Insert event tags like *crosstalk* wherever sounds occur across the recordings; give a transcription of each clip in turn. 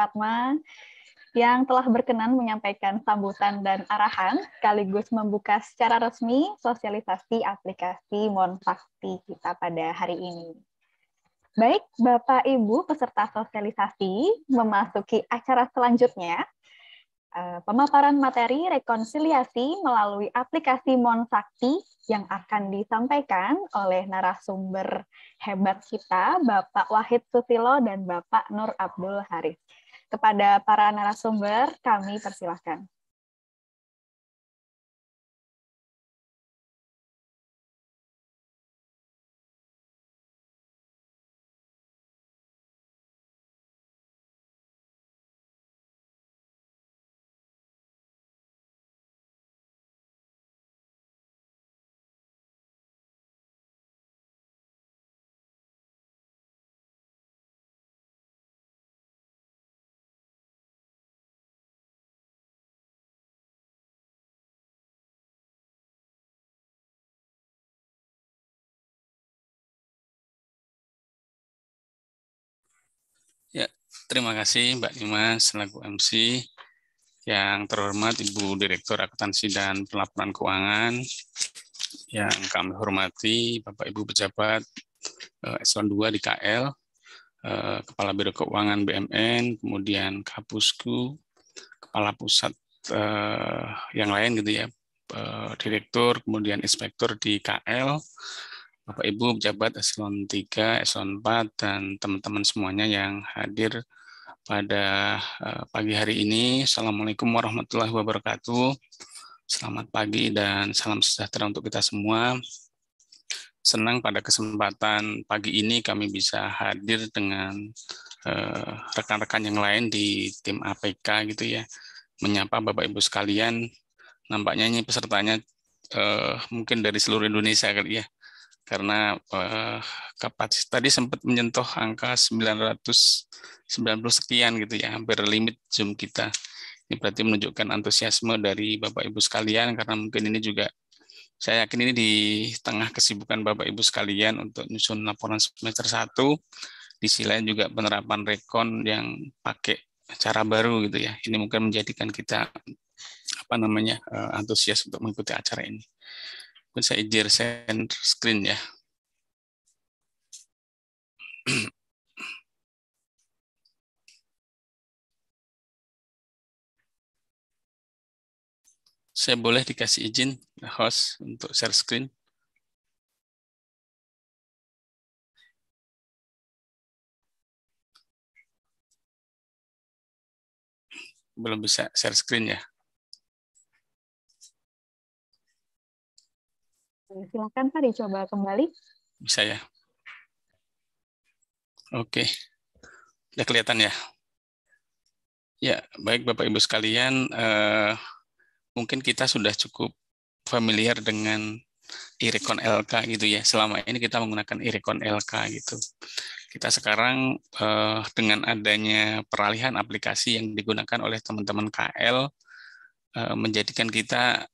Fatma yang telah berkenan menyampaikan sambutan dan arahan sekaligus membuka secara resmi sosialisasi aplikasi Monfakti kita pada hari ini. Baik, Bapak Ibu peserta sosialisasi memasuki acara selanjutnya eh, pemaparan materi rekonsiliasi melalui aplikasi Monsakti yang akan disampaikan oleh narasumber hebat kita, Bapak Wahid Susilo dan Bapak Nur Abdul Haris. Kepada para narasumber, kami persilahkan. Terima kasih Mbak Nima selaku MC yang terhormat Ibu Direktur Akuntansi dan Pelaporan Keuangan yang kami hormati Bapak Ibu pejabat eh, eselon 2 di KL, eh, Kepala Biro Keuangan BMN, kemudian Kapusku, Kepala Pusat eh, yang lain gitu ya, Direktur, kemudian Inspektur di KL, Bapak Ibu pejabat eselon 3, eselon 4 dan teman-teman semuanya yang hadir pada eh, pagi hari ini. Assalamualaikum warahmatullahi wabarakatuh. Selamat pagi dan salam sejahtera untuk kita semua. Senang pada kesempatan pagi ini kami bisa hadir dengan eh, rekan-rekan yang lain di tim APK gitu ya. Menyapa Bapak Ibu sekalian. Nampaknya ini pesertanya Uh, mungkin dari seluruh Indonesia kali ya karena uh, kapasitas tadi sempat menyentuh angka 990 sekian gitu ya, hampir limit Zoom kita. Ini berarti menunjukkan antusiasme dari Bapak Ibu sekalian karena mungkin ini juga saya yakin ini di tengah kesibukan Bapak Ibu sekalian untuk nyusun laporan semester 1 di sisi lain juga penerapan rekon yang pakai cara baru gitu ya. Ini mungkin menjadikan kita apa namanya eh, antusias untuk mengikuti acara ini. Mungkin saya share screen ya. saya boleh dikasih izin host untuk share screen. Belum bisa share screen ya. Silakan Pak dicoba kembali. Bisa ya. Oke. Sudah kelihatan ya. Ya, baik Bapak Ibu sekalian, eh, mungkin kita sudah cukup familiar dengan iRecon LK gitu ya. Selama ini kita menggunakan iRecon LK gitu. Kita sekarang eh, dengan adanya peralihan aplikasi yang digunakan oleh teman-teman KL eh, menjadikan kita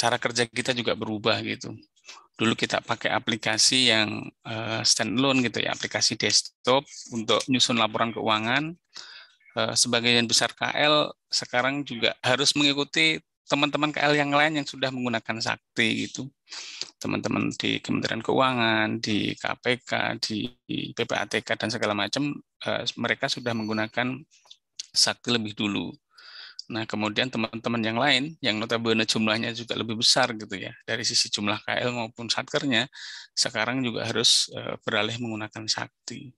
cara kerja kita juga berubah gitu dulu kita pakai aplikasi yang eh, standalone gitu ya, aplikasi desktop untuk nyusun laporan keuangan. Eh, sebagian besar KL sekarang juga harus mengikuti teman-teman KL yang lain yang sudah menggunakan Sakti gitu. Teman-teman di Kementerian Keuangan, di KPK, di PPATK dan segala macam eh, mereka sudah menggunakan Sakti lebih dulu. Nah, kemudian teman-teman yang lain yang notabene jumlahnya juga lebih besar gitu ya, dari sisi jumlah KL maupun satkernya, sekarang juga harus eh, beralih menggunakan sakti.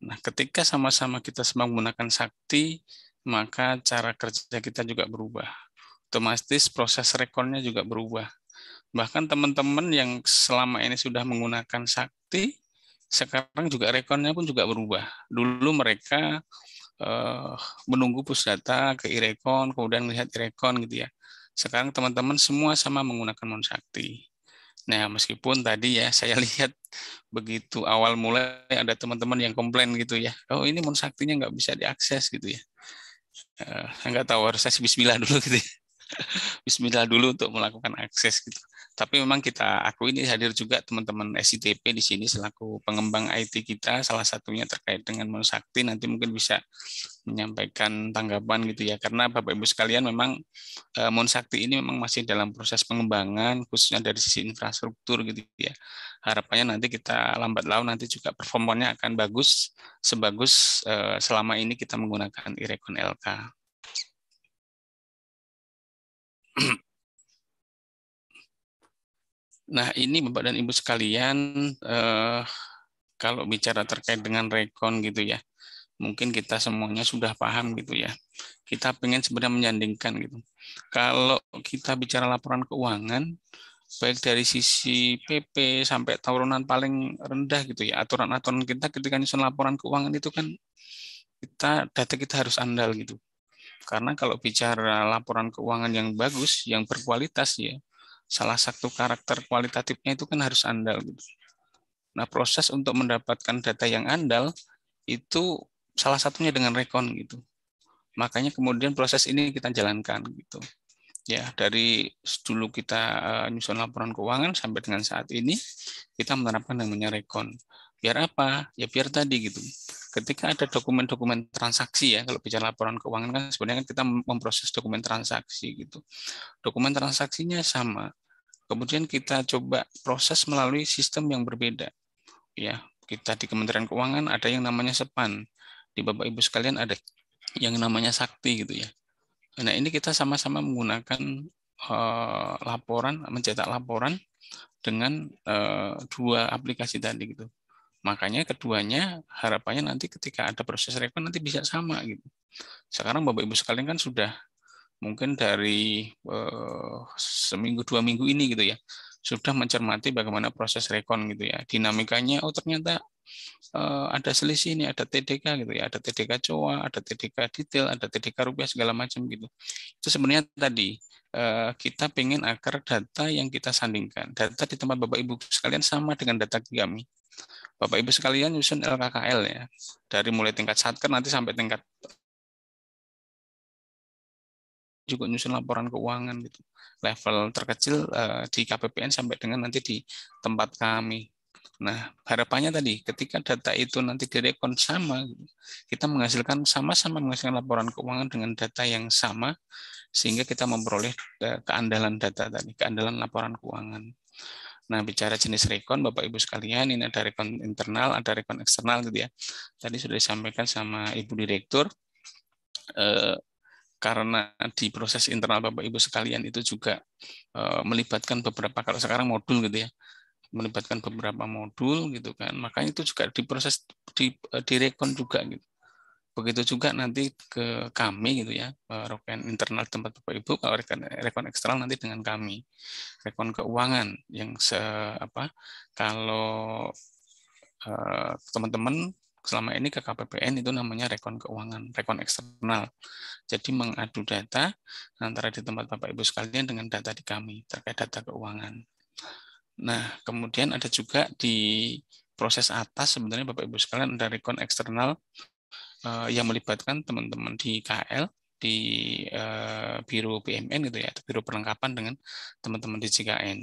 Nah, ketika sama-sama kita semang menggunakan sakti, maka cara kerja kita juga berubah. Otomatis proses rekornya juga berubah. Bahkan teman-teman yang selama ini sudah menggunakan sakti, sekarang juga rekornya pun juga berubah. Dulu mereka eh, menunggu pusdata ke Irekon, kemudian melihat Irekon gitu ya. Sekarang teman-teman semua sama menggunakan Monsakti. Nah, meskipun tadi ya *laughs* saya lihat begitu awal mulai ada teman-teman yang komplain gitu ya, oh ini monsaktinya nggak bisa diakses gitu ya. Uh, nggak tahu harus saya Bismillah dulu gitu. Ya. *laughs* Bismillah dulu untuk melakukan akses gitu. Tapi memang kita aku ini hadir juga teman-teman SITP di sini selaku pengembang IT kita, salah satunya terkait dengan MonSakti nanti mungkin bisa menyampaikan tanggapan gitu ya. Karena Bapak-Ibu sekalian memang eh, MonSakti ini memang masih dalam proses pengembangan, khususnya dari sisi infrastruktur gitu ya. Harapannya nanti kita lambat laun nanti juga performanya akan bagus, sebagus eh, selama ini kita menggunakan Irekon LK. Nah, ini Bapak dan Ibu sekalian, eh, kalau bicara terkait dengan rekon gitu ya, mungkin kita semuanya sudah paham gitu ya. Kita pengen sebenarnya menyandingkan gitu. Kalau kita bicara laporan keuangan, baik dari sisi PP sampai tahunan paling rendah gitu ya, aturan-aturan kita ketika nyusun laporan keuangan itu kan kita data kita harus andal gitu. Karena kalau bicara laporan keuangan yang bagus, yang berkualitas ya, salah satu karakter kualitatifnya itu kan harus andal. Gitu. Nah, proses untuk mendapatkan data yang andal itu salah satunya dengan rekon gitu. Makanya kemudian proses ini kita jalankan gitu. Ya, dari dulu kita eh, nyusun laporan keuangan sampai dengan saat ini kita menerapkan namanya rekon. Biar apa? Ya biar tadi gitu. Ketika ada dokumen-dokumen transaksi ya, kalau bicara laporan keuangan kan sebenarnya kan kita memproses dokumen transaksi gitu. Dokumen transaksinya sama, Kemudian kita coba proses melalui sistem yang berbeda. Ya, kita di Kementerian Keuangan ada yang namanya SEPAN. Di Bapak Ibu sekalian ada yang namanya Sakti gitu ya. Nah, ini kita sama-sama menggunakan eh, laporan mencetak laporan dengan eh, dua aplikasi tadi gitu. Makanya keduanya harapannya nanti ketika ada proses rekon nanti bisa sama gitu. Sekarang Bapak Ibu sekalian kan sudah mungkin dari uh, seminggu dua minggu ini gitu ya sudah mencermati bagaimana proses rekon gitu ya dinamikanya oh ternyata uh, ada selisih ini ada TDK gitu ya ada TDK coa ada TDK detail ada TDK rupiah segala macam gitu itu sebenarnya tadi eh, kita pengen agar data yang kita sandingkan data di tempat bapak ibu sekalian sama dengan data kami Bapak Ibu sekalian nyusun LKKL ya. Dari mulai tingkat satker nanti sampai tingkat juga nyusun laporan keuangan gitu. Level terkecil uh, di KPPN sampai dengan nanti di tempat kami. Nah, harapannya tadi ketika data itu nanti direkon sama, kita menghasilkan sama-sama menghasilkan laporan keuangan dengan data yang sama sehingga kita memperoleh eh, keandalan data tadi, keandalan laporan keuangan. Nah, bicara jenis rekon, Bapak Ibu sekalian, ini ada rekon internal, ada rekon eksternal gitu ya. Tadi sudah disampaikan sama Ibu Direktur, eh, karena di proses internal Bapak Ibu sekalian itu juga eh, melibatkan beberapa kalau sekarang modul gitu ya melibatkan beberapa modul gitu kan makanya itu juga diproses di eh, direkon juga gitu begitu juga nanti ke kami gitu ya eh, rekan internal tempat bapak ibu kalau rekon, rekon eksternal nanti dengan kami rekon keuangan yang se apa kalau teman-teman Selama ini ke KPPN itu namanya rekon keuangan, rekon eksternal. Jadi mengadu data antara di tempat Bapak Ibu sekalian dengan data di kami terkait data keuangan. Nah, kemudian ada juga di proses atas sebenarnya Bapak Ibu sekalian ada rekon eksternal eh, yang melibatkan teman-teman di KL di eh, biro PMN gitu ya, atau biro perlengkapan dengan teman-teman di JKN.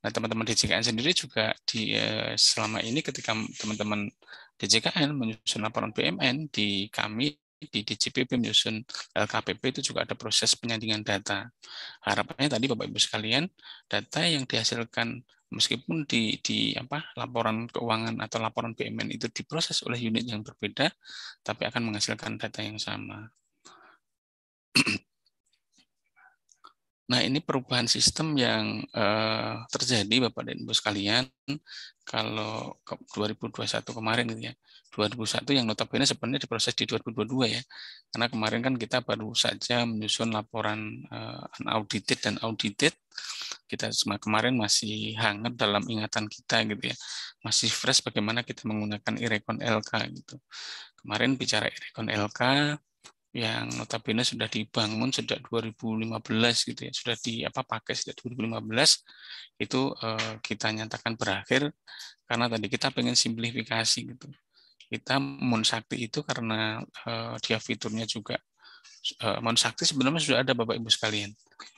Nah, teman-teman di JKN sendiri juga di eh, selama ini ketika teman-teman DJKN menyusun laporan BMN di kami di DJPP menyusun LKPP itu juga ada proses penyandingan data. Harapannya tadi Bapak Ibu sekalian, data yang dihasilkan meskipun di, di apa laporan keuangan atau laporan BMN itu diproses oleh unit yang berbeda, tapi akan menghasilkan data yang sama. Nah, ini perubahan sistem yang uh, terjadi Bapak dan Ibu sekalian kalau 2021 kemarin gitu ya. 2021 yang notabene sebenarnya diproses di 2022 ya. Karena kemarin kan kita baru saja menyusun laporan uh, eh, unaudited dan audited. Kita kemarin masih hangat dalam ingatan kita gitu ya. Masih fresh bagaimana kita menggunakan Irekon LK gitu. Kemarin bicara Irekon LK yang notabene sudah dibangun sejak 2015 gitu ya sudah di apa pakai sejak 2015 itu eh, kita nyatakan berakhir karena tadi kita pengen simplifikasi gitu kita sakti itu karena eh, dia fiturnya juga eh, sakti sebelumnya sudah ada bapak ibu sekalian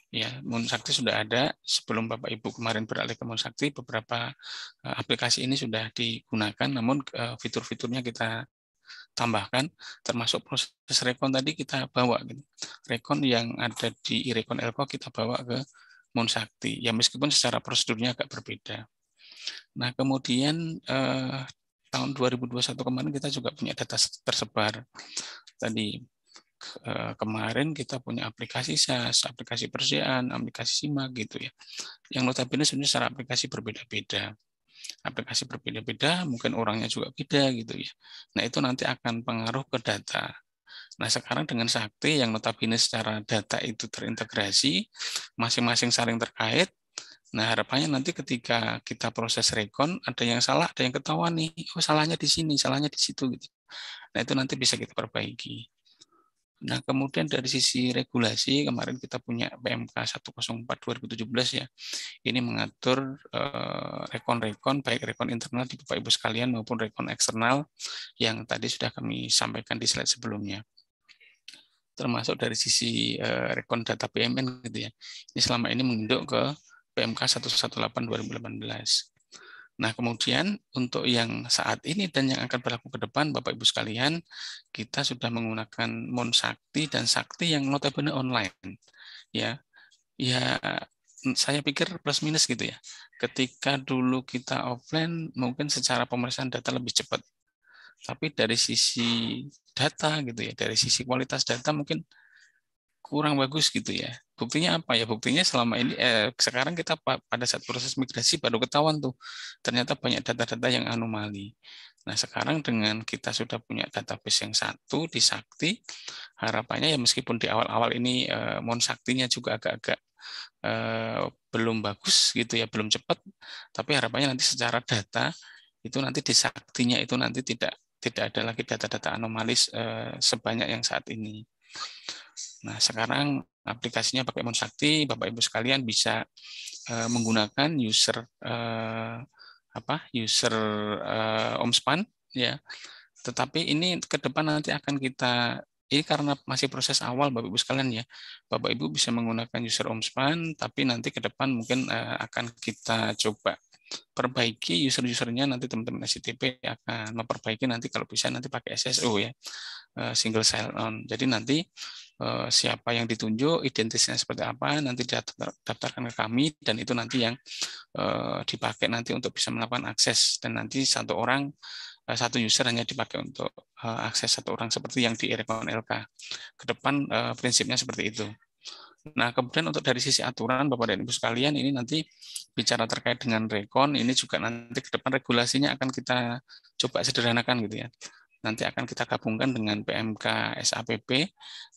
ya sakti sudah ada sebelum bapak ibu kemarin beralih ke sakti beberapa eh, aplikasi ini sudah digunakan namun eh, fitur-fiturnya kita tambahkan termasuk proses rekon tadi kita bawa gitu. Rekon yang ada di rekon Elko kita bawa ke Monsakti ya meskipun secara prosedurnya agak berbeda. Nah, kemudian eh, tahun 2021 kemarin kita juga punya data tersebar. Tadi eh, kemarin kita punya aplikasi SAS, aplikasi persediaan, aplikasi SIMA gitu ya. Yang notabene sebenarnya secara aplikasi berbeda-beda aplikasi berbeda-beda, mungkin orangnya juga beda gitu ya. Nah itu nanti akan pengaruh ke data. Nah sekarang dengan sakti yang notabene secara data itu terintegrasi, masing-masing saling terkait, Nah, harapannya nanti ketika kita proses rekon, ada yang salah, ada yang ketahuan nih. Oh, salahnya di sini, salahnya di situ gitu. Nah, itu nanti bisa kita perbaiki. Nah, kemudian dari sisi regulasi kemarin kita punya PMK 104 2017 ya. Ini mengatur eh, rekon-rekon uh, baik rekon internal di Bapak Ibu sekalian maupun rekon eksternal yang tadi sudah kami sampaikan di slide sebelumnya termasuk dari sisi uh, rekon data PMN gitu ya. Ini selama ini menunduk ke PMK 118 2018. Nah, kemudian untuk yang saat ini dan yang akan berlaku ke depan, Bapak Ibu sekalian, kita sudah menggunakan sakti dan Sakti yang notabene online. Ya, ya mm, saya pikir plus minus gitu ya. Ketika dulu kita offline, mungkin secara pemeriksaan data lebih cepat. Tapi dari sisi data gitu ya, dari sisi kualitas data mungkin kurang bagus gitu ya. Buktinya apa ya? Buktinya selama ini eh, sekarang kita pada saat proses migrasi baru ketahuan tuh ternyata banyak data-data yang anomali. Nah sekarang dengan kita sudah punya database yang satu di Sakti, harapannya ya meskipun di awal-awal ini eh, monsaktinya juga agak-agak eh, belum bagus gitu ya, belum cepat, tapi harapannya nanti secara data itu nanti di Saktinya itu nanti tidak tidak ada lagi data-data anomalis eh, sebanyak yang saat ini. Nah, sekarang aplikasinya pakai Monsakti, Bapak Ibu sekalian bisa uh, menggunakan user uh, apa? user uh, eh, Omspan ya. Tetapi ini ke depan nanti akan kita ini karena masih proses awal Bapak Ibu sekalian ya. Bapak Ibu bisa menggunakan user Omspan tapi nanti ke depan mungkin uh, akan kita coba perbaiki user-usernya nanti teman-teman SCTP akan ya, memperbaiki nanti kalau bisa nanti pakai SSO ya eh, single sign-on. Jadi nanti eh, siapa yang ditunjuk, identitasnya seperti apa, nanti daftarkan ke kami dan itu nanti yang eh, dipakai nanti untuk bisa melakukan akses dan nanti satu orang satu user hanya dipakai untuk akses satu orang seperti yang di Erekon LK. Ke depan prinsipnya seperti itu. Nah, kemudian untuk dari sisi aturan Bapak dan Ibu sekalian ini nanti bicara terkait dengan rekon ini juga nanti ke depan regulasinya akan kita coba sederhanakan gitu ya. Nanti akan kita gabungkan dengan PMK SAPP.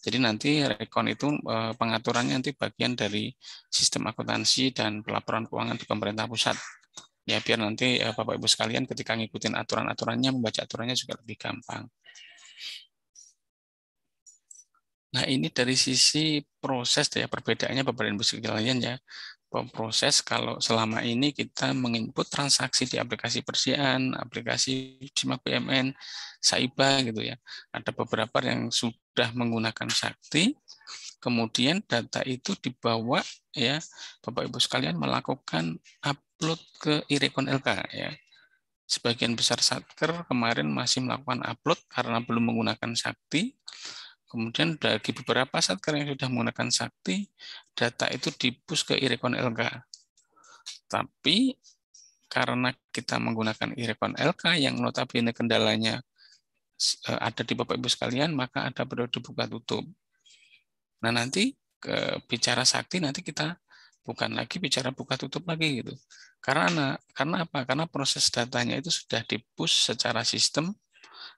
Jadi nanti rekon itu eh, pengaturannya nanti bagian dari sistem akuntansi dan pelaporan keuangan di pemerintah pusat. Ya biar nanti eh, Bapak Ibu sekalian ketika ngikutin aturan-aturannya membaca aturannya juga lebih gampang. Nah, ini dari sisi proses ya perbedaannya beberapa ibu sekalian ya. Proses kalau selama ini kita menginput transaksi di aplikasi persian aplikasi Simak PMN, Saiba gitu ya. Ada beberapa yang sudah menggunakan Sakti. Kemudian data itu dibawa ya Bapak Ibu sekalian melakukan upload ke Irekon LK ya. Sebagian besar satker kemarin masih melakukan upload karena belum menggunakan Sakti Kemudian bagi beberapa satker yang sudah menggunakan sakti, data itu dipus ke Irekon LK. Tapi karena kita menggunakan Irekon LK yang notabene kendalanya eh, ada di Bapak Ibu sekalian, maka ada periode buka tutup. Nah, nanti ke, bicara sakti nanti kita bukan lagi bicara buka tutup lagi gitu. Karena karena apa? Karena proses datanya itu sudah di secara sistem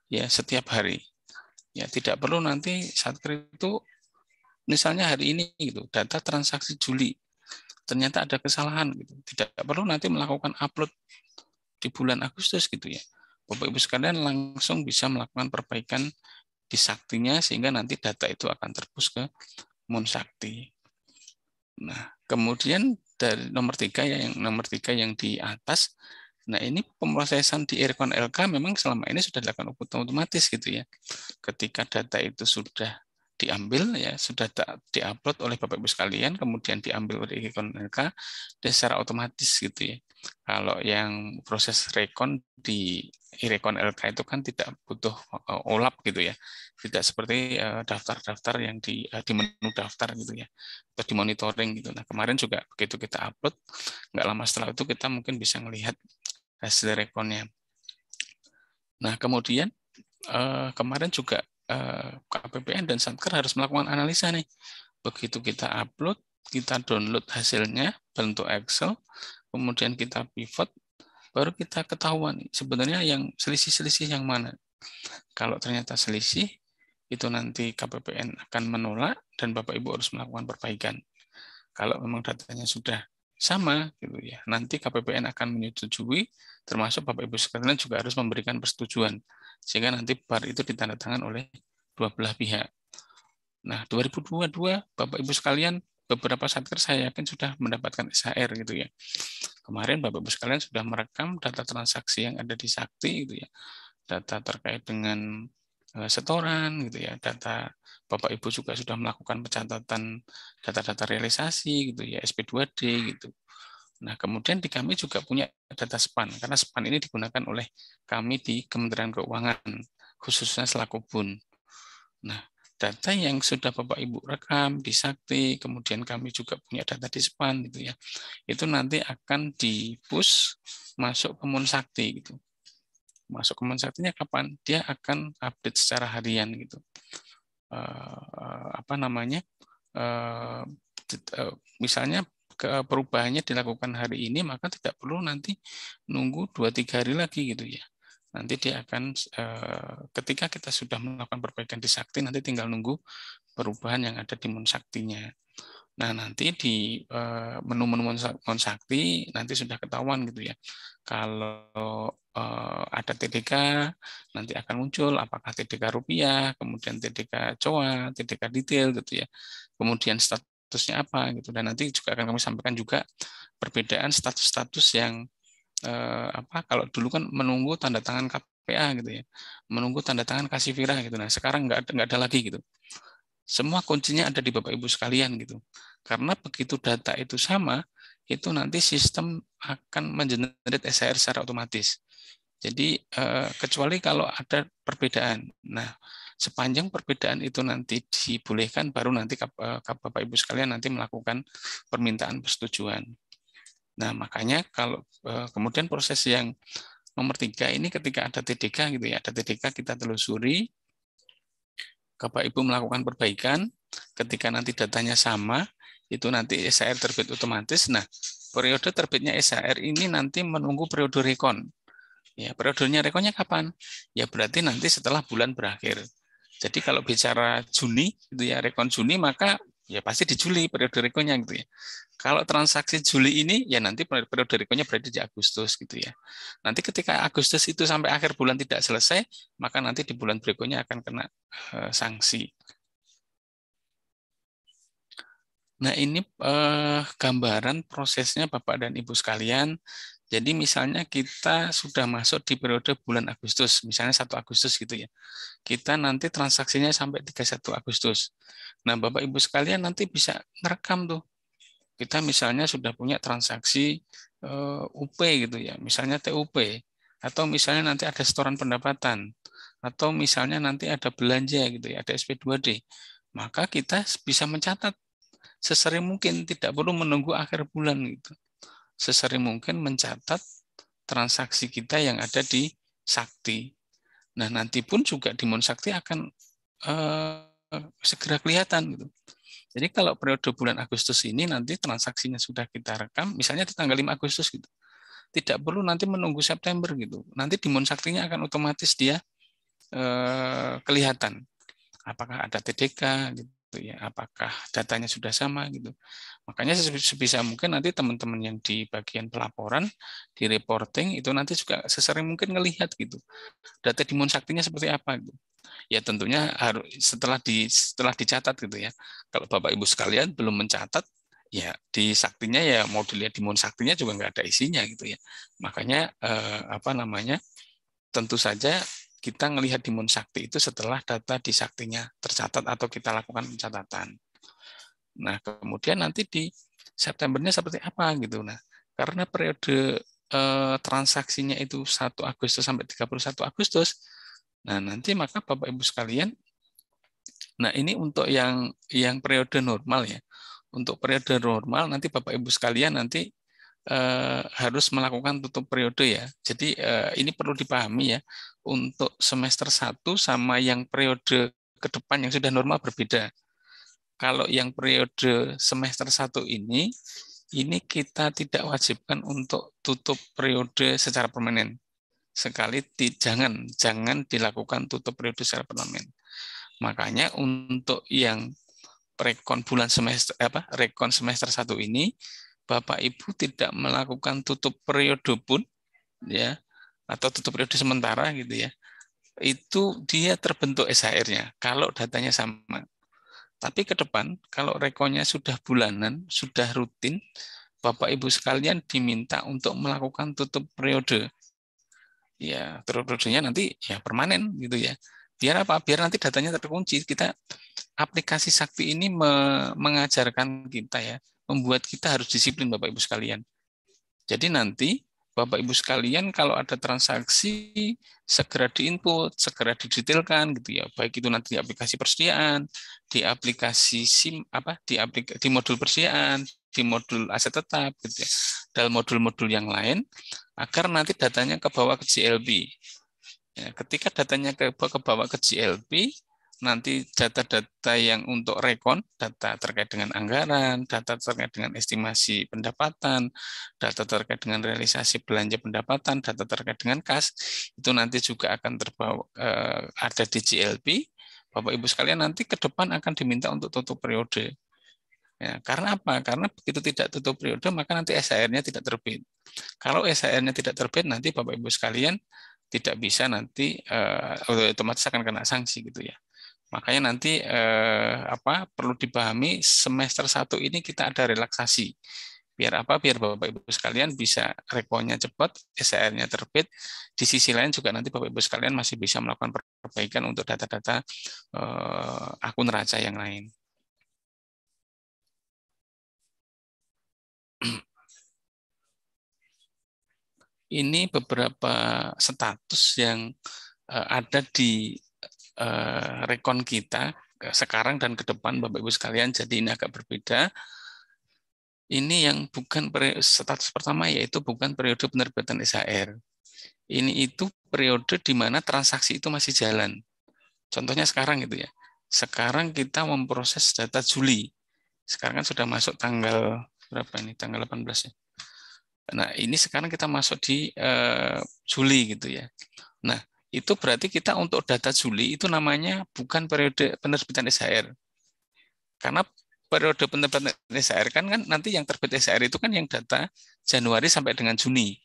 ya setiap hari. Ya, tidak perlu nanti Satker itu misalnya hari ini gitu, data transaksi Juli ternyata ada kesalahan gitu. Tidak perlu nanti melakukan upload di bulan Agustus gitu ya. Bapak Ibu sekalian langsung bisa melakukan perbaikan di saktinya sehingga nanti data itu akan terpus ke Moon Sakti. Nah, kemudian dari nomor tiga ya, yang nomor tiga yang di atas Nah, ini pemrosesan di aircon LK memang selama ini sudah dilakukan otomatis gitu ya. Ketika data itu sudah diambil ya sudah diupload oleh Bapak Ibu sekalian kemudian diambil oleh Aircon LK dan secara otomatis gitu ya. Kalau yang proses rekon di Aircon LK itu kan tidak butuh eh, olap gitu ya. Tidak seperti eh, daftar-daftar yang di eh, di menu daftar gitu ya atau di monitoring gitu. Nah, kemarin juga begitu kita upload nggak lama setelah itu kita mungkin bisa melihat hasil rekonnya. Nah, kemudian eh, kemarin juga eh, KPPN dan Satker harus melakukan analisa nih. Begitu kita upload, kita download hasilnya bentuk Excel, kemudian kita pivot, baru kita ketahuan sebenarnya yang selisih-selisih yang mana. Kalau ternyata selisih, itu nanti KPPN akan menolak dan Bapak Ibu harus melakukan perbaikan. Kalau memang datanya sudah sama gitu ya. Nanti KPPN akan menyetujui termasuk Bapak Ibu sekalian juga harus memberikan persetujuan sehingga nanti bar itu ditandatangani oleh dua belah pihak. Nah, 2022 Bapak Ibu sekalian beberapa satker saya yakin sudah mendapatkan SHR gitu ya. Kemarin Bapak Ibu sekalian sudah merekam data transaksi yang ada di Sakti gitu ya. Data terkait dengan Eh, setoran gitu ya data Bapak Ibu juga sudah melakukan pencatatan data-data realisasi gitu ya SP2D gitu Nah, kemudian di kami juga punya data span, karena span ini digunakan oleh kami di Kementerian Keuangan, khususnya selaku BUN. Nah, data yang sudah Bapak Ibu rekam di Sakti, kemudian kami juga punya data di span gitu ya. Itu nanti akan di push masuk ke Mun Sakti gitu masuk ke set kapan dia akan update secara harian gitu uh, apa namanya uh, misalnya perubahannya dilakukan hari ini maka tidak perlu nanti nunggu 2 tiga hari lagi gitu ya nanti dia akan ketika kita sudah melakukan perbaikan di sakti nanti tinggal nunggu perubahan yang ada di monsaktinya Nah, nanti di eh, menu-menu monsakti nanti sudah ketahuan gitu ya. Kalau eh, ada TDK, nanti akan muncul apakah TDK rupiah, kemudian TDK coa, TDK detail gitu ya. Kemudian statusnya apa gitu. Dan nanti juga akan kami sampaikan juga perbedaan status-status yang eh, apa kalau dulu kan menunggu tanda tangan KPA gitu ya. Menunggu tanda tangan kasih virah gitu. Nah, sekarang nggak nggak ada lagi gitu semua kuncinya ada di Bapak Ibu sekalian gitu. Karena begitu data itu sama, itu nanti sistem akan mengenerate SIR secara otomatis. Jadi eh, kecuali kalau ada perbedaan. Nah, sepanjang perbedaan itu nanti dibolehkan baru nanti eh, Bapak Ibu sekalian nanti melakukan permintaan persetujuan. Nah, makanya kalau eh, kemudian proses yang nomor tiga ini ketika ada TDK gitu ya, ada TDK kita telusuri, Bapak Ibu melakukan perbaikan, ketika nanti datanya sama, itu nanti SAR terbit otomatis. Nah, periode terbitnya SAR ini nanti menunggu periode rekon. Ya, periodenya rekonnya kapan? Ya berarti nanti setelah bulan berakhir. Jadi kalau bicara Juni, itu ya rekon Juni, maka ya pasti di Juli periode rekonya gitu ya. Kalau transaksi Juli ini ya nanti periode rekonya berada di Agustus gitu ya. Nanti ketika Agustus itu sampai akhir bulan tidak selesai, maka nanti di bulan berikutnya akan kena eh, sanksi. Nah, ini eh, gambaran prosesnya Bapak dan Ibu sekalian. Jadi misalnya kita sudah masuk di periode bulan Agustus, misalnya 1 Agustus gitu ya. Kita nanti transaksinya sampai 31 Agustus. Nah, Bapak Ibu sekalian nanti bisa merekam tuh. Kita misalnya sudah punya transaksi uh, eh, UP gitu ya, misalnya TUP atau misalnya nanti ada setoran pendapatan atau misalnya nanti ada belanja gitu ya, ada SP2D. Maka kita bisa mencatat sesering mungkin tidak perlu menunggu akhir bulan gitu sesering mungkin mencatat transaksi kita yang ada di sakti. Nah, nanti pun juga di Monsakti akan eh, segera kelihatan gitu. Jadi kalau periode bulan Agustus ini nanti transaksinya sudah kita rekam, misalnya di tanggal 5 Agustus gitu. Tidak perlu nanti menunggu September gitu. Nanti di Monsaktinya akan otomatis dia eh, kelihatan apakah ada TDK gitu gitu ya apakah datanya sudah sama gitu makanya sebisa mungkin nanti teman-teman yang di bagian pelaporan di reporting itu nanti juga sesering mungkin ngelihat gitu data di Monsaktinya seperti apa gitu ya tentunya harus setelah di setelah dicatat gitu ya kalau bapak ibu sekalian belum mencatat ya di saktinya ya mau dilihat di Monsaktinya juga nggak ada isinya gitu ya makanya eh, apa namanya tentu saja kita melihat di Moon Sakti itu setelah data di saktinya tercatat atau kita lakukan pencatatan. Nah, kemudian nanti di Septembernya seperti apa gitu. Nah, karena periode eh, transaksinya itu 1 Agustus sampai 31 Agustus, nah nanti maka Bapak Ibu sekalian, nah ini untuk yang yang periode normal ya. Untuk periode normal nanti Bapak Ibu sekalian nanti Eh, harus melakukan tutup periode ya. Jadi eh, ini perlu dipahami ya untuk semester 1 sama yang periode ke depan yang sudah normal berbeda. Kalau yang periode semester 1 ini ini kita tidak wajibkan untuk tutup periode secara permanen. Sekali di, jangan jangan dilakukan tutup periode secara permanen. Makanya untuk yang rekon bulan semester apa rekon semester 1 ini Bapak Ibu tidak melakukan tutup periode pun ya atau tutup periode sementara gitu ya itu dia terbentuk SHR-nya kalau datanya sama. Tapi ke depan kalau rekonya sudah bulanan, sudah rutin, Bapak Ibu sekalian diminta untuk melakukan tutup periode. Ya, tutup periodenya nanti ya permanen gitu ya. Biar apa? Biar nanti datanya terkunci. Kita aplikasi Sakti ini mengajarkan kita ya membuat kita harus disiplin Bapak Ibu sekalian. Jadi nanti Bapak Ibu sekalian kalau ada transaksi segera diinput, segera didetailkan gitu ya. Baik itu nanti di aplikasi persediaan, di aplikasi SIM apa di aplikasi di modul persediaan, di modul aset tetap gitu ya. Dalam modul-modul yang lain agar nanti datanya ke bawah ke CLB. Ya, ketika datanya ke, ke bawah ke CLB nanti data-data yang untuk rekon, data terkait dengan anggaran, data terkait dengan estimasi pendapatan, data terkait dengan realisasi belanja pendapatan, data terkait dengan kas, itu nanti juga akan terbawa eh, ada di GLP. Bapak Ibu sekalian nanti ke depan akan diminta untuk tutup periode. Ya, karena apa? Karena begitu tidak tutup periode, maka nanti SHR-nya tidak terbit. Kalau SHR-nya tidak terbit, nanti Bapak Ibu sekalian tidak bisa nanti uh, otomatis akan kena sanksi gitu ya. Makanya nanti eh, apa perlu dipahami semester satu ini kita ada relaksasi. Biar apa? Biar Bapak Ibu sekalian bisa rekonya cepat, SR-nya e terbit. Di sisi lain juga nanti Bapak Ibu sekalian masih bisa melakukan perbaikan untuk data-data eh, akun raja yang lain. Ini beberapa status yang eh, ada di eh, rekon kita sekarang dan ke depan Bapak Ibu sekalian jadi ini agak berbeda. Ini yang bukan status pertama yaitu bukan periode penerbitan SHR. Ini itu periode di mana transaksi itu masih jalan. Contohnya sekarang gitu ya. Sekarang kita memproses data Juli. Sekarang kan sudah masuk tanggal berapa ini? Tanggal 18 ya. Nah, ini sekarang kita masuk di uh, Juli gitu ya. Nah, itu berarti kita untuk data Juli itu namanya bukan periode penerbitan SHR. Karena periode penerbitan SHR kan kan nanti yang terbit SHR itu kan yang data Januari sampai dengan Juni.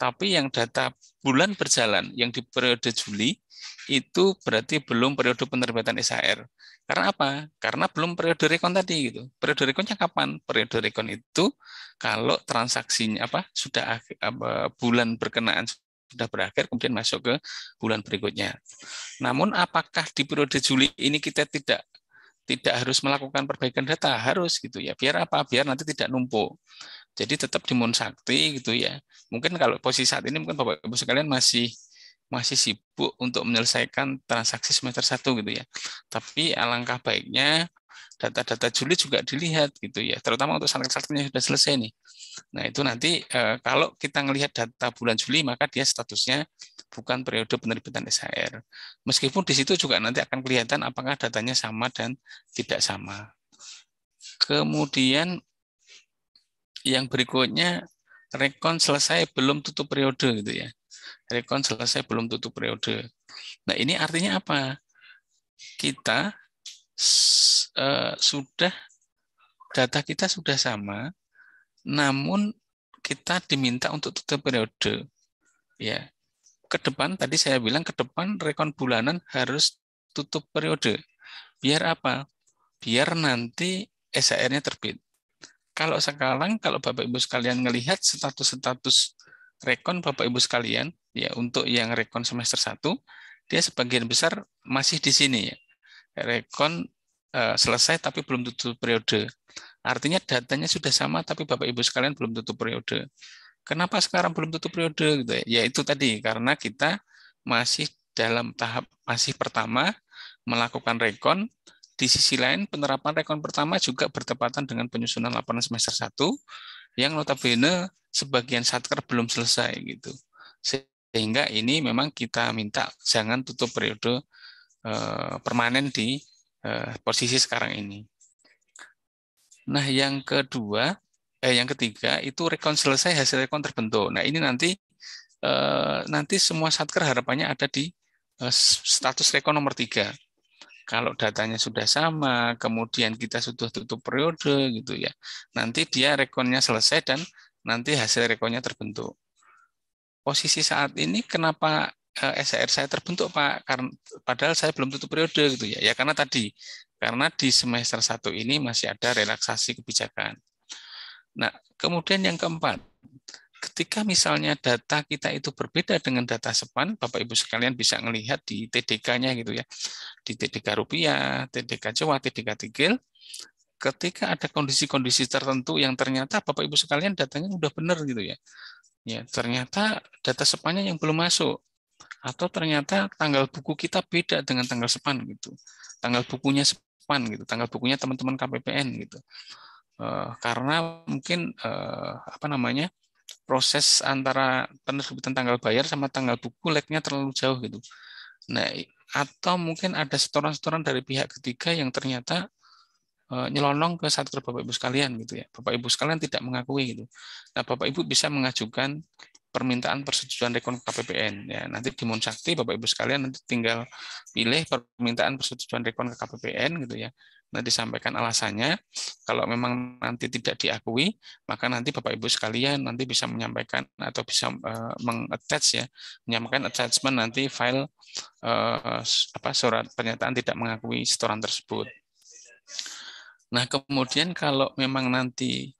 Tapi yang data bulan berjalan yang di periode Juli itu berarti belum periode penerbitan SHR. Karena apa? Karena belum periode rekon tadi gitu. Periode rekonnya kapan? Periode rekon itu kalau transaksinya apa sudah apa, bulan berkenaan sudah berakhir kemudian masuk ke bulan berikutnya. Namun apakah di periode Juli ini kita tidak tidak harus melakukan perbaikan data harus gitu ya biar apa biar nanti tidak numpuk jadi tetap dimun sakti gitu ya mungkin kalau posisi saat ini mungkin bapak ibu sekalian masih masih sibuk untuk menyelesaikan transaksi semester satu gitu ya tapi alangkah baiknya data-data Juli juga dilihat gitu ya, terutama untuk santet satunya sudah selesai nih. Nah itu nanti eh, kalau kita melihat data bulan Juli maka dia statusnya bukan periode penerbitan SHR. Meskipun di situ juga nanti akan kelihatan apakah datanya sama dan tidak sama. Kemudian yang berikutnya rekon selesai belum tutup periode gitu ya. Rekon selesai belum tutup periode. Nah, ini artinya apa? Kita Eh, sudah data kita sudah sama, namun kita diminta untuk tutup periode. Ya, ke depan tadi saya bilang ke depan rekon bulanan harus tutup periode. Biar apa? Biar nanti SHR-nya terbit. Kalau sekarang, kalau Bapak Ibu sekalian melihat status-status rekon Bapak Ibu sekalian, ya untuk yang rekon semester 1, dia sebagian besar masih di sini ya rekon eh, selesai tapi belum tutup periode. Artinya datanya sudah sama tapi Bapak Ibu sekalian belum tutup periode. Kenapa sekarang belum tutup periode gitu ya? Yaitu tadi karena kita masih dalam tahap masih pertama melakukan rekon. Di sisi lain penerapan rekon pertama juga bertepatan dengan penyusunan laporan semester 1 yang notabene sebagian satker belum selesai gitu. Sehingga ini memang kita minta jangan tutup periode Eh, permanen di eh, posisi sekarang ini. Nah, yang kedua, eh, yang ketiga itu rekon selesai hasil rekon terbentuk. Nah, ini nanti eh, nanti semua satker harapannya ada di status rekon nomor tiga. Kalau datanya sudah sama, kemudian kita sudah tutup periode gitu ya. Nanti dia rekonnya selesai dan nanti hasil rekonnya terbentuk. Posisi saat ini kenapa Eh, SR saya terbentuk Pak karena padahal saya belum tutup periode gitu ya ya karena tadi karena di semester satu ini masih ada relaksasi kebijakan. Nah kemudian yang keempat ketika misalnya data kita itu berbeda dengan data sepan, Bapak Ibu sekalian bisa melihat di TDK-nya gitu ya, di TDK rupiah, TDK Jawa, TDK Tigil, ketika ada kondisi-kondisi tertentu yang ternyata Bapak Ibu sekalian datanya udah benar gitu ya. Ya, ternyata data sepannya yang belum masuk atau ternyata tanggal buku kita beda dengan tanggal sepan gitu tanggal bukunya sepan gitu tanggal bukunya teman-teman KPPN gitu uh, karena mungkin uh, apa namanya proses antara penerbitan tanggal bayar sama tanggal buku lagnya terlalu jauh gitu nah atau mungkin ada setoran-setoran dari pihak ketiga yang ternyata eh, nyelonong ke satker Bapak Ibu sekalian gitu ya. Bapak Ibu sekalian tidak mengakui gitu. Nah, Bapak Ibu bisa mengajukan permintaan persetujuan rekon KPPN ya nanti di Monsakti Bapak Ibu sekalian nanti tinggal pilih permintaan persetujuan rekon ke KPPN gitu ya nanti sampaikan alasannya kalau memang nanti tidak diakui maka nanti Bapak Ibu sekalian nanti bisa menyampaikan atau bisa uh, mengattach ya menyampaikan attachment nanti file uh, apa surat pernyataan tidak mengakui setoran tersebut nah kemudian kalau memang nanti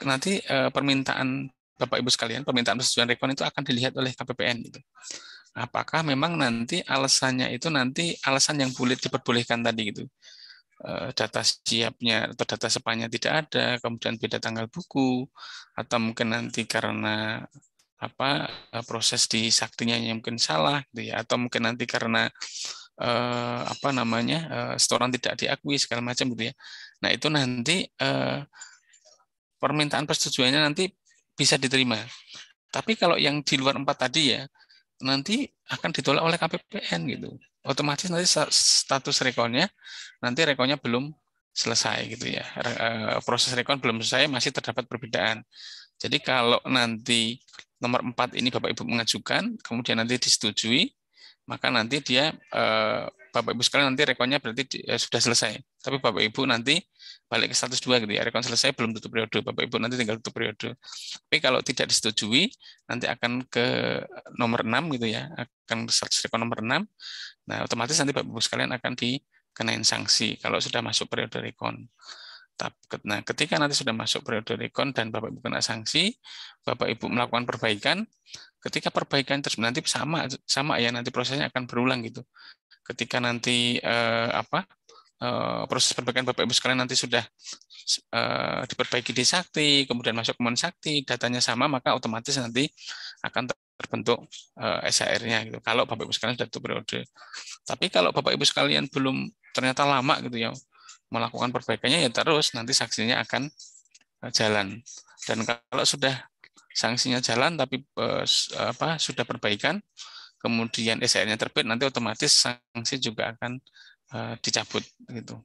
nanti uh, permintaan Bapak Ibu sekalian, permintaan persetujuan rekon itu akan dilihat oleh KPPN gitu. Apakah memang nanti alasannya itu nanti alasan yang boleh diperbolehkan tadi gitu. Eh, data siapnya atau data sepanya tidak ada, kemudian beda tanggal buku, atau mungkin nanti karena apa eh, proses di saktinya yang mungkin salah gitu ya atau mungkin nanti karena eh, apa namanya eh, setoran tidak diakui segala macam gitu ya nah itu nanti eh, permintaan persetujuannya nanti bisa diterima. Tapi kalau yang di luar empat tadi ya, nanti akan ditolak oleh KPPN gitu. Otomatis nanti status rekonnya, nanti rekonnya belum selesai gitu ya. Eh, proses rekon belum selesai, masih terdapat perbedaan. Jadi kalau nanti nomor empat ini Bapak Ibu mengajukan, kemudian nanti disetujui, maka nanti dia eh, Bapak Ibu sekalian nanti rekonnya berarti ya, sudah selesai. Tapi Bapak Ibu nanti balik ke status dua gitu ya. Rekon selesai belum tutup periode. Bapak Ibu nanti tinggal tutup periode. Tapi kalau tidak disetujui nanti akan ke nomor 6 gitu ya. Akan status rekon nomor 6. Nah, otomatis nanti Bapak Ibu sekalian akan dikenain sanksi kalau sudah masuk periode rekon. Nah, ketika nanti sudah masuk periode rekon dan Bapak Ibu kena sanksi, Bapak Ibu melakukan perbaikan, ketika perbaikan terus nanti sama sama ya nanti prosesnya akan berulang gitu ketika nanti uh, apa uh, proses perbaikan Bapak Ibu sekalian nanti sudah uh, diperbaiki di Sakti, kemudian masuk ke Sakti, datanya sama maka otomatis nanti akan terbentuk uh, SHR-nya gitu. Kalau Bapak Ibu sekalian sudah itu periode. Tapi kalau Bapak Ibu sekalian belum ternyata lama gitu ya melakukan perbaikannya ya terus nanti saksinya akan jalan. Dan kalau sudah sanksinya jalan tapi apa sudah perbaikan kemudian sn nya terbit, nanti otomatis sanksi juga akan uh, dicabut gitu.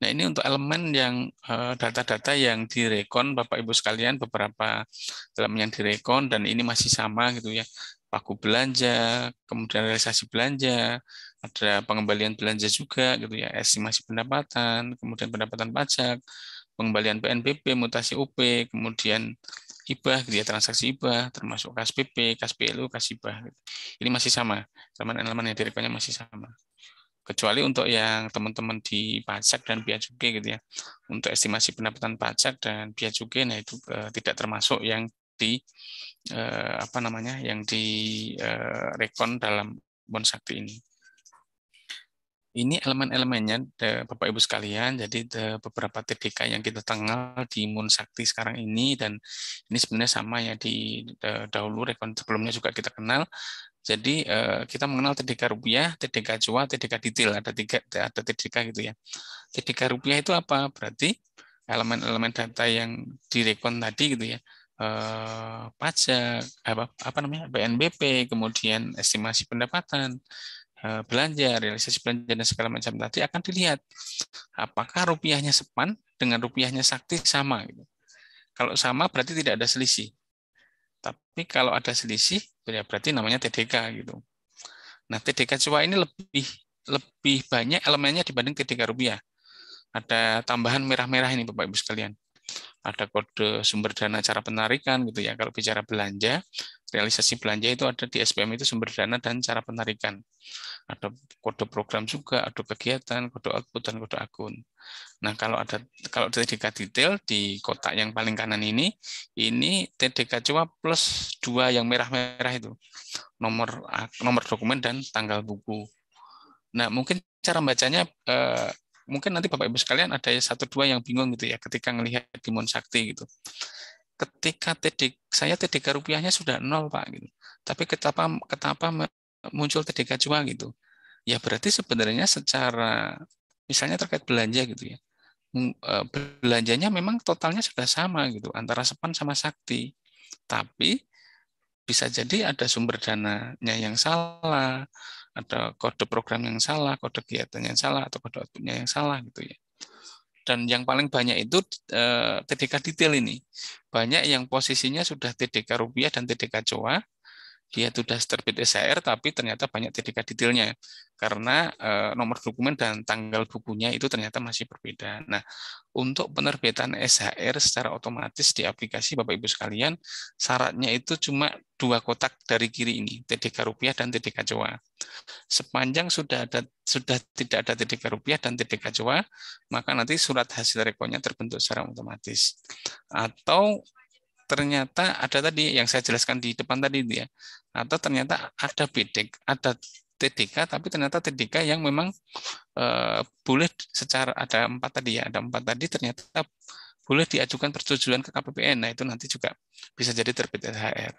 Nah, ini untuk elemen yang eh, data-data uh, yang direkon Bapak Ibu sekalian beberapa elemen yang direkon dan ini masih sama gitu ya. Paku belanja, kemudian realisasi belanja, ada pengembalian belanja juga gitu ya, estimasi pendapatan, kemudian pendapatan pajak, pengembalian PNBP, mutasi UP, kemudian Ibah, dia gitu ya, transaksi ibah, termasuk kas PP, kas PLU, kas hibah. Gitu. Ini masih sama, elemen-elemen yang direkonnya masih sama. Kecuali untuk yang teman-teman di pajak dan biaya cukai gitu ya. Untuk estimasi pendapatan pajak dan biaya cukai, nah itu eh, tidak termasuk yang di eh, apa namanya yang direkon eh, dalam bon sakti ini ini elemen-elemennya Bapak Ibu sekalian. Jadi beberapa TDK yang kita tanggal di Imun Sakti sekarang ini dan ini sebenarnya sama ya di dahulu rekon sebelumnya juga kita kenal. Jadi e, kita mengenal TDK rupiah, TDK jua, TDK detail ada tiga ada TDK gitu ya. TDK rupiah itu apa? Berarti elemen-elemen data yang direkon tadi gitu ya. E, pajak apa apa namanya BNBP kemudian estimasi pendapatan Eh, belanja, realisasi belanja dan segala macam tadi akan dilihat apakah rupiahnya sepan dengan rupiahnya sakti sama. Gitu. Kalau sama berarti tidak ada selisih. Tapi kalau ada selisih ya berarti namanya TDK gitu. Nah TDK cua ini lebih lebih banyak elemennya dibanding TDK rupiah. Ada tambahan merah-merah ini Bapak Ibu sekalian. Ada kode sumber dana cara penarikan gitu ya. Kalau bicara belanja realisasi belanja itu ada di SPM itu sumber dana dan cara penarikan. Ada kode program juga, ada kegiatan, kode output dan kode akun. Nah, kalau ada kalau TDK detail di kotak yang paling kanan ini, ini TDK cuma plus dua yang merah-merah itu. Nomor nomor dokumen dan tanggal buku. Nah, mungkin cara bacanya eh, mungkin nanti Bapak Ibu sekalian ada satu dua yang bingung gitu ya ketika ngelihat di Sakti gitu ketika TD, saya TDK rupiahnya sudah nol Pak gitu. Tapi ketapa kenapa muncul TDK cuma gitu. Ya berarti sebenarnya secara misalnya terkait belanja gitu ya. E, belanjanya memang totalnya sudah sama gitu antara Sepan sama Sakti. Tapi bisa jadi ada sumber dananya yang salah, ada kode program yang salah, kode kegiatan yang salah atau kode outputnya yang salah gitu ya. Dan yang paling banyak itu eh, TDK detail ini. Banyak yang posisinya sudah TDK rupiah dan TDK COA, dia sudah terbit SHR tapi ternyata banyak TDK detailnya karena eh, nomor dokumen dan tanggal bukunya itu ternyata masih berbeda. Nah, untuk penerbitan SHR secara otomatis di aplikasi Bapak Ibu sekalian, syaratnya itu cuma dua kotak dari kiri ini, TDK rupiah dan TDK Jawa. Sepanjang sudah ada sudah tidak ada TDK rupiah dan TDK Jawa, maka nanti surat hasil rekonya terbentuk secara otomatis. Atau ternyata ada tadi yang saya jelaskan di depan tadi dia ya. Atau ternyata ada bidik ada TDK tapi ternyata TDK yang memang e, boleh secara ada empat tadi ya, ada empat tadi ternyata boleh diajukan persetujuan ke KPPN. Nah, itu nanti juga bisa jadi terbit THR.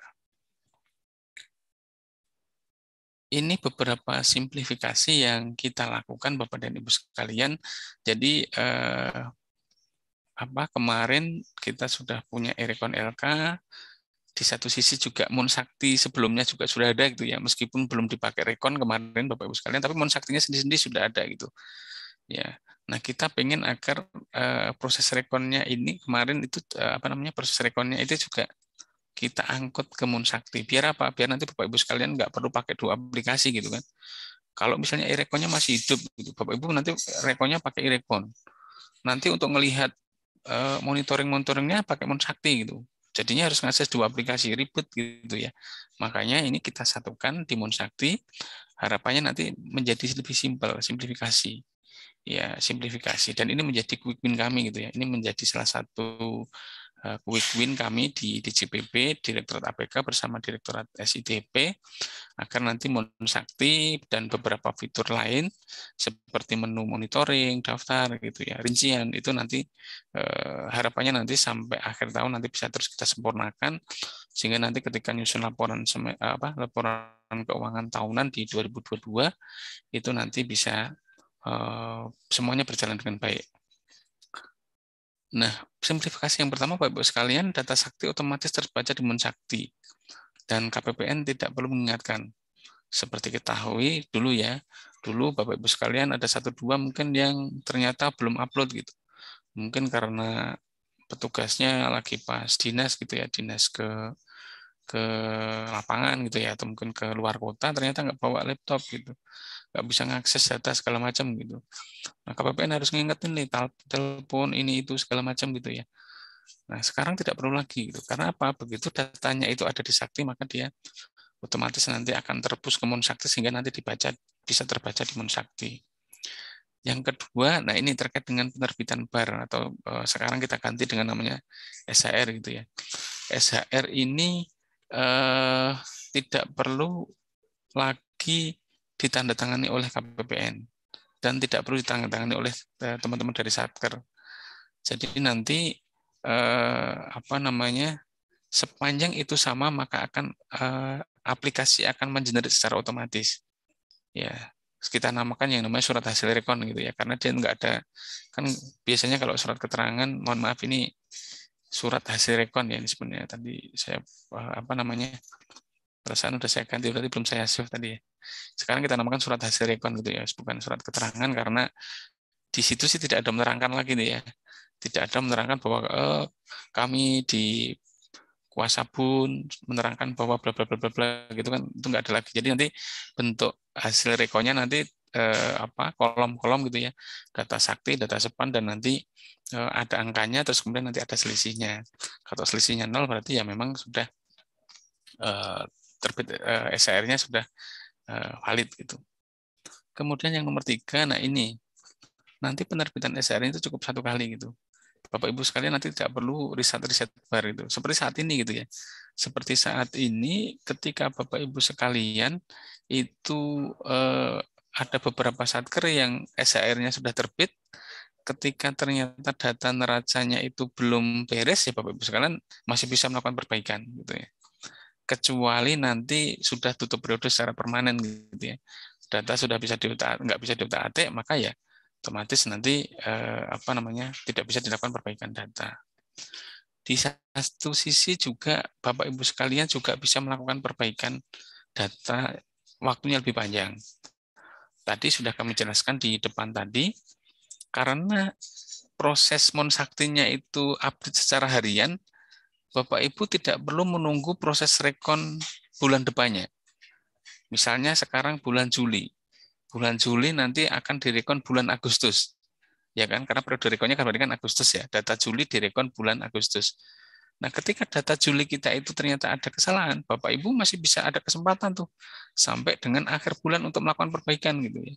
Ini beberapa simplifikasi yang kita lakukan Bapak dan Ibu sekalian. Jadi eh, apa kemarin kita sudah punya Erecon LK di satu sisi juga Sakti sebelumnya juga sudah ada gitu ya meskipun belum dipakai rekon kemarin Bapak Ibu sekalian tapi Monsaktinya sendiri-sendiri sudah ada gitu ya nah kita pengen agar uh, proses rekonnya ini kemarin itu uh, apa namanya proses rekonnya itu juga kita angkut ke Sakti biar apa biar nanti Bapak Ibu sekalian nggak perlu pakai dua aplikasi gitu kan kalau misalnya e-rekonnya masih hidup gitu, Bapak Ibu nanti rekonnya pakai e-rekon nanti untuk melihat Eh, monitoring monitoringnya pakai Monsakti gitu. Jadinya harus ngakses dua aplikasi ribet gitu ya. Makanya ini kita satukan di Monsakti. Harapannya nanti menjadi lebih simpel, simplifikasi. Ya, simplifikasi. Dan ini menjadi quick win kami gitu ya. Ini menjadi salah satu quick eh, win kami di DJPP, Direktorat APK bersama Direktorat SIDP agar nanti monsakti sakti dan beberapa fitur lain seperti menu monitoring, daftar gitu ya, rincian itu nanti eh, harapannya nanti sampai akhir tahun nanti bisa terus kita sempurnakan sehingga nanti ketika nyusun laporan eh, apa laporan keuangan tahunan di 2022 itu nanti bisa semuanya berjalan dengan baik. Nah, simplifikasi yang pertama Bapak-Ibu sekalian, data sakti otomatis terbaca di sakti dan KPPN tidak perlu mengingatkan. Seperti kita ketahui dulu ya, dulu Bapak-Ibu sekalian ada satu dua mungkin yang ternyata belum upload gitu. Mungkin karena petugasnya lagi pas dinas gitu ya, dinas ke ke lapangan gitu ya atau mungkin ke luar kota ternyata nggak bawa laptop gitu nggak bisa mengakses data segala macam gitu. Nah, KPPN harus ngingetin nih telepon ini itu segala macam gitu ya. Nah, sekarang tidak perlu lagi gitu. Karena apa? Begitu datanya itu ada di Sakti, maka dia otomatis nanti akan terpus ke sakti sehingga nanti dibaca bisa terbaca di Monsakti. Yang kedua, nah ini terkait dengan penerbitan bar atau eh, sekarang kita ganti dengan namanya SHR gitu ya. SHR ini eh, tidak perlu lagi ditandatangani oleh KPPN dan tidak perlu ditandatangani oleh eh, teman-teman dari Satker. Jadi nanti eh, apa namanya sepanjang itu sama maka akan eh, aplikasi akan mengenerate secara otomatis. Ya, kita namakan yang namanya surat hasil rekon gitu ya karena dia nggak ada kan biasanya kalau surat keterangan mohon maaf ini surat hasil rekon ya ini sebenarnya tadi saya eh, apa namanya perasaan udah saya ganti tadi belum saya save tadi ya sekarang kita namakan surat hasil rekon gitu ya, bukan surat keterangan karena di situ sih tidak ada menerangkan lagi nih ya. Tidak ada menerangkan bahwa eh, kami di kuasa pun menerangkan bahwa bla bla bla bla bla gitu kan itu nggak ada lagi. Jadi nanti bentuk hasil rekonnya nanti eh, apa kolom-kolom gitu ya data sakti data sepan dan nanti eh, ada angkanya terus kemudian nanti ada selisihnya kalau selisihnya nol berarti ya memang sudah eh, terbit eh, SR-nya sudah Eh, valid gitu. Kemudian yang nomor tiga, nah ini nanti penerbitan SRN itu cukup satu kali gitu. Bapak Ibu sekalian nanti tidak perlu riset-riset baru itu. Seperti saat ini gitu ya. Seperti saat ini ketika Bapak Ibu sekalian itu eh, ada beberapa satker yang sr nya sudah terbit, ketika ternyata data neracanya itu belum beres ya Bapak Ibu sekalian masih bisa melakukan perbaikan gitu ya kecuali nanti sudah tutup periode secara permanen gitu ya. Data sudah bisa diutak nggak bisa diutak atik maka ya otomatis nanti eh, apa namanya tidak bisa dilakukan perbaikan data. Di satu sisi juga Bapak Ibu sekalian juga bisa melakukan perbaikan data waktunya lebih panjang. Tadi sudah kami jelaskan di depan tadi karena proses monsaktinya itu update secara harian, Bapak Ibu tidak perlu menunggu proses rekon bulan depannya. Misalnya sekarang bulan Juli. Bulan Juli nanti akan direkon bulan Agustus. Ya kan? Karena periode rekonnya kan kan Agustus ya. Data Juli direkon bulan Agustus. Nah, ketika data Juli kita itu ternyata ada kesalahan, Bapak Ibu masih bisa ada kesempatan tuh sampai dengan akhir bulan untuk melakukan perbaikan gitu ya.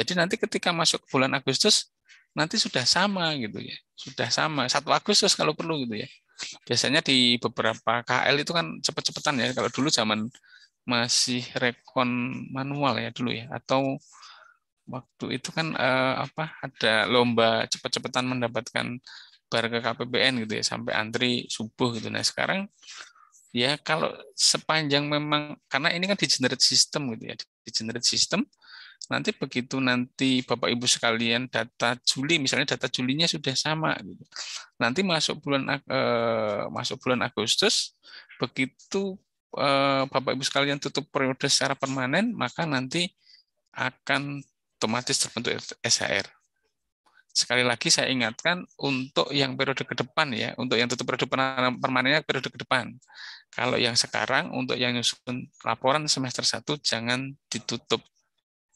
Jadi nanti ketika masuk bulan Agustus nanti sudah sama gitu ya. Sudah sama Satu Agustus kalau perlu gitu ya biasanya di beberapa KL itu kan cepet-cepetan ya kalau dulu zaman masih rekon manual ya dulu ya atau waktu itu kan eh, apa ada lomba cepet-cepetan mendapatkan bar ke KPBN gitu ya sampai antri subuh gitu nah sekarang ya kalau sepanjang memang karena ini kan di generate system gitu ya di generate system Nanti begitu nanti Bapak Ibu sekalian data Juli misalnya data Julinya sudah sama gitu. Nanti masuk bulan eh, masuk bulan Agustus begitu eh, Bapak Ibu sekalian tutup periode secara permanen maka nanti akan otomatis terbentuk SHR. Sekali lagi saya ingatkan untuk yang periode ke depan ya, untuk yang tutup periode permanennya periode ke depan. Kalau yang sekarang untuk yang nyusun laporan semester 1 jangan ditutup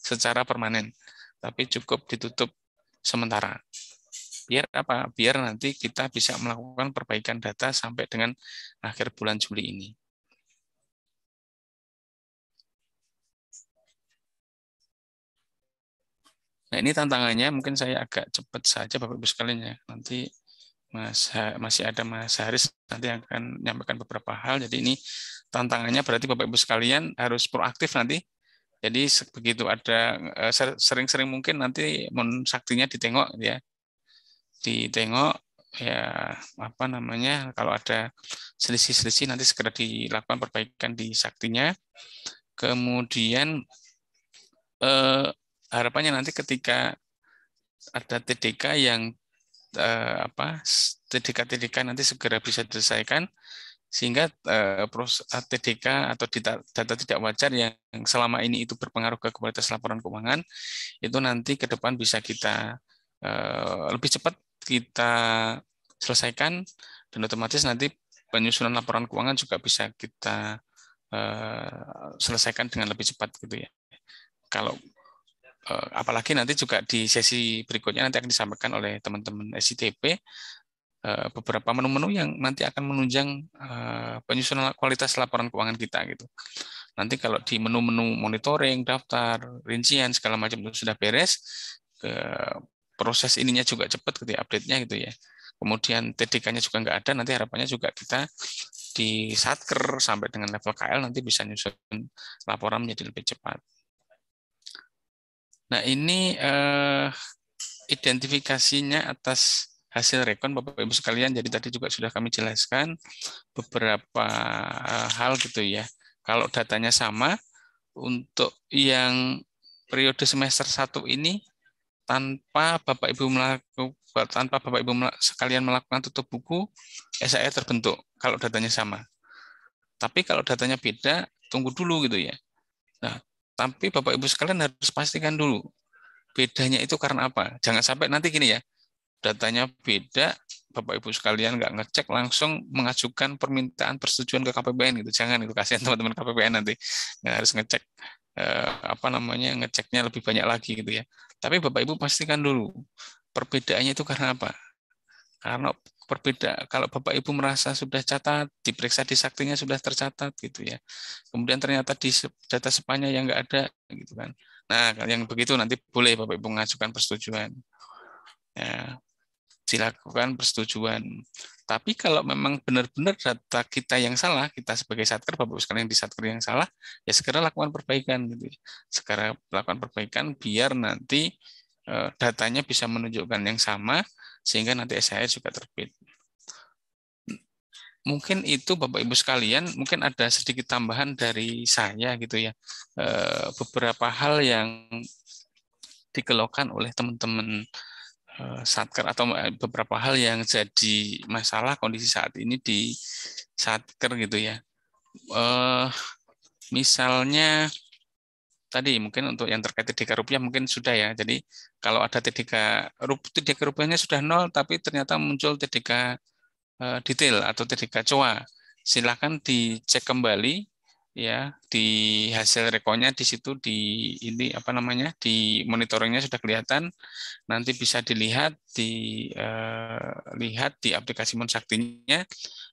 secara permanen, tapi cukup ditutup sementara. Biar apa? Biar nanti kita bisa melakukan perbaikan data sampai dengan akhir bulan Juli ini. Nah, ini tantangannya mungkin saya agak cepat saja Bapak Ibu sekalian ya. Nanti Mas masih ada Mas Haris nanti yang akan menyampaikan beberapa hal. Jadi ini tantangannya berarti Bapak Ibu sekalian harus proaktif nanti jadi begitu ada eh, sering-sering mungkin nanti saktinya ditengok gitu ya. Ditengok ya apa namanya kalau ada selisih-selisih nanti segera dilakukan perbaikan di saktinya. Kemudian eh, harapannya nanti ketika ada TDK yang eh, apa TDK-TDK nanti segera bisa diselesaikan sehingga eh, proses TDK atau data, data tidak wajar yang selama ini itu berpengaruh ke kualitas laporan keuangan itu nanti ke depan bisa kita eh, lebih cepat kita selesaikan dan otomatis nanti penyusunan laporan keuangan juga bisa kita eh, selesaikan dengan lebih cepat gitu ya. Kalau apalagi nanti juga di sesi berikutnya nanti akan disampaikan oleh teman-teman SITP Eh, beberapa menu-menu yang nanti akan menunjang eh, penyusunan kualitas laporan keuangan kita gitu. Nanti kalau di menu-menu monitoring, daftar, rincian segala macam itu sudah beres, ke proses ininya juga cepat ketika update-nya gitu ya. Kemudian TDK-nya juga nggak ada, nanti harapannya juga kita di satker sampai dengan level KL nanti bisa nyusun laporan menjadi lebih cepat. Nah ini eh, identifikasinya atas hasil rekon Bapak Ibu sekalian. Jadi tadi juga sudah kami jelaskan beberapa eh, hal gitu ya. Kalau datanya sama untuk yang periode semester 1 ini tanpa Bapak Ibu melakukan tanpa Bapak Ibu sekalian melakukan tutup buku, SAE terbentuk kalau datanya sama. Tapi kalau datanya beda, tunggu dulu gitu ya. Nah, tapi Bapak Ibu sekalian harus pastikan dulu bedanya itu karena apa. Jangan sampai nanti gini ya, datanya beda, Bapak Ibu sekalian nggak ngecek langsung mengajukan permintaan persetujuan ke KPPN gitu. Jangan itu kasihan *laughs* teman-teman KPPN nanti nah, harus ngecek eh, apa namanya ngeceknya lebih banyak lagi gitu ya. Tapi Bapak Ibu pastikan dulu perbedaannya itu karena apa? Karena perbeda kalau Bapak Ibu merasa sudah catat, diperiksa di saktinya sudah tercatat gitu ya. Kemudian ternyata di data sepanya yang enggak ada gitu kan. Nah, yang begitu nanti boleh Bapak Ibu mengajukan persetujuan. Ya, dilakukan persetujuan. Tapi kalau memang benar-benar data kita yang salah, kita sebagai satker, bapak Ibu sekalian di satker yang salah, ya segera lakukan perbaikan gitu. Ya. Segera lakukan perbaikan biar nanti eh, datanya bisa menunjukkan yang sama sehingga nanti SHR juga terbit. Mungkin itu Bapak Ibu sekalian, mungkin ada sedikit tambahan dari saya gitu ya. Eh, beberapa hal yang dikeluhkan oleh teman-teman Eh, satker atau eh, beberapa hal yang jadi masalah kondisi saat ini di satker gitu ya. Uh, misalnya tadi mungkin untuk yang terkait TDK rupiah mungkin sudah ya. Jadi kalau ada TDK rupiah, rupiahnya sudah nol tapi ternyata muncul TDK uh, detail atau TDK COA, silakan dicek kembali ya di hasil rekonya di situ di ini apa namanya di monitoringnya sudah kelihatan nanti bisa dilihat dilihat eh, di aplikasi monsaktinya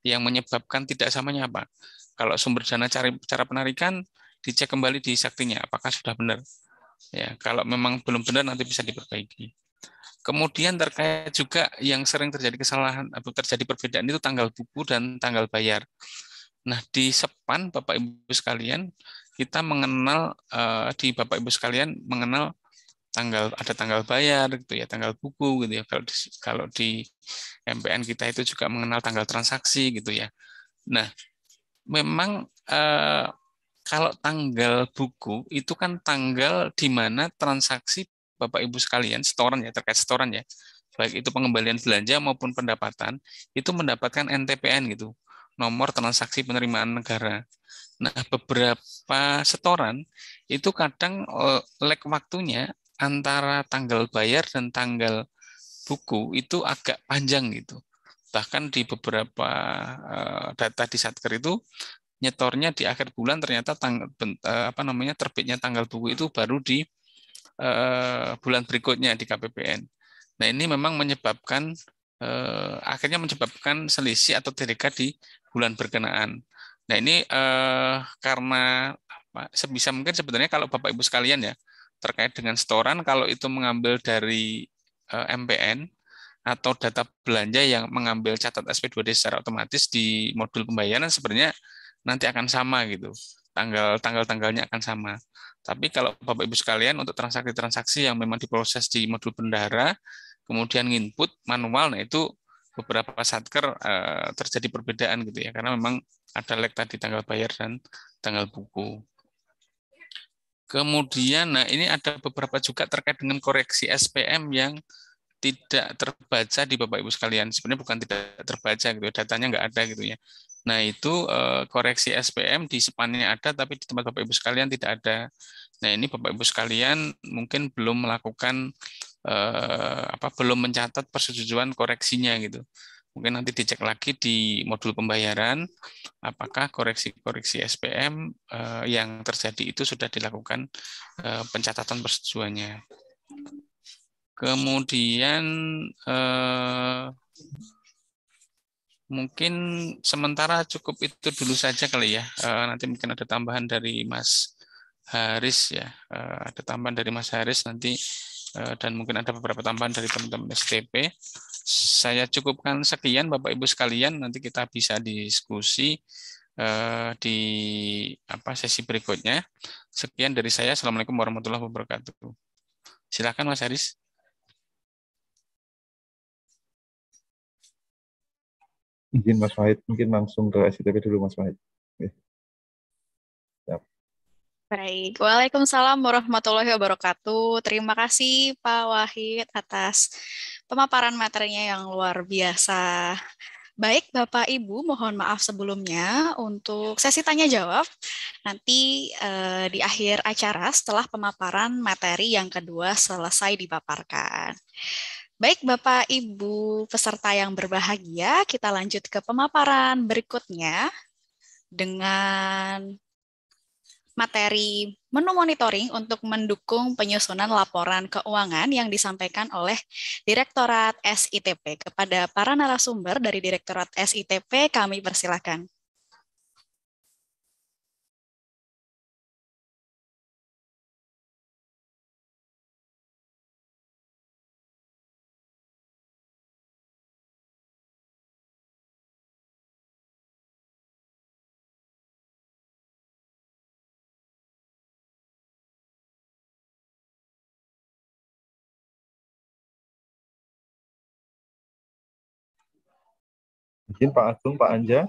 yang menyebabkan tidak samanya apa kalau sumber dana cari cara penarikan dicek kembali di saktinya apakah sudah benar ya kalau memang belum benar nanti bisa diperbaiki kemudian terkait juga yang sering terjadi kesalahan atau terjadi perbedaan itu tanggal buku dan tanggal bayar Nah, di SEPAN Bapak Ibu sekalian, kita mengenal eh, di Bapak Ibu sekalian mengenal tanggal ada tanggal bayar gitu ya, tanggal buku gitu ya. Kalau di, kalau di MPN kita itu juga mengenal tanggal transaksi gitu ya. Nah, memang eh, kalau tanggal buku itu kan tanggal di mana transaksi Bapak Ibu sekalian setoran ya terkait setoran ya baik itu pengembalian belanja maupun pendapatan itu mendapatkan NTPN gitu nomor transaksi penerimaan negara. Nah, beberapa setoran itu kadang eh, lag waktunya antara tanggal bayar dan tanggal buku itu agak panjang gitu. Bahkan di beberapa eh, data di Satker itu nyetornya di akhir bulan ternyata tang, eh, apa namanya terbitnya tanggal buku itu baru di bulan berikutnya di KPPN. Nah, ini memang menyebabkan akhirnya menyebabkan selisih atau terdekat di bulan berkenaan. Nah ini eh, karena apa, sebisa mungkin sebenarnya kalau Bapak Ibu sekalian ya terkait dengan setoran kalau itu mengambil dari eh, MPN atau data belanja yang mengambil catat SP2D secara otomatis di modul pembayaran sebenarnya nanti akan sama gitu. Tanggal tanggal tanggalnya akan sama. Tapi kalau Bapak Ibu sekalian untuk transaksi-transaksi yang memang diproses di modul bendahara kemudian input manual nah itu beberapa satker uh, terjadi perbedaan gitu ya karena memang ada lag tadi tanggal bayar dan tanggal buku. Kemudian nah ini ada beberapa juga terkait dengan koreksi SPM yang tidak terbaca di Bapak Ibu sekalian. Sebenarnya bukan tidak terbaca gitu, ya, datanya nggak ada gitu ya. Nah, itu eh, koreksi SPM di sepannya ada tapi di tempat Bapak Ibu sekalian tidak ada. Nah, ini Bapak Ibu sekalian mungkin belum melakukan eh, apa belum mencatat persetujuan koreksinya gitu. Mungkin nanti dicek lagi di modul pembayaran apakah koreksi-koreksi SPM eh, yang terjadi itu sudah dilakukan eh, pencatatan persetujuannya. Kemudian eh, mungkin sementara cukup itu dulu saja kali ya. Eh, nanti mungkin ada tambahan dari Mas Haris ya. Eh, ada tambahan dari Mas Haris nanti Eh, dan mungkin ada beberapa tambahan dari teman-teman STP. Saya cukupkan sekian Bapak Ibu sekalian, nanti kita bisa diskusi eh, di apa sesi berikutnya. Sekian dari saya. Assalamualaikum warahmatullahi wabarakatuh. Silakan Mas Haris. Izin Mas Wahid, mungkin langsung ke STP dulu Mas Wahid. Baik, Waalaikumsalam warahmatullahi wabarakatuh. Terima kasih Pak Wahid atas pemaparan materinya yang luar biasa. Baik, Bapak Ibu, mohon maaf sebelumnya untuk sesi tanya jawab nanti eh, di akhir acara setelah pemaparan materi yang kedua selesai dipaparkan. Baik, Bapak Ibu peserta yang berbahagia, kita lanjut ke pemaparan berikutnya dengan materi menu monitoring untuk mendukung penyusunan laporan keuangan yang disampaikan oleh Direktorat SITP. Kepada para narasumber dari Direktorat SITP, kami persilahkan. izin Pak Agung, Pak Anja.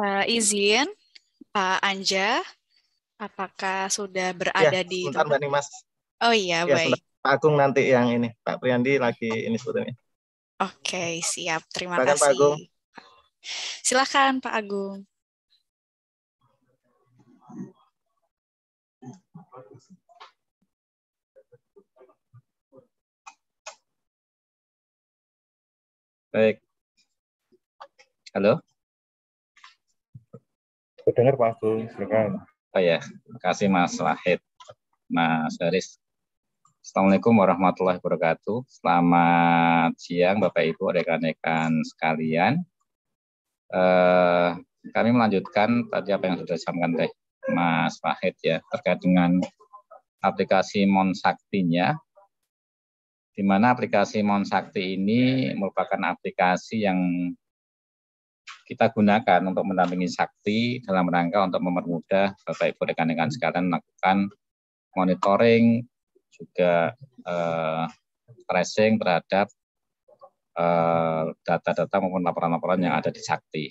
Uh, izin Pak Anja, apakah sudah berada ya, di? Sebentar, Mbak Nimas. Oh iya, ya, baik. Sebentar. Pak Agung nanti yang ini, Pak Priyandi lagi ini sebetulnya. Oke, siap. Terima Silakan, kasih. Pak Agung. Silakan Pak Agung. Baik. Halo. Dengar Pak Agung, silakan. Oh ya, terima kasih Mas Wahid, Mas Haris. Assalamualaikum warahmatullahi wabarakatuh. Selamat siang Bapak Ibu, rekan-rekan sekalian. Eh, kami melanjutkan tadi apa yang sudah disampaikan oleh Mas Wahid ya terkait dengan aplikasi ya. Di mana aplikasi Monsakti ini merupakan aplikasi yang kita gunakan untuk mendampingi sakti dalam rangka untuk mempermudah Bapak Ibu rekan-rekan sekalian melakukan monitoring juga eh, tracing terhadap eh, data-data eh, maupun laporan-laporan yang ada di Sakti.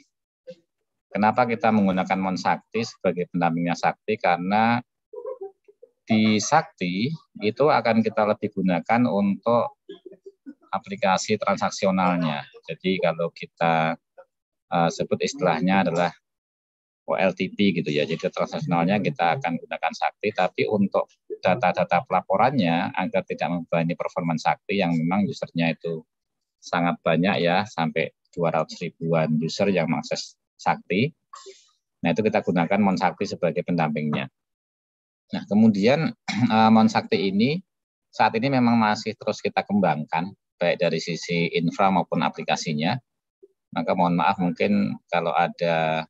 Kenapa kita menggunakan Monsakti sebagai pendampingnya Sakti? Karena di Sakti itu akan kita lebih gunakan untuk aplikasi transaksionalnya. Jadi kalau kita uh, sebut istilahnya adalah OLTP oh, gitu ya. Jadi transaksionalnya kita akan gunakan Sakti, tapi untuk data-data pelaporannya agar tidak membebani performa Sakti yang memang usernya itu sangat banyak ya, sampai 200 ribuan user yang mengakses Sakti. Nah itu kita gunakan Monsakti sebagai pendampingnya. Nah kemudian *clears throat* eh, Monsakti ini saat ini memang masih terus kita kembangkan baik dari sisi infra maupun aplikasinya. Maka mohon maaf mungkin kalau ada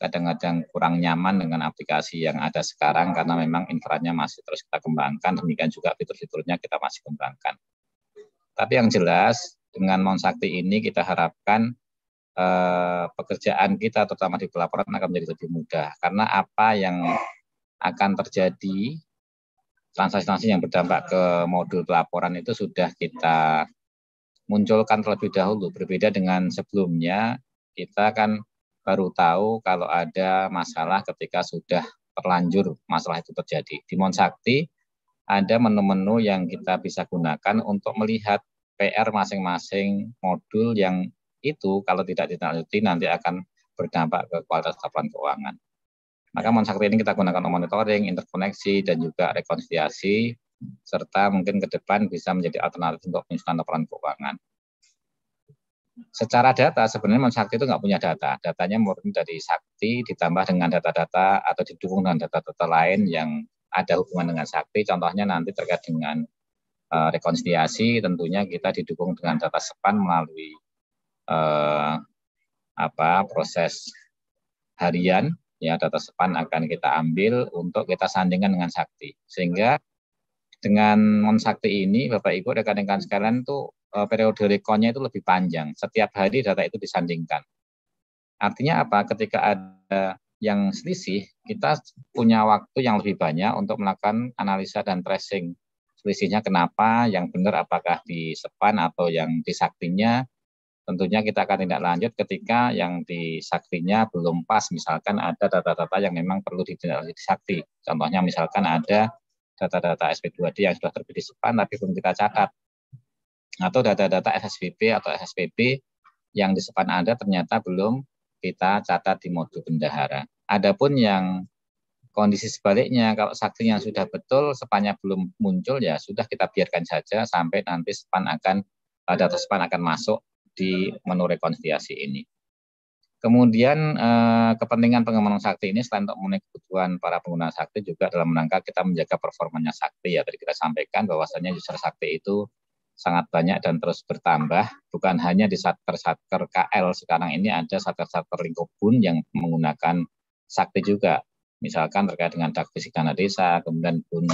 kadang-kadang kurang nyaman dengan aplikasi yang ada sekarang karena memang infranya masih terus kita kembangkan, demikian juga fitur-fiturnya kita masih kembangkan. Tapi yang jelas dengan Monsakti ini kita harapkan eh, pekerjaan kita terutama di pelaporan akan menjadi lebih mudah karena apa yang akan terjadi transaksi-transaksi yang berdampak ke modul pelaporan itu sudah kita munculkan terlebih dahulu berbeda dengan sebelumnya kita akan baru tahu kalau ada masalah ketika sudah terlanjur masalah itu terjadi. Di Monsakti ada menu-menu yang kita bisa gunakan untuk melihat PR masing-masing modul yang itu kalau tidak ditindaklanjuti nanti akan berdampak ke kualitas laporan keuangan. Maka Monsakti ini kita gunakan untuk monitoring, interkoneksi, dan juga rekonsiliasi, serta mungkin ke depan bisa menjadi alternatif untuk penyusunan laporan keuangan secara data sebenarnya Monsakti itu nggak punya data. Datanya murni dari Sakti ditambah dengan data-data atau didukung dengan data-data lain yang ada hubungan dengan Sakti. Contohnya nanti terkait dengan uh, rekonsiliasi tentunya kita didukung dengan data sepan melalui uh, apa proses harian ya data sepan akan kita ambil untuk kita sandingkan dengan sakti sehingga dengan monsakti ini Bapak Ibu rekan-rekan sekalian tuh Eh, periode rekonnya itu lebih panjang. Setiap hari data itu disandingkan. Artinya apa? Ketika ada yang selisih, kita punya waktu yang lebih banyak untuk melakukan analisa dan tracing. Selisihnya kenapa, yang benar apakah di sepan atau yang di saktinya. Tentunya kita akan tindak lanjut ketika yang di saktinya belum pas. Misalkan ada data-data yang memang perlu ditindak di sakti. Contohnya misalkan ada data-data SP2D yang sudah terbit di sepan tapi belum kita catat atau data-data SSBP atau SSPP yang di sepan Anda ternyata belum kita catat di modul bendahara. Adapun yang kondisi sebaliknya, kalau sakti yang sudah betul, sepannya belum muncul, ya sudah kita biarkan saja sampai nanti sepan akan eh, data sepan akan masuk di menu rekonsiliasi ini. Kemudian eh, kepentingan pengembangan sakti ini selain untuk memenuhi kebutuhan para pengguna sakti juga dalam rangka kita menjaga performanya sakti ya tadi kita sampaikan bahwasanya user sakti itu sangat banyak dan terus bertambah. Bukan hanya di satker-satker KL sekarang ini ada satker-satker pun yang menggunakan sakti juga. Misalkan terkait dengan dak dana desa, kemudian pun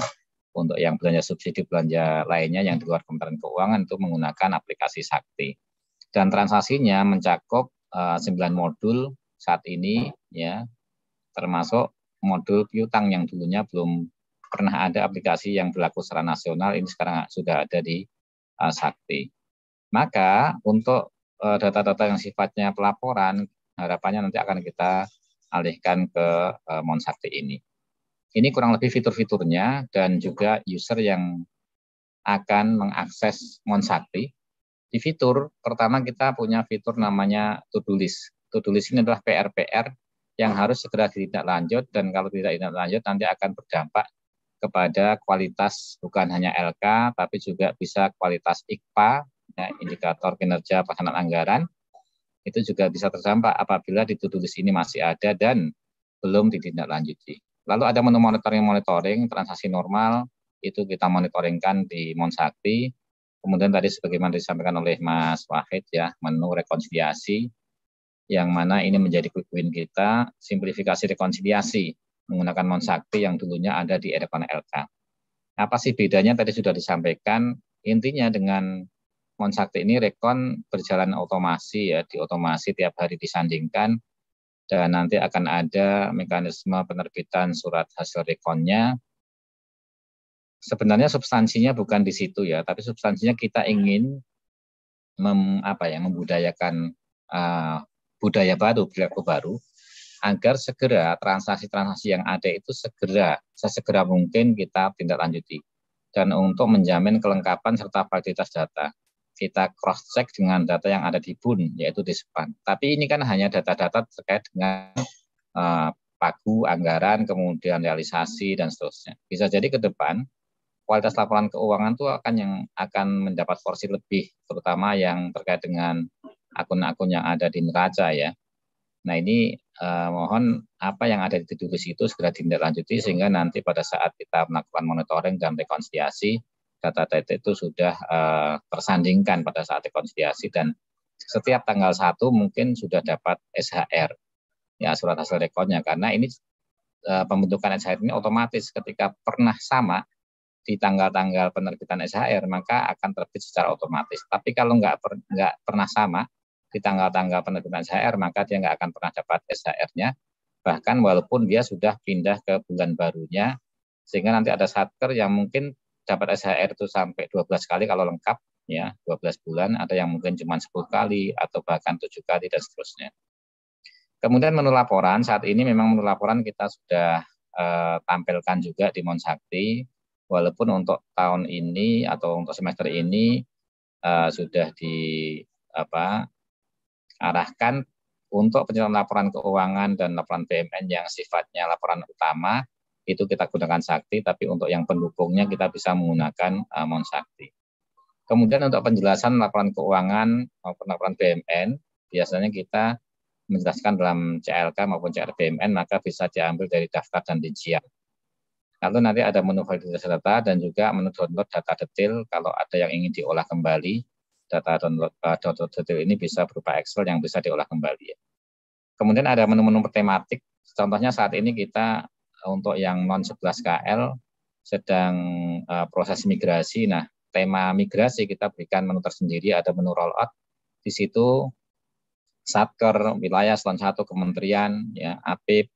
untuk yang belanja subsidi belanja lainnya yang di luar Kementerian Keuangan itu menggunakan aplikasi sakti. Dan transaksinya mencakup uh, eh, 9 modul saat ini ya termasuk modul piutang yang dulunya belum pernah ada aplikasi yang berlaku secara nasional ini sekarang sudah ada di uh, sakti. Maka untuk eh, data-data yang sifatnya pelaporan harapannya nanti akan kita alihkan ke uh, eh, Monsakti ini. Ini kurang lebih fitur-fiturnya dan juga user yang akan mengakses Monsakti. Di fitur pertama kita punya fitur namanya to-do list. To-do list ini adalah PR-PR yang harus segera lanjut dan kalau tidak lanjut nanti akan berdampak kepada kualitas bukan hanya LK tapi juga bisa kualitas IKPA ya, indikator kinerja pelaksanaan anggaran itu juga bisa terdampak apabila ditulis ini masih ada dan belum ditindaklanjuti. Lalu ada menu monitoring-monitoring transaksi normal itu kita monitoringkan di Monsakti. Kemudian tadi sebagaimana disampaikan oleh Mas Wahid ya menu rekonsiliasi yang mana ini menjadi quick win kita simplifikasi rekonsiliasi menggunakan Mount Sakti yang dulunya ada di Erakan LK. Nah, apa sih bedanya tadi sudah disampaikan, intinya dengan Mount Sakti ini rekon berjalan otomasi ya, di otomasi tiap hari disandingkan dan nanti akan ada mekanisme penerbitan surat hasil rekonnya. Sebenarnya substansinya bukan di situ ya, tapi substansinya kita ingin mem, apa ya, membudayakan uh, budaya baru, perilaku baru agar segera transaksi-transaksi yang ada itu segera sesegera mungkin kita tindak lanjuti dan untuk menjamin kelengkapan serta validitas data kita cross check dengan data yang ada di BUN yaitu di sepan. Tapi ini kan hanya data-data terkait dengan uh, pagu, anggaran, kemudian realisasi dan seterusnya. Bisa jadi ke depan kualitas laporan keuangan itu akan yang akan mendapat porsi lebih terutama yang terkait dengan akun-akun yang ada di neraca ya Nah ini eh, mohon apa yang ada di tugas itu segera ditindaklanjuti sehingga nanti pada saat kita melakukan monitoring dan rekonsiliasi data-data itu sudah eh, tersandingkan pada saat rekonsiliasi dan setiap tanggal satu mungkin sudah dapat SHR ya surat hasil rekodnya karena ini eh, pembentukan SHR ini otomatis ketika pernah sama di tanggal-tanggal penerbitan SHR maka akan terbit secara otomatis. Tapi kalau nggak per, nggak pernah sama di tanggal-tanggal penerbitan SHR, maka dia nggak akan pernah dapat SHR-nya. Bahkan walaupun dia sudah pindah ke bulan barunya, sehingga nanti ada satker yang mungkin dapat SHR itu sampai 12 kali kalau lengkap, ya 12 bulan, ada yang mungkin cuma 10 kali atau bahkan 7 kali dan seterusnya. Kemudian menu laporan, saat ini memang menu laporan kita sudah eh, tampilkan juga di Monsakti, walaupun untuk tahun ini atau untuk semester ini eh, sudah di apa arahkan untuk penyusunan laporan keuangan dan laporan BMN yang sifatnya laporan utama itu kita gunakan Sakti, tapi untuk yang pendukungnya kita bisa menggunakan uh, Sakti. Kemudian untuk penjelasan laporan keuangan maupun laporan BMN, biasanya kita menjelaskan dalam CLK maupun CRBMN, maka bisa diambil dari daftar dan rincian. Lalu nanti ada menu validasi data dan juga menu download data detail kalau ada yang ingin diolah kembali data download eh, detail ini bisa berupa Excel yang bisa diolah kembali. Ya. Kemudian ada menu-menu tematik. Contohnya saat ini kita eh, untuk yang non 11 KL sedang uh, proses migrasi. Nah, tema migrasi kita berikan menu tersendiri. Ada menu rollout. Di situ satker wilayah selon satu kementerian ya APIP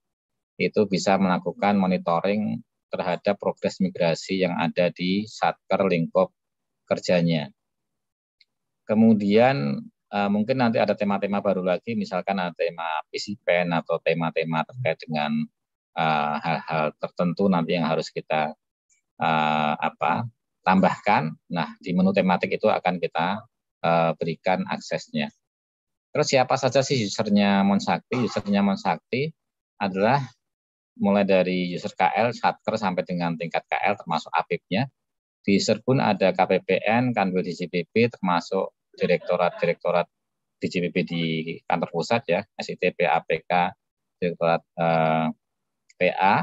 itu bisa melakukan monitoring terhadap progres migrasi yang ada di satker lingkup kerjanya. Kemudian uh, mungkin nanti ada tema-tema baru lagi, misalkan ada tema PCPN atau tema-tema terkait dengan eh, hal-hal uh, tertentu nanti yang harus kita uh, apa tambahkan. Nah, di menu tematik itu akan kita uh, berikan aksesnya. Terus siapa saja sih usernya Monsakti? Usernya Monsakti adalah mulai dari user KL, satker sampai dengan tingkat KL termasuk APIP-nya. Di user pun ada KPPN, Kanwil DCPP termasuk direktorat-direktorat di JPP di kantor pusat ya, SITP, APK, direktorat eh, PA,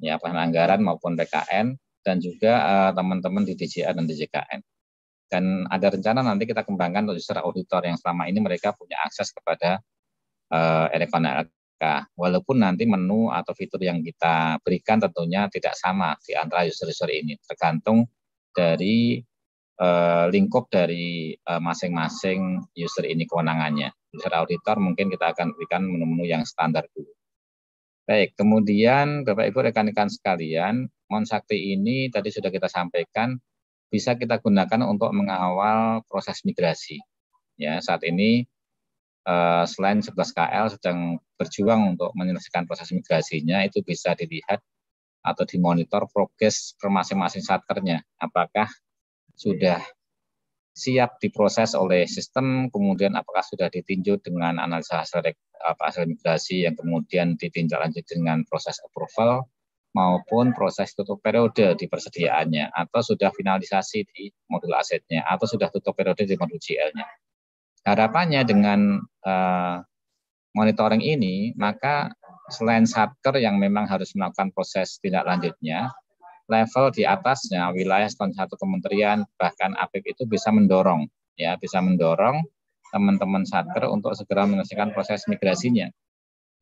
ya pelanggaran Anggaran maupun PKN, dan juga eh, teman-teman eh, di DJA dan DJKN. Dan ada rencana nanti kita kembangkan untuk user auditor yang selama ini mereka punya akses kepada eh, elektronik LK. Walaupun nanti menu atau fitur yang kita berikan tentunya tidak sama di antara user-user ini, tergantung dari eh, lingkup dari eh, masing-masing eh, user ini kewenangannya. User auditor mungkin kita akan berikan menu-menu yang standar dulu. Baik, kemudian Bapak Ibu rekan-rekan sekalian, Monsakti ini tadi sudah kita sampaikan bisa kita gunakan untuk mengawal proses migrasi. Ya, saat ini eh, selain 11 KL sedang berjuang untuk menyelesaikan proses migrasinya, itu bisa dilihat atau dimonitor progres per masing-masing satkernya. Apakah sudah siap diproses oleh sistem, kemudian apakah sudah ditinjau dengan analisa hasil apa, hasil migrasi yang kemudian ditinjau lanjut dengan proses approval maupun proses tutup periode di persediaannya atau sudah finalisasi di modul asetnya atau sudah tutup periode di modul GL-nya. Harapannya dengan uh, monitoring ini maka selain satker yang memang harus melakukan proses tindak lanjutnya level di atasnya wilayah satu kementerian bahkan APIP itu bisa mendorong ya bisa mendorong teman-teman satker untuk segera menyelesaikan proses migrasinya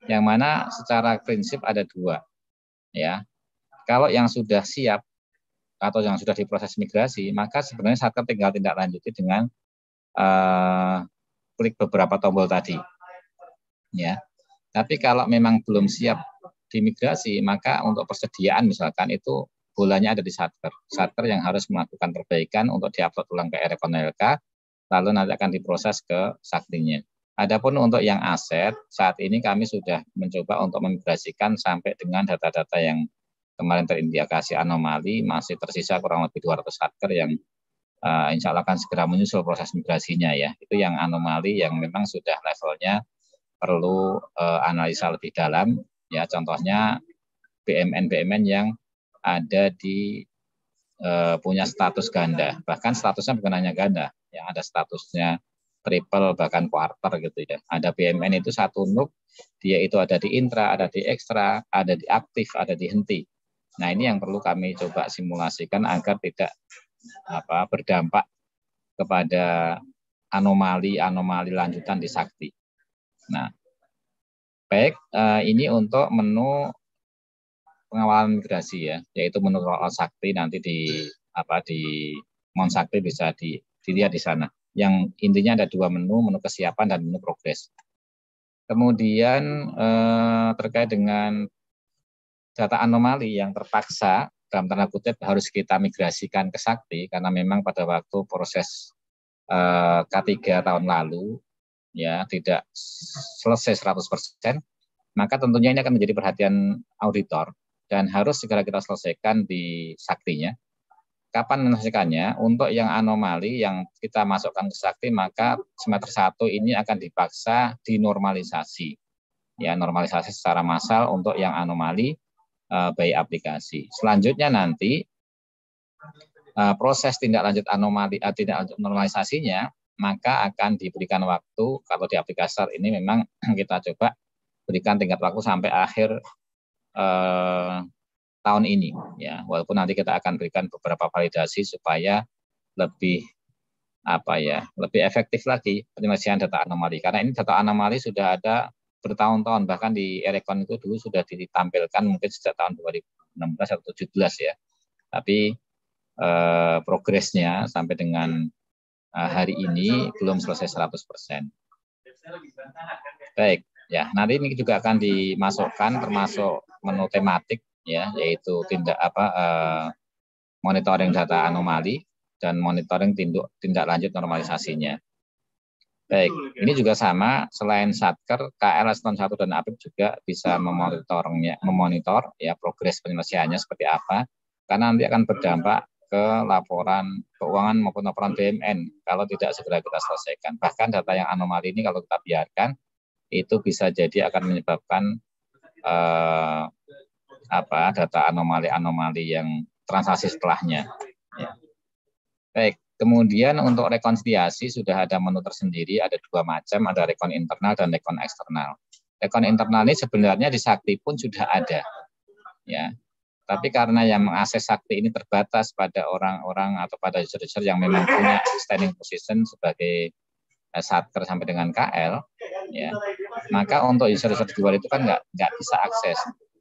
yang mana secara prinsip ada dua ya kalau yang sudah siap atau yang sudah diproses migrasi maka sebenarnya satker tinggal tindak lanjuti dengan uh, klik beberapa tombol tadi ya tapi kalau memang belum siap di migrasi maka untuk persediaan misalkan itu bolanya ada di shutter. Shutter yang harus melakukan perbaikan untuk diupload ulang ke RKNLK, lalu nanti akan diproses ke saktinya. Adapun untuk yang aset, saat ini kami sudah mencoba untuk memigrasikan sampai dengan data-data yang kemarin terindikasi anomali, masih tersisa kurang lebih 200 shutter yang uh, insya Allah akan segera menyusul proses migrasinya ya. Itu yang anomali yang memang sudah levelnya perlu uh, analisa lebih dalam. Ya contohnya BMN-BMN yang ada di uh, punya status ganda. Bahkan statusnya bukan hanya ganda, yang ada statusnya triple bahkan quarter gitu ya. Ada BMN itu satu nuk, dia itu ada di intra, ada di ekstra, ada di aktif, ada di henti. Nah ini yang perlu kami coba simulasikan agar tidak apa berdampak kepada anomali-anomali lanjutan di sakti. Nah baik eh, ini untuk menu pengawalan migrasi ya, yaitu menurut alat sakti nanti di apa di mon Sakti bisa di, dilihat di sana. Yang intinya ada dua menu, menu kesiapan dan menu progres. Kemudian eh, terkait dengan data anomali yang terpaksa dalam tanda kutip harus kita migrasikan ke Sakti karena memang pada waktu proses eh, K3 tahun lalu ya tidak selesai 100%, maka tentunya ini akan menjadi perhatian auditor dan harus segera kita selesaikan di saktinya. Kapan menyelesaikannya? Untuk yang anomali yang kita masukkan ke sakti, maka semester 1 ini akan dipaksa dinormalisasi. Ya, normalisasi secara massal untuk yang anomali eh, baik aplikasi. Selanjutnya nanti eh, proses tindak lanjut anomali eh, tindak lanjut normalisasinya maka akan diberikan waktu kalau di aplikasi ini memang *clears throat* kita coba berikan tingkat waktu sampai akhir eh, tahun ini ya walaupun nanti kita akan berikan beberapa validasi supaya lebih apa ya lebih efektif lagi penyelesaian data anomali karena ini data anomali sudah ada bertahun-tahun bahkan di Erecon itu dulu sudah ditampilkan mungkin sejak tahun 2016 atau 2017 ya tapi eh, progresnya sampai dengan eh, hari ini belum selesai 100 persen baik Ya, nanti ini juga akan dimasukkan termasuk menu tematik ya, yaitu tindak apa eh, monitoring data anomali dan monitoring tindak tindak lanjut normalisasinya. Baik, ini juga sama selain Satker, KL Aston 1 dan APIP juga bisa memonitornya, memonitor ya progres penyelesaiannya seperti apa karena nanti akan berdampak ke laporan keuangan maupun laporan BMN kalau tidak segera kita selesaikan. Bahkan data yang anomali ini kalau kita biarkan itu bisa jadi akan menyebabkan eh, apa data anomali-anomali yang transaksi setelahnya. Ya. Baik, kemudian untuk rekonsiliasi sudah ada menu tersendiri, ada dua macam, ada rekon internal dan rekon eksternal. Rekon internal ini sebenarnya di Sakti pun sudah ada. Ya. Tapi karena yang mengakses Sakti ini terbatas pada orang-orang atau pada user-user yang memang punya standing position sebagai eh, satker sampai dengan KL, ya, maka untuk user-user di luar itu kan nggak nggak bisa akses.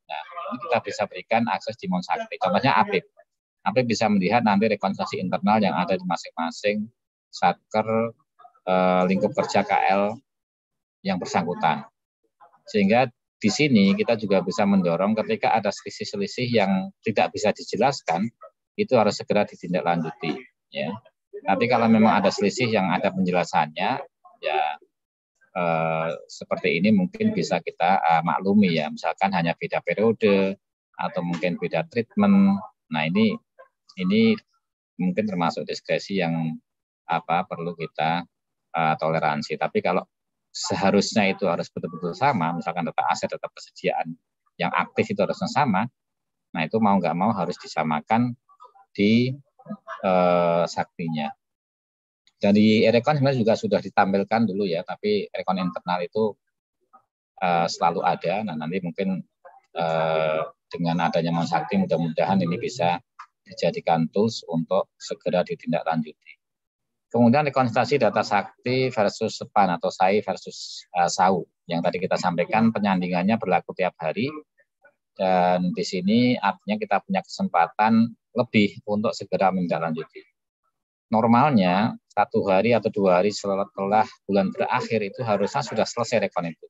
Nah, kita bisa berikan akses di Monsakti. Contohnya APIP. APIP bisa melihat nanti rekonstruksi internal yang ada di masing-masing satker eh, lingkup kerja KL yang bersangkutan. Sehingga di sini kita juga bisa mendorong ketika ada selisih-selisih yang tidak bisa dijelaskan, itu harus segera ditindaklanjuti. Ya. Nanti kalau memang ada selisih yang ada penjelasannya, ya Eh, seperti ini mungkin bisa kita uh, maklumi ya, misalkan hanya beda periode atau mungkin beda treatment. Nah ini ini mungkin termasuk diskresi yang apa perlu kita uh, toleransi. Tapi kalau seharusnya itu harus betul-betul sama, misalkan tetap aset, tetap persediaan yang aktif itu harusnya sama. Nah itu mau nggak mau harus disamakan di uh, saktinya. Jadi Erecon sebenarnya juga sudah ditampilkan dulu ya, tapi Erecon internal itu uh, selalu ada. Nah nanti mungkin uh, dengan adanya Monsakti mudah-mudahan ini bisa dijadikan tools untuk segera ditindaklanjuti. Kemudian rekonstruksi data sakti versus sepan atau sai versus uh, sau yang tadi kita sampaikan penyandingannya berlaku tiap hari dan di sini artinya kita punya kesempatan lebih untuk segera menindaklanjuti. Normalnya satu hari atau dua hari setelah bulan berakhir itu harusnya sudah selesai rekon itu.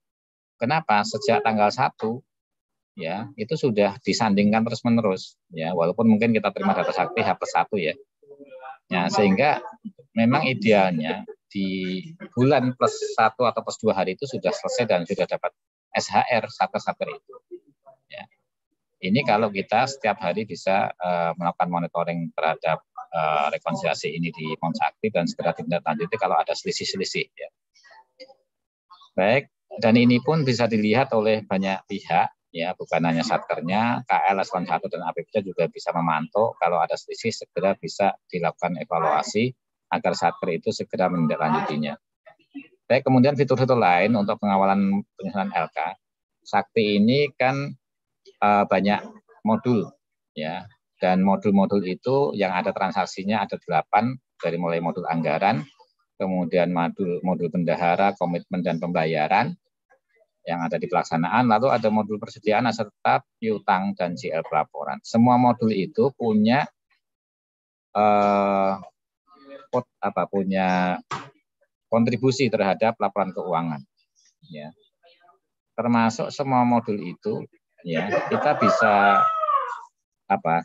Kenapa? Sejak tanggal 1 ya itu sudah disandingkan terus menerus ya walaupun mungkin kita terima data sakti H plus 1 ya. Ya sehingga memang idealnya di bulan plus satu atau plus dua hari itu sudah selesai dan sudah dapat SHR satu satu itu. Ya. Ini kalau kita setiap hari bisa uh, melakukan monitoring terhadap Eh, rekonsiliasi ini di Monsakti dan segera ditindaklanjuti kalau ada selisih-selisih. Ya. Baik, dan ini pun bisa dilihat oleh banyak pihak, ya bukan hanya satkernya, KL Eselon 1 dan APBC juga bisa memantau kalau ada selisih segera bisa dilakukan evaluasi agar satker itu segera menindaklanjutinya. Baik, kemudian fitur-fitur lain untuk pengawalan penyelesaian LK, Sakti ini kan uh, banyak modul ya dan modul-modul itu yang ada transaksinya ada delapan dari mulai modul anggaran, kemudian modul modul bendahara, komitmen dan pembayaran yang ada di pelaksanaan, lalu ada modul persediaan serta piutang dan CL pelaporan. Semua modul itu punya eh, apa punya kontribusi terhadap laporan keuangan. Ya. Termasuk semua modul itu ya kita bisa apa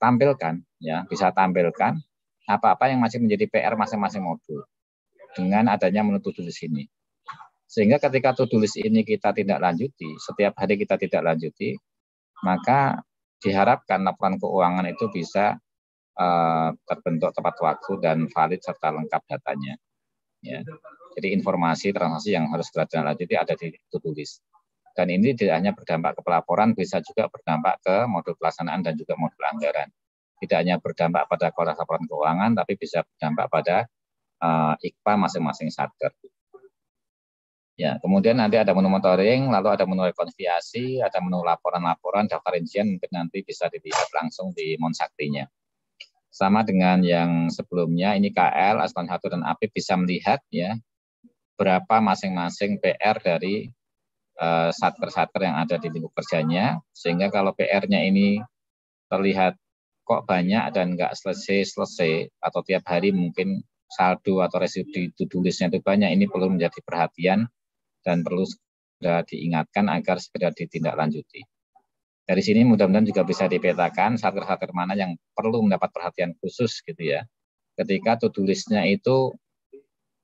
tampilkan ya bisa tampilkan apa-apa yang masih menjadi PR masing-masing modul dengan adanya menu to di sini. Sehingga ketika to list ini kita tidak lanjuti, setiap hari kita tidak lanjuti, maka diharapkan laporan keuangan itu bisa uh, terbentuk tepat waktu dan valid serta lengkap datanya. Ya. Jadi informasi transaksi yang harus kita lanjuti ada di to list. Dan ini tidak hanya berdampak ke pelaporan, bisa juga berdampak ke modul pelaksanaan dan juga modul anggaran. Tidak hanya berdampak pada kualitas laporan keuangan, tapi bisa berdampak pada uh, IKPA masing-masing satker. Ya, kemudian nanti ada menu monitoring, lalu ada menu rekonsiliasi, ada menu laporan-laporan, daftar rincian mungkin nanti bisa dilihat langsung di Monsaktinya. Sama dengan yang sebelumnya, ini KL, Aslan 1 dan AP bisa melihat ya berapa masing-masing PR dari Eh, satker-satker yang ada di lingkup kerjanya sehingga kalau PR-nya ini terlihat kok banyak dan nggak selesai-selesai atau tiap hari mungkin saldo atau residu itu tulisnya itu banyak ini perlu menjadi perhatian dan perlu segera diingatkan agar segera ditindaklanjuti. Dari sini mudah-mudahan juga bisa dipetakan satker-satker mana yang perlu mendapat perhatian khusus gitu ya. Ketika tulisnya itu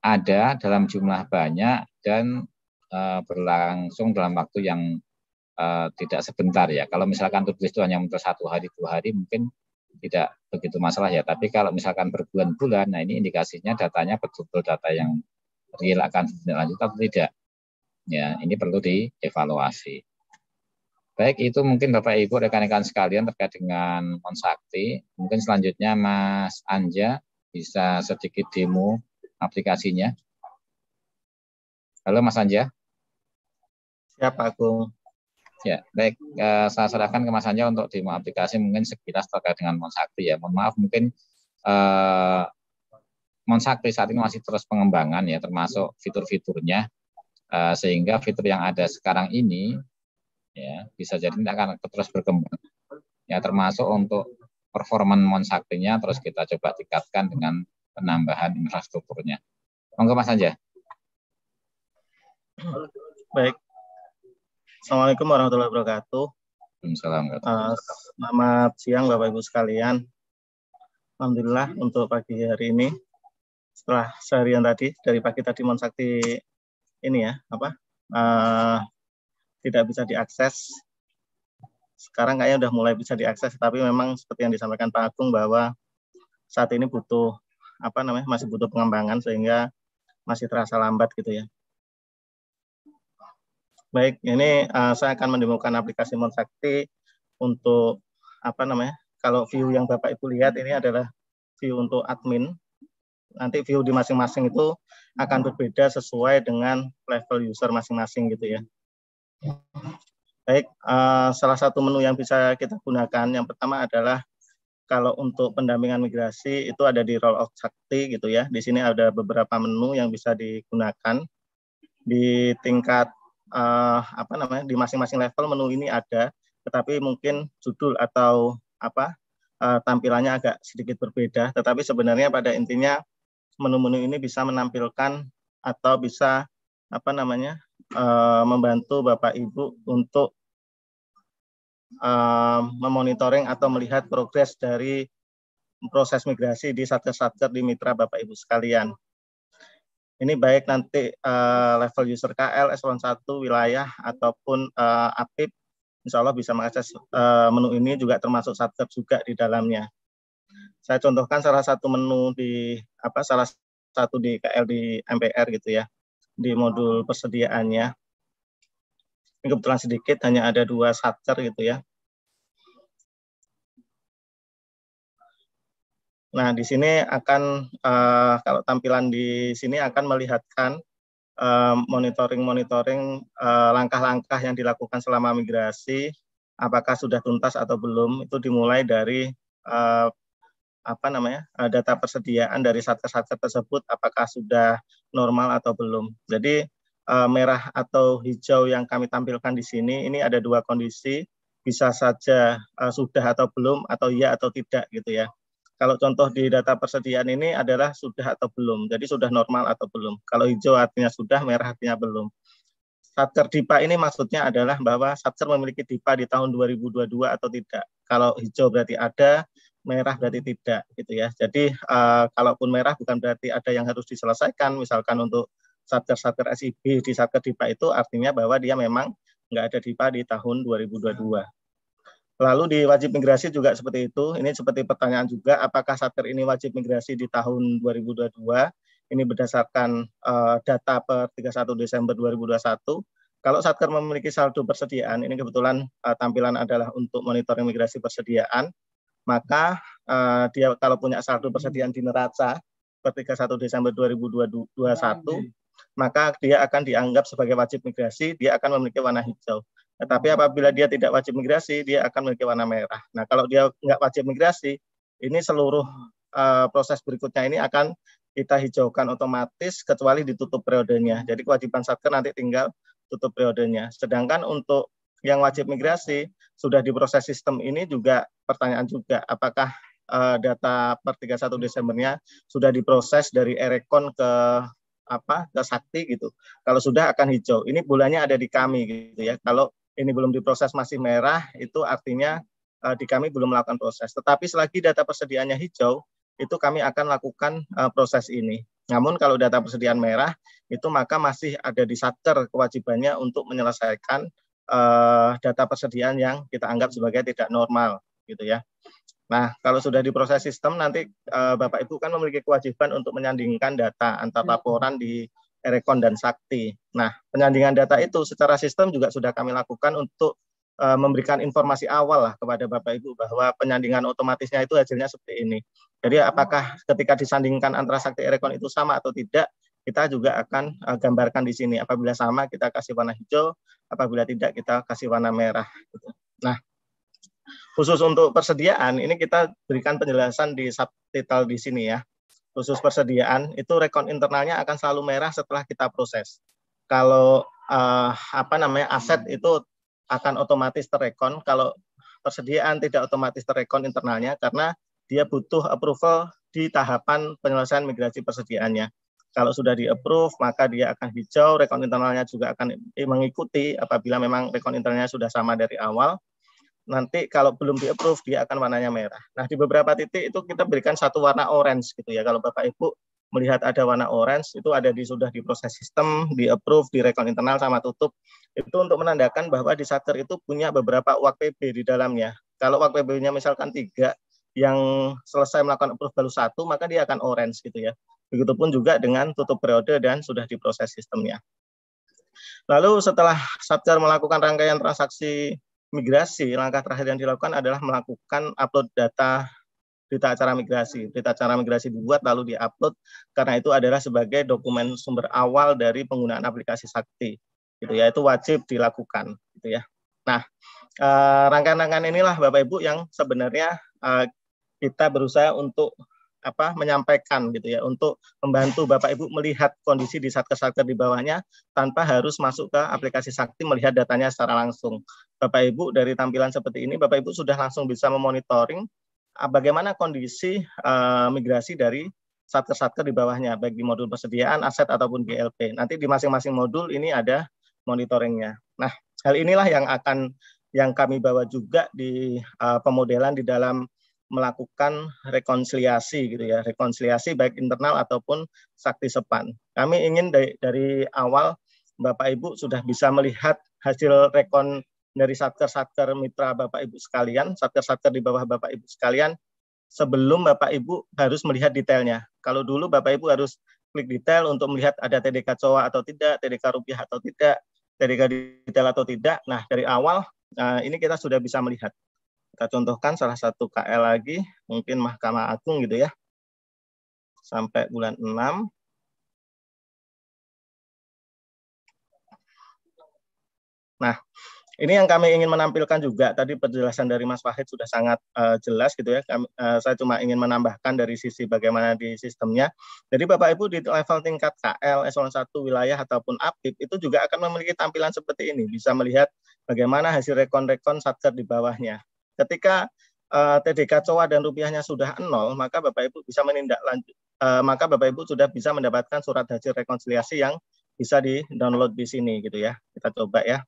ada dalam jumlah banyak dan Eh, berlangsung dalam waktu yang uh, tidak sebentar ya. Kalau misalkan untuk itu hanya untuk satu hari dua hari mungkin tidak begitu masalah ya. Tapi kalau misalkan berbulan-bulan, nah ini indikasinya datanya betul-betul data yang real akan lanjut atau tidak. Ya, ini perlu dievaluasi. Baik, itu mungkin Bapak Ibu rekan-rekan sekalian terkait dengan Monsakti. Mungkin selanjutnya Mas Anja bisa sedikit demo aplikasinya. Halo Mas Anja. Siap Pak Agung. Ya, baik. Eh, saya serahkan ke Mas Anja untuk demo aplikasi mungkin sekilas terkait dengan Monsakti ya. Mohon maaf mungkin eh, Monsakti saat ini masih terus pengembangan ya, termasuk fitur-fiturnya. Eh, sehingga fitur yang ada sekarang ini ya bisa jadi tidak akan terus berkembang. Ya, termasuk untuk performa Monsaktinya terus kita coba tingkatkan dengan penambahan infrastrukturnya. Monggo Mas Anja. Baik, Assalamualaikum warahmatullahi wabarakatuh. Salam. Uh, eh, selamat siang Bapak Ibu sekalian. Alhamdulillah untuk pagi hari ini setelah seharian tadi dari pagi tadi Monsakti ini ya apa uh, tidak bisa diakses. Sekarang kayaknya sudah mulai bisa diakses, tapi memang seperti yang disampaikan Pak Agung bahwa saat ini butuh apa namanya masih butuh pengembangan sehingga masih terasa lambat gitu ya. Baik, ini uh, saya akan menemukan aplikasi Monsakti untuk apa namanya? Kalau view yang Bapak Ibu lihat ini adalah view untuk admin. Nanti view di masing-masing itu akan berbeda sesuai dengan level user masing-masing gitu ya. Baik, uh, salah satu menu yang bisa kita gunakan yang pertama adalah kalau untuk pendampingan migrasi itu ada di rollout sakti gitu ya. Di sini ada beberapa menu yang bisa digunakan. Di tingkat uh, apa namanya di masing-masing level menu ini ada, tetapi mungkin judul atau apa uh, tampilannya agak sedikit berbeda. Tetapi sebenarnya pada intinya menu-menu ini bisa menampilkan atau bisa apa namanya uh, membantu bapak ibu untuk uh, memonitoring atau melihat progres dari proses migrasi di satker-satker di mitra bapak ibu sekalian. Ini baik nanti uh, level user KL, eselon 1, wilayah, ataupun uh, eh, APIP, insya Allah bisa mengakses uh, menu ini juga termasuk subscribe juga di dalamnya. Saya contohkan salah satu menu di apa salah satu di KL di MPR gitu ya, di modul persediaannya. Ini kebetulan sedikit, hanya ada dua subscribe gitu ya. Nah, di sini akan uh, kalau tampilan di sini akan melihatkan eh, monitoring-monitoring uh, uh, langkah-langkah yang dilakukan selama migrasi, apakah sudah tuntas atau belum. Itu dimulai dari uh, apa namanya data persediaan dari satker-satker tersebut, apakah sudah normal atau belum. Jadi merah atau hijau yang kami tampilkan di sini ini ada dua kondisi, bisa saja sudah atau belum atau ya atau tidak gitu ya. Kalau contoh di data persediaan ini adalah sudah atau belum. Jadi sudah normal atau belum. Kalau hijau artinya sudah, merah artinya belum. Satker DIPA ini maksudnya adalah bahwa Satker memiliki DIPA di tahun 2022 atau tidak. Kalau hijau berarti ada, merah berarti tidak gitu ya. Jadi uh, kalaupun merah bukan berarti ada yang harus diselesaikan. Misalkan untuk Satker-Satker SIB di Satker DIPA itu artinya bahwa dia memang nggak ada DIPA di tahun 2022 Lalu di wajib migrasi juga seperti itu. Ini seperti pertanyaan juga, apakah satker ini wajib migrasi di tahun 2022? Ini berdasarkan uh, data per 31 Desember 2021. Kalau satker memiliki saldo persediaan, ini kebetulan uh, tampilan adalah untuk monitoring migrasi persediaan, maka uh, dia kalau punya saldo persediaan di neraca per 31 Desember 2021, iya, iya. maka dia akan dianggap sebagai wajib migrasi, dia akan memiliki warna hijau. Tetapi nah, apabila dia tidak wajib migrasi, dia akan memiliki warna merah. Nah, kalau dia nggak wajib migrasi, ini seluruh uh, proses berikutnya ini akan kita hijaukan otomatis kecuali ditutup periodenya. Jadi kewajiban satker nanti tinggal tutup periodenya. Sedangkan untuk yang wajib migrasi sudah diproses sistem ini juga pertanyaan juga apakah uh, data per 31 Desembernya sudah diproses dari Erekon ke apa ke Sakti gitu. Kalau sudah akan hijau. Ini bulannya ada di kami gitu ya. Kalau ini belum diproses masih merah, itu artinya uh, di kami belum melakukan proses. Tetapi selagi data persediaannya hijau, itu kami akan lakukan uh, proses ini. Namun kalau data persediaan merah, itu maka masih ada di satker kewajibannya untuk menyelesaikan uh, data persediaan yang kita anggap sebagai tidak normal, gitu ya. Nah, kalau sudah diproses sistem, nanti uh, Bapak Ibu kan memiliki kewajiban untuk menyandingkan data antar hmm. laporan di Erekon dan Sakti. Nah, penyandingan data hmm. itu secara sistem juga sudah kami lakukan untuk uh, memberikan informasi awal lah kepada Bapak Ibu bahwa penyandingan otomatisnya itu hasilnya seperti ini. Jadi hmm. apakah ketika disandingkan antara Sakti Erekon itu sama atau tidak, kita juga akan uh, gambarkan di sini. Apabila sama kita kasih warna hijau, apabila tidak kita kasih warna merah. Gitu. Nah, khusus untuk persediaan ini kita berikan penjelasan di subtitle di sini ya khusus persediaan itu rekon internalnya akan selalu merah setelah kita proses. Kalau uh, apa namanya aset itu akan otomatis terekon kalau persediaan tidak otomatis terekon internalnya karena dia butuh approval di tahapan penyelesaian migrasi persediaannya. Kalau sudah di approve maka dia akan hijau, rekon internalnya juga akan mengikuti apabila memang rekon internalnya sudah sama dari awal nanti kalau belum di approve dia akan warnanya merah. Nah di beberapa titik itu kita berikan satu warna orange gitu ya. Kalau Bapak Ibu melihat ada warna orange itu ada di sudah di proses sistem, di approve, di rekon internal sama tutup. Itu untuk menandakan bahwa di shutter itu punya beberapa uang PB di dalamnya. Kalau uang PB-nya misalkan tiga, yang selesai melakukan approve baru satu, maka dia akan orange gitu ya. Begitupun juga dengan tutup periode dan sudah diproses sistemnya. Lalu setelah Satker melakukan rangkaian transaksi migrasi, langkah terakhir yang dilakukan adalah melakukan upload data berita acara migrasi. Berita acara migrasi dibuat lalu diupload karena itu adalah sebagai dokumen sumber awal dari penggunaan aplikasi Sakti. Gitu ya, itu wajib dilakukan, gitu ya. Nah, eh, rangkaian-rangkaian inilah Bapak Ibu yang sebenarnya eh, kita berusaha untuk apa menyampaikan gitu ya untuk membantu Bapak Ibu melihat kondisi di satker-satker di bawahnya tanpa harus masuk ke aplikasi Sakti melihat datanya secara langsung. Bapak Ibu dari tampilan seperti ini Bapak Ibu sudah langsung bisa memonitoring ah, bagaimana kondisi uh, migrasi dari satker-satker di bawahnya baik di modul persediaan, aset ataupun GLP. Nanti di masing-masing modul ini ada monitoringnya. Nah, hal inilah yang akan yang kami bawa juga di uh, pemodelan di dalam melakukan rekonsiliasi gitu ya rekonsiliasi baik internal ataupun sakti sepan kami ingin dari, dari awal bapak ibu sudah bisa melihat hasil rekon dari satker-satker mitra Bapak Ibu sekalian, satker-satker di bawah Bapak Ibu sekalian, sebelum Bapak Ibu harus melihat detailnya. Kalau dulu Bapak Ibu harus klik detail untuk melihat ada TDK COA atau tidak, TDK rupiah atau tidak, TDK detail atau tidak. Nah, dari awal nah, ini kita sudah bisa melihat. Kita contohkan salah satu KL lagi, mungkin Mahkamah Agung gitu ya. Sampai bulan 6. Nah, ini yang kami ingin menampilkan juga tadi penjelasan dari Mas Wahid sudah sangat uh, jelas gitu ya. Kami, uh, saya cuma ingin menambahkan dari sisi bagaimana di sistemnya. Jadi Bapak Ibu di level tingkat KL eselon 1 wilayah ataupun APIP itu juga akan memiliki tampilan seperti ini, bisa melihat bagaimana hasil rekon-rekon satker di bawahnya. Ketika uh, eh, TDK COA dan rupiahnya sudah nol, maka Bapak Ibu bisa menindak lanjut, uh, maka Bapak Ibu sudah bisa mendapatkan surat hasil rekonsiliasi yang bisa di-download di sini gitu ya. Kita coba ya.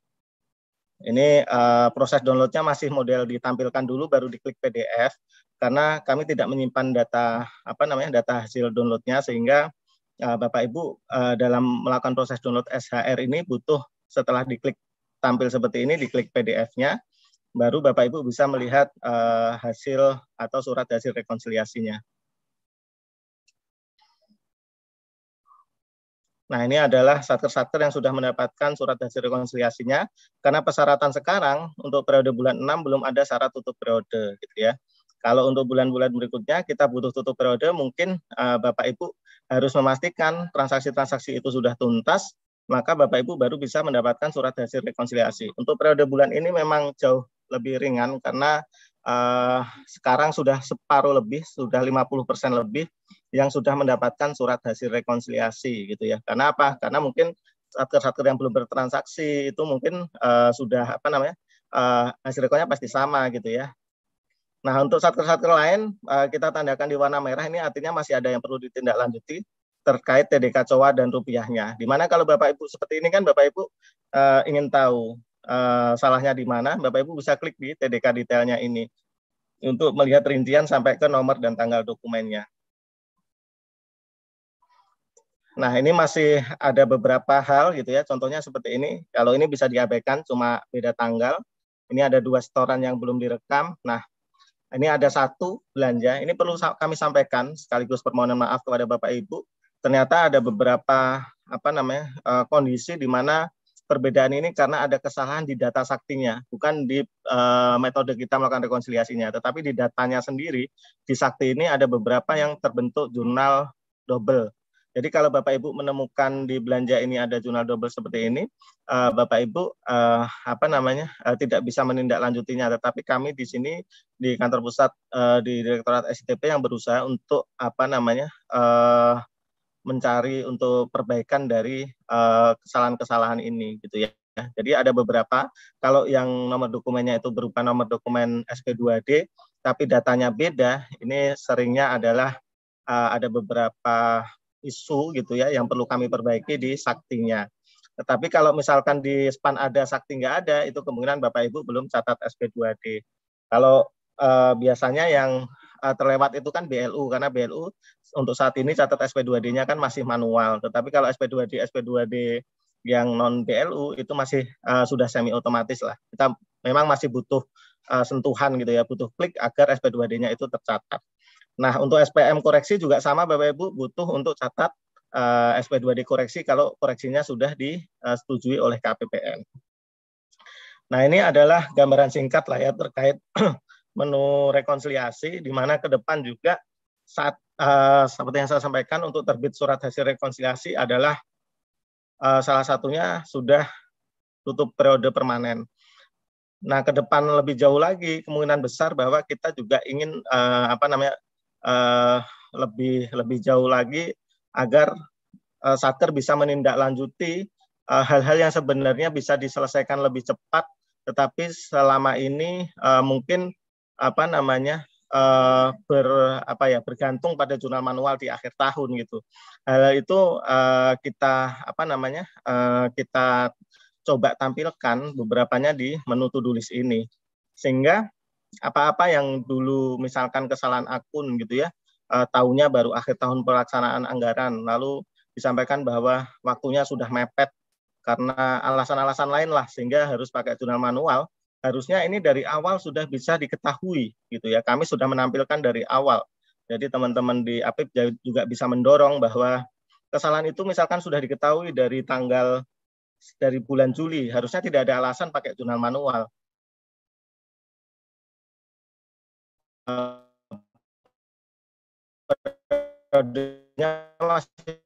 Ini uh, proses downloadnya masih model ditampilkan dulu baru diklik PDF karena kami tidak menyimpan data apa namanya data hasil downloadnya sehingga uh, Bapak Ibu uh, dalam melakukan proses download SHR ini butuh setelah diklik tampil seperti ini diklik PDF-nya baru Bapak Ibu bisa melihat uh, hasil atau surat hasil rekonsiliasinya. Nah, ini adalah satker-satker yang sudah mendapatkan surat hasil rekonsiliasinya karena persyaratan sekarang untuk periode bulan 6 belum ada syarat tutup periode gitu ya. Kalau untuk bulan-bulan berikutnya kita butuh tutup periode mungkin uh, Bapak Ibu harus memastikan transaksi-transaksi itu sudah tuntas maka Bapak Ibu baru bisa mendapatkan surat hasil rekonsiliasi. Untuk periode bulan ini memang jauh lebih ringan karena uh, sekarang sudah separuh lebih, sudah 50% lebih yang sudah mendapatkan surat hasil rekonsiliasi gitu ya. Karena apa? Karena mungkin satker-satker yang belum bertransaksi itu mungkin uh, sudah apa namanya? Uh, hasil rekonya pasti sama gitu ya. Nah, untuk satker-satker lain uh, kita tandakan di warna merah ini artinya masih ada yang perlu ditindaklanjuti terkait TDK COA dan rupiahnya. Dimana kalau Bapak Ibu seperti ini kan Bapak Ibu uh, ingin tahu Eh, salahnya di mana, Bapak Ibu bisa klik di TDK detailnya ini untuk melihat rincian sampai ke nomor dan tanggal dokumennya. Nah, ini masih ada beberapa hal gitu ya. Contohnya seperti ini. Kalau ini bisa diabaikan cuma beda tanggal. Ini ada dua setoran yang belum direkam. Nah, ini ada satu belanja. Ini perlu kami sampaikan sekaligus permohonan maaf kepada Bapak Ibu. Ternyata ada beberapa apa namanya eh, kondisi di mana perbedaan ini karena ada kesalahan di data saktinya, bukan di uh, metode kita melakukan rekonsiliasinya, tetapi di datanya sendiri di sakti ini ada beberapa yang terbentuk jurnal double. Jadi kalau Bapak Ibu menemukan di belanja ini ada jurnal double seperti ini, uh, Bapak Ibu uh, apa namanya tidak bisa menindaklanjutinya, tetapi kami di sini di kantor pusat di Direktorat SITP yang berusaha untuk apa namanya mencari untuk perbaikan dari eh, kesalahan-kesalahan ini gitu ya. Jadi ada beberapa kalau yang nomor dokumennya itu berupa nomor dokumen SP2D tapi datanya beda, ini seringnya adalah uh, ada beberapa isu gitu ya yang perlu kami perbaiki di saktinya. Tetapi kalau misalkan di span ada sakti nggak ada, itu kemungkinan Bapak Ibu belum catat SP2D. Kalau uh, biasanya yang uh, terlewat itu kan BLU karena BLU untuk saat ini catat SP2D-nya kan masih manual. Tetapi kalau SP2D SP2D yang non BLU itu masih uh, sudah semi otomatis lah. Kita memang masih butuh uh, sentuhan gitu ya, butuh klik agar SP2D-nya itu tercatat. Nah, untuk SPM koreksi juga sama Bapak Ibu butuh untuk catat uh, SP2D koreksi kalau koreksinya sudah disetujui oleh KPPN. Nah, ini adalah gambaran singkat lah ya terkait *clears throat* menu rekonsiliasi di mana ke depan juga saat uh, seperti yang saya sampaikan untuk terbit surat hasil rekonsiliasi adalah uh, salah satunya sudah tutup periode permanen. Nah, ke depan lebih jauh lagi kemungkinan besar bahwa kita juga ingin uh, apa namanya uh, lebih lebih jauh lagi agar uh, satker bisa menindaklanjuti hal-hal uh, yang sebenarnya bisa diselesaikan lebih cepat, tetapi selama ini uh, mungkin apa namanya uh, ber apa ya bergantung pada jurnal manual di akhir tahun gitu. Hal itu uh, kita apa namanya uh, kita coba tampilkan beberapanya di menu tulis ini sehingga apa-apa yang dulu misalkan kesalahan akun gitu ya uh, tahunnya baru akhir tahun pelaksanaan anggaran lalu disampaikan bahwa waktunya sudah mepet karena alasan-alasan lain lah sehingga harus pakai jurnal manual harusnya ini dari awal sudah bisa diketahui gitu ya. Kami sudah menampilkan dari awal. Jadi teman-teman di APIP juga bisa mendorong bahwa kesalahan itu misalkan sudah diketahui dari tanggal dari bulan Juli, harusnya tidak ada alasan pakai jurnal manual. Eh, Periodenya masih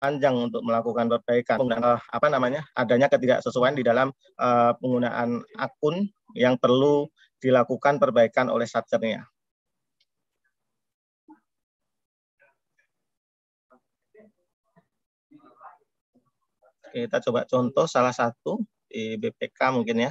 panjang untuk melakukan perbaikan uh, apa namanya adanya ketidaksesuaian di dalam uh, penggunaan akun yang perlu dilakukan perbaikan oleh satgasnya Kita coba contoh salah satu di BPK mungkin ya.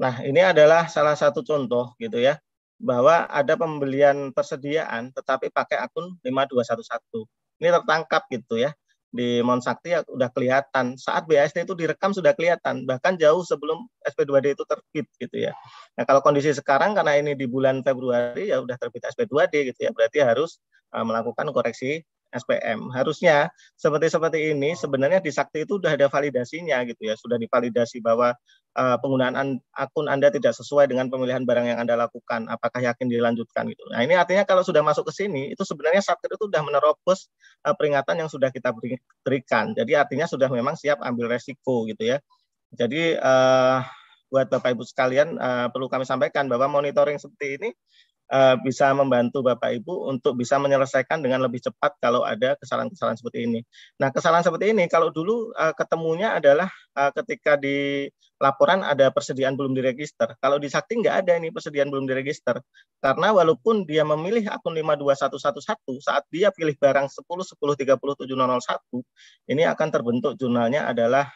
Nah, ini adalah salah satu contoh gitu ya bahwa ada pembelian persediaan tetapi pakai akun 5211. Ini tertangkap gitu ya. Di Monsakti ya udah kelihatan. Saat BAST itu direkam sudah kelihatan, bahkan jauh sebelum SP2D itu terbit gitu ya. Nah, kalau kondisi sekarang karena ini di bulan Februari ya udah terbit SP2D gitu ya, berarti harus eh, melakukan koreksi SPM. Harusnya seperti seperti ini sebenarnya di Sakti itu sudah ada validasinya gitu ya, sudah divalidasi bahwa uh, penggunaan an, akun Anda tidak sesuai dengan pemilihan barang yang Anda lakukan, apakah yakin dilanjutkan gitu. Nah, ini artinya kalau sudah masuk ke sini itu sebenarnya Sakti itu sudah menerobos uh, peringatan yang sudah kita berikan. Jadi artinya sudah memang siap ambil resiko gitu ya. Jadi uh, buat Bapak Ibu sekalian uh, perlu kami sampaikan bahwa monitoring seperti ini Eh, bisa membantu Bapak Ibu untuk bisa menyelesaikan dengan lebih cepat kalau ada kesalahan-kesalahan seperti ini. Nah, kesalahan seperti ini kalau dulu eh, ketemunya adalah eh, ketika di laporan ada persediaan belum diregister. Kalau di Sakti nggak ada ini persediaan belum diregister. Karena walaupun dia memilih akun 52111 saat dia pilih barang 10 10 37001 ini akan terbentuk jurnalnya adalah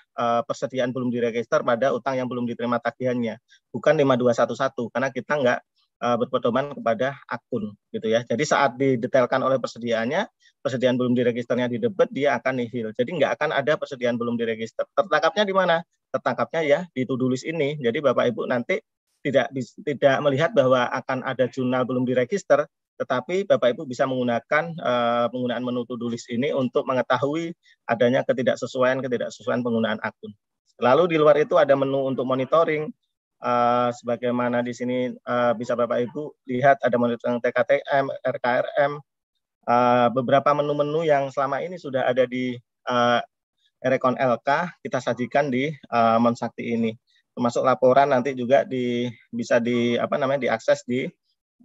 persediaan belum diregister pada utang yang belum diterima tagihannya, bukan 5211 karena kita nggak uh, berpedoman kepada akun gitu ya. Jadi saat didetailkan oleh persediaannya, persediaan belum diregisternya di debit dia akan nihil. Jadi nggak akan ada persediaan belum diregister. Tertangkapnya di mana? Tertangkapnya ya di tudulis ini. Jadi Bapak Ibu nanti tidak tidak melihat bahwa akan ada jurnal belum diregister, tetapi Bapak Ibu bisa menggunakan uh, penggunaan menu tudulis ini untuk mengetahui adanya ketidaksesuaian ketidaksesuaian penggunaan akun. Lalu di luar itu ada menu untuk monitoring, Eh, sebagaimana di sini uh, bisa Bapak Ibu lihat ada monitoring TKTM, RKRM, uh, eh, beberapa menu-menu yang selama ini sudah ada di uh, Rekon LK kita sajikan di uh, Monsakti ini. Termasuk laporan nanti juga di bisa di apa namanya diakses di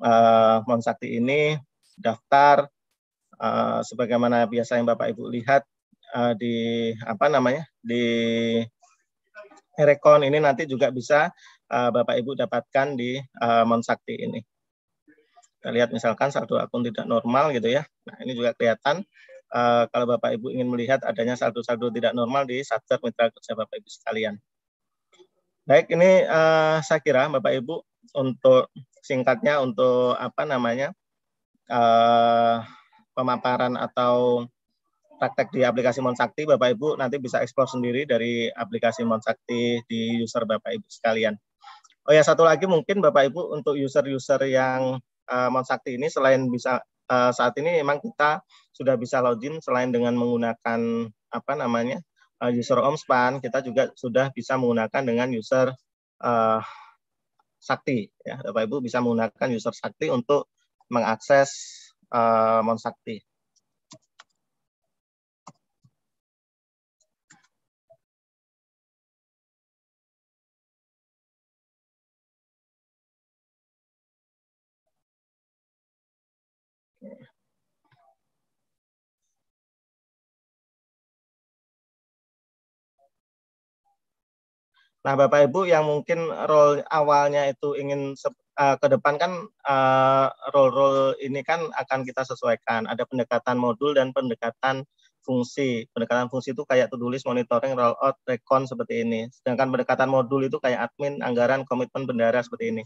uh, Monsakti ini daftar uh, sebagaimana biasa yang Bapak Ibu lihat uh, di apa namanya di Rekon ini nanti juga bisa uh, Bapak Ibu dapatkan di uh, eh, Monsakti ini. Kita lihat misalkan saldo akun tidak normal gitu ya. Nah, ini juga kelihatan uh, kalau Bapak Ibu ingin melihat adanya saldo-saldo tidak normal di subscribe mitra kerja Bapak Ibu sekalian. Baik, ini uh, saya kira Bapak Ibu untuk singkatnya untuk apa namanya? Uh, pemaparan atau praktek di aplikasi Monsakti, Bapak Ibu nanti bisa eksplor sendiri dari aplikasi Monsakti di user Bapak Ibu sekalian. Oh ya satu lagi mungkin Bapak Ibu untuk user-user yang uh, Sakti ini selain bisa uh, saat ini memang kita sudah bisa login selain dengan menggunakan apa namanya uh, user Omspan kita juga sudah bisa menggunakan dengan user uh, Sakti ya Bapak Ibu bisa menggunakan user Sakti untuk mengakses uh, Monsakti. Nah, Bapak Ibu yang mungkin role awalnya itu ingin uh, ke depan kan eh, role-role uh, role -role ini kan akan kita sesuaikan. Ada pendekatan modul dan pendekatan fungsi. Pendekatan fungsi itu kayak to do list, monitoring, rollout, recon seperti ini. Sedangkan pendekatan modul itu kayak admin, anggaran, komitmen, bendara seperti ini.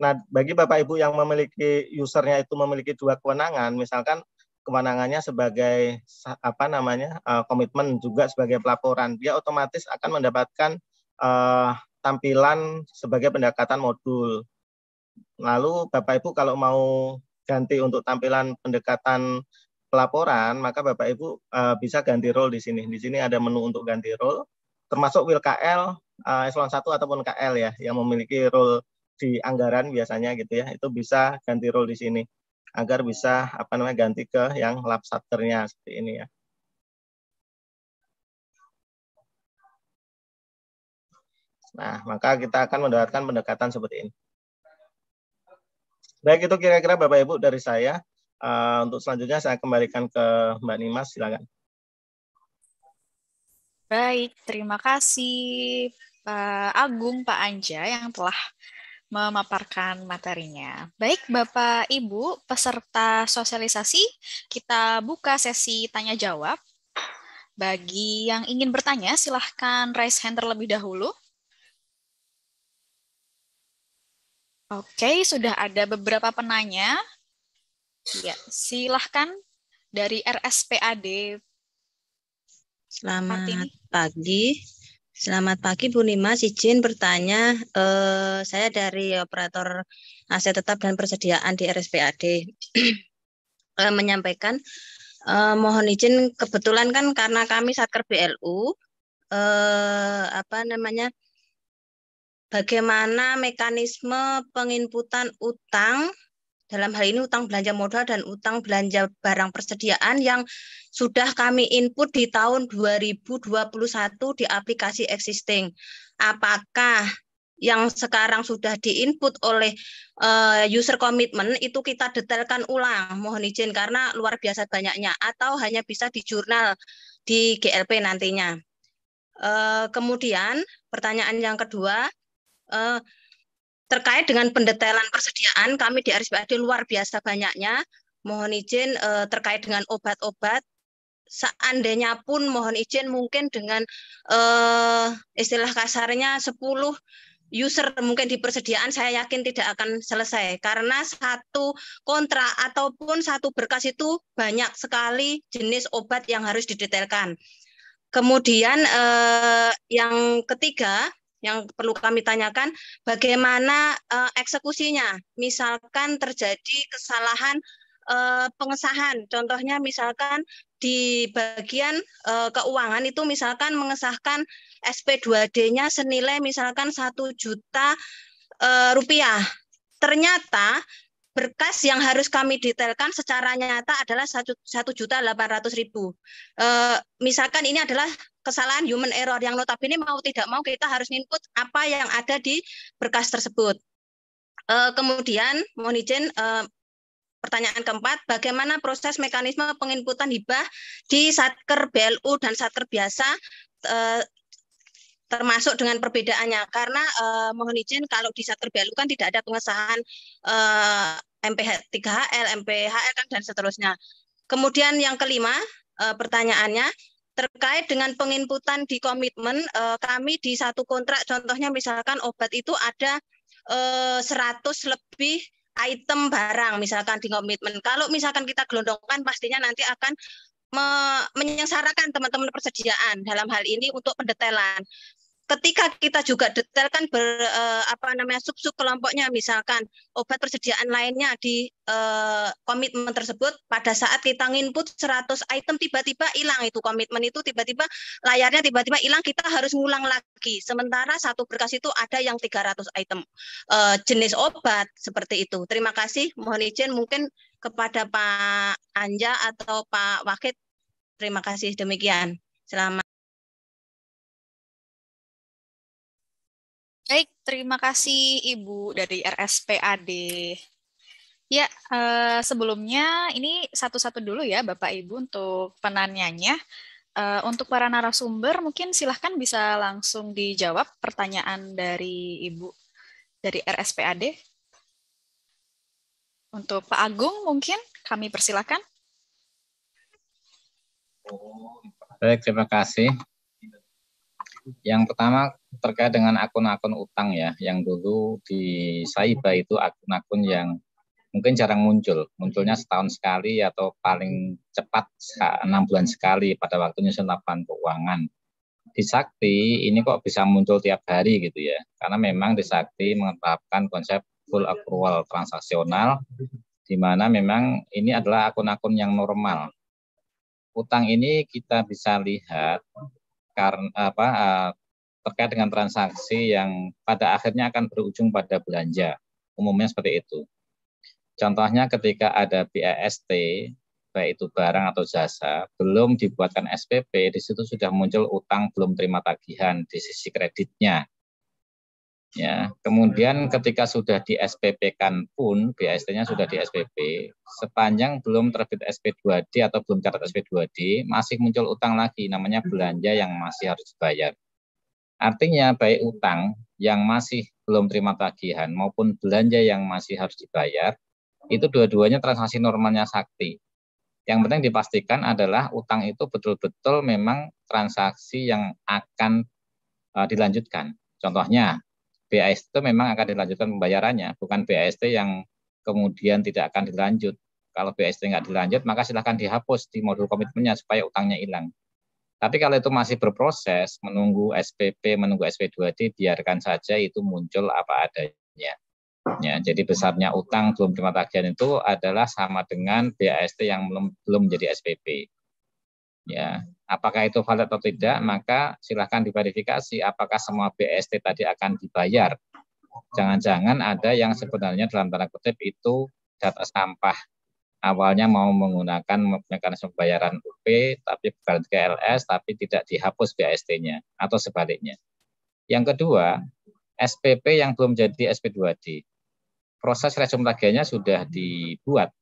Nah, bagi Bapak Ibu yang memiliki usernya itu memiliki dua kewenangan, misalkan kewenangannya sebagai apa namanya uh, komitmen juga sebagai pelaporan, dia otomatis akan mendapatkan uh, tampilan sebagai pendekatan modul. Lalu Bapak Ibu kalau mau ganti untuk tampilan pendekatan pelaporan, maka Bapak Ibu uh, bisa ganti role di sini. Di sini ada menu untuk ganti role, termasuk wil KL, uh, eh, eselon 1 ataupun KL ya, yang memiliki role di anggaran biasanya gitu ya, itu bisa ganti role di sini agar bisa apa namanya ganti ke yang lab subternya seperti ini ya. Nah, maka kita akan mendapatkan pendekatan seperti ini. Baik, itu kira-kira Bapak Ibu dari saya. Uh, untuk selanjutnya saya kembalikan ke Mbak Nimas, silakan. Baik, terima kasih Pak Agung, Pak Anja yang telah memaparkan materinya. Baik, Bapak Ibu, peserta sosialisasi, kita buka sesi tanya jawab. Bagi yang ingin bertanya, silahkan raise hand terlebih dahulu. Oke, sudah ada beberapa penanya. Ya, silahkan dari RSPAD. Selamat Martini. pagi. Selamat pagi Bu Nima, izin bertanya. Eh, saya dari operator aset tetap dan persediaan di RSPAD *clears throat* eh, menyampaikan eh, mohon izin kebetulan kan karena kami Satker BLU eh, apa namanya bagaimana mekanisme penginputan utang dalam hal ini utang belanja modal dan utang belanja barang persediaan yang sudah kami input di tahun 2021 di aplikasi existing. Apakah yang sekarang sudah diinput oleh uh, user commitment itu kita detailkan ulang, mohon izin karena luar biasa banyaknya atau hanya bisa di jurnal di GLP nantinya. Uh, kemudian pertanyaan yang kedua, uh, Terkait dengan pendetailan persediaan, kami di RSPAD luar biasa banyaknya. Mohon izin eh, terkait dengan obat-obat, seandainya pun mohon izin mungkin dengan eh, istilah kasarnya 10 user mungkin di persediaan saya yakin tidak akan selesai karena satu kontrak ataupun satu berkas itu banyak sekali jenis obat yang harus didetailkan. Kemudian eh, yang ketiga yang perlu kami tanyakan bagaimana uh, eksekusinya. Misalkan terjadi kesalahan uh, pengesahan. Contohnya misalkan di bagian uh, keuangan itu misalkan mengesahkan SP2D-nya senilai misalkan satu juta uh, rupiah. Ternyata berkas yang harus kami detailkan secara nyata adalah satu juta delapan ratus ribu. misalkan ini adalah kesalahan human error yang notabene mau tidak mau kita harus input apa yang ada di berkas tersebut. Uh, kemudian mohon izin uh, pertanyaan keempat, bagaimana proses mekanisme penginputan hibah di satker BLU dan satker biasa uh, termasuk dengan perbedaannya? Karena eh, mohon izin kalau di satker BLU kan tidak ada pengesahan eh, MPH 3HL, MPHL kan dan seterusnya. Kemudian yang kelima pertanyaannya, terkait dengan penginputan di komitmen eh, kami di satu kontrak contohnya misalkan obat itu ada eh, 100 lebih item barang misalkan di komitmen. Kalau misalkan kita gelondongkan pastinya nanti akan me menyengsarakan teman-teman persediaan dalam hal ini untuk pendetailan ketika kita juga detailkan ber, uh, apa namanya sub-sub kelompoknya misalkan obat persediaan lainnya di eh, komitmen tersebut pada saat kita nginput 100 item tiba-tiba hilang itu komitmen itu tiba-tiba layarnya tiba-tiba hilang kita harus ngulang lagi sementara satu berkas itu ada yang 300 item uh, jenis obat seperti itu terima kasih mohon izin mungkin kepada Pak Anja atau Pak Wakit terima kasih demikian selamat Terima kasih Ibu dari RSPAD. Ya, eh, sebelumnya ini satu-satu dulu ya Bapak Ibu untuk penanyanya. Eh, untuk para narasumber mungkin silahkan bisa langsung dijawab pertanyaan dari Ibu dari RSPAD. Untuk Pak Agung mungkin kami persilahkan. Baik, terima kasih. Yang pertama terkait dengan akun-akun utang ya, yang dulu di Saiba itu akun-akun yang mungkin jarang muncul, munculnya setahun sekali atau paling cepat enam bulan sekali pada waktunya senapan keuangan. Di Sakti ini kok bisa muncul tiap hari gitu ya, karena memang di Sakti menerapkan konsep full accrual transaksional, di mana memang ini adalah akun-akun yang normal, utang ini kita bisa lihat karena apa eh, terkait dengan transaksi yang pada akhirnya akan berujung pada belanja. Umumnya seperti itu. Contohnya ketika ada BAST, baik itu barang atau jasa, belum dibuatkan SPP, di situ sudah muncul utang belum terima tagihan di sisi kreditnya. Ya, kemudian ketika sudah di SPP kan pun BAST-nya sudah di SPP, sepanjang belum terbit SP2D atau belum catat SP2D, masih muncul utang lagi namanya belanja yang masih harus dibayar. Artinya baik utang yang masih belum terima tagihan maupun belanja yang masih harus dibayar, itu dua-duanya transaksi normalnya sakti. Yang penting dipastikan adalah utang itu betul-betul memang transaksi yang akan uh, dilanjutkan. Contohnya BAST itu memang akan dilanjutkan pembayarannya, bukan BAST yang kemudian tidak akan dilanjut. Kalau BAST nggak dilanjut, maka silahkan dihapus di modul komitmennya supaya utangnya hilang. Tapi kalau itu masih berproses, menunggu SPP, menunggu SP2D, biarkan saja itu muncul apa adanya. Ya, jadi besarnya utang belum terima tagihan itu adalah sama dengan BAST yang belum belum menjadi SPP ya apakah itu valid atau tidak maka silahkan diverifikasi apakah semua BST tadi akan dibayar jangan-jangan ada yang sebenarnya dalam tanda kutip itu data sampah awalnya mau menggunakan mekanisme pembayaran UP tapi berarti KLS tapi tidak dihapus BST-nya atau sebaliknya yang kedua SPP yang belum jadi SP2D proses resum tagihannya sudah dibuat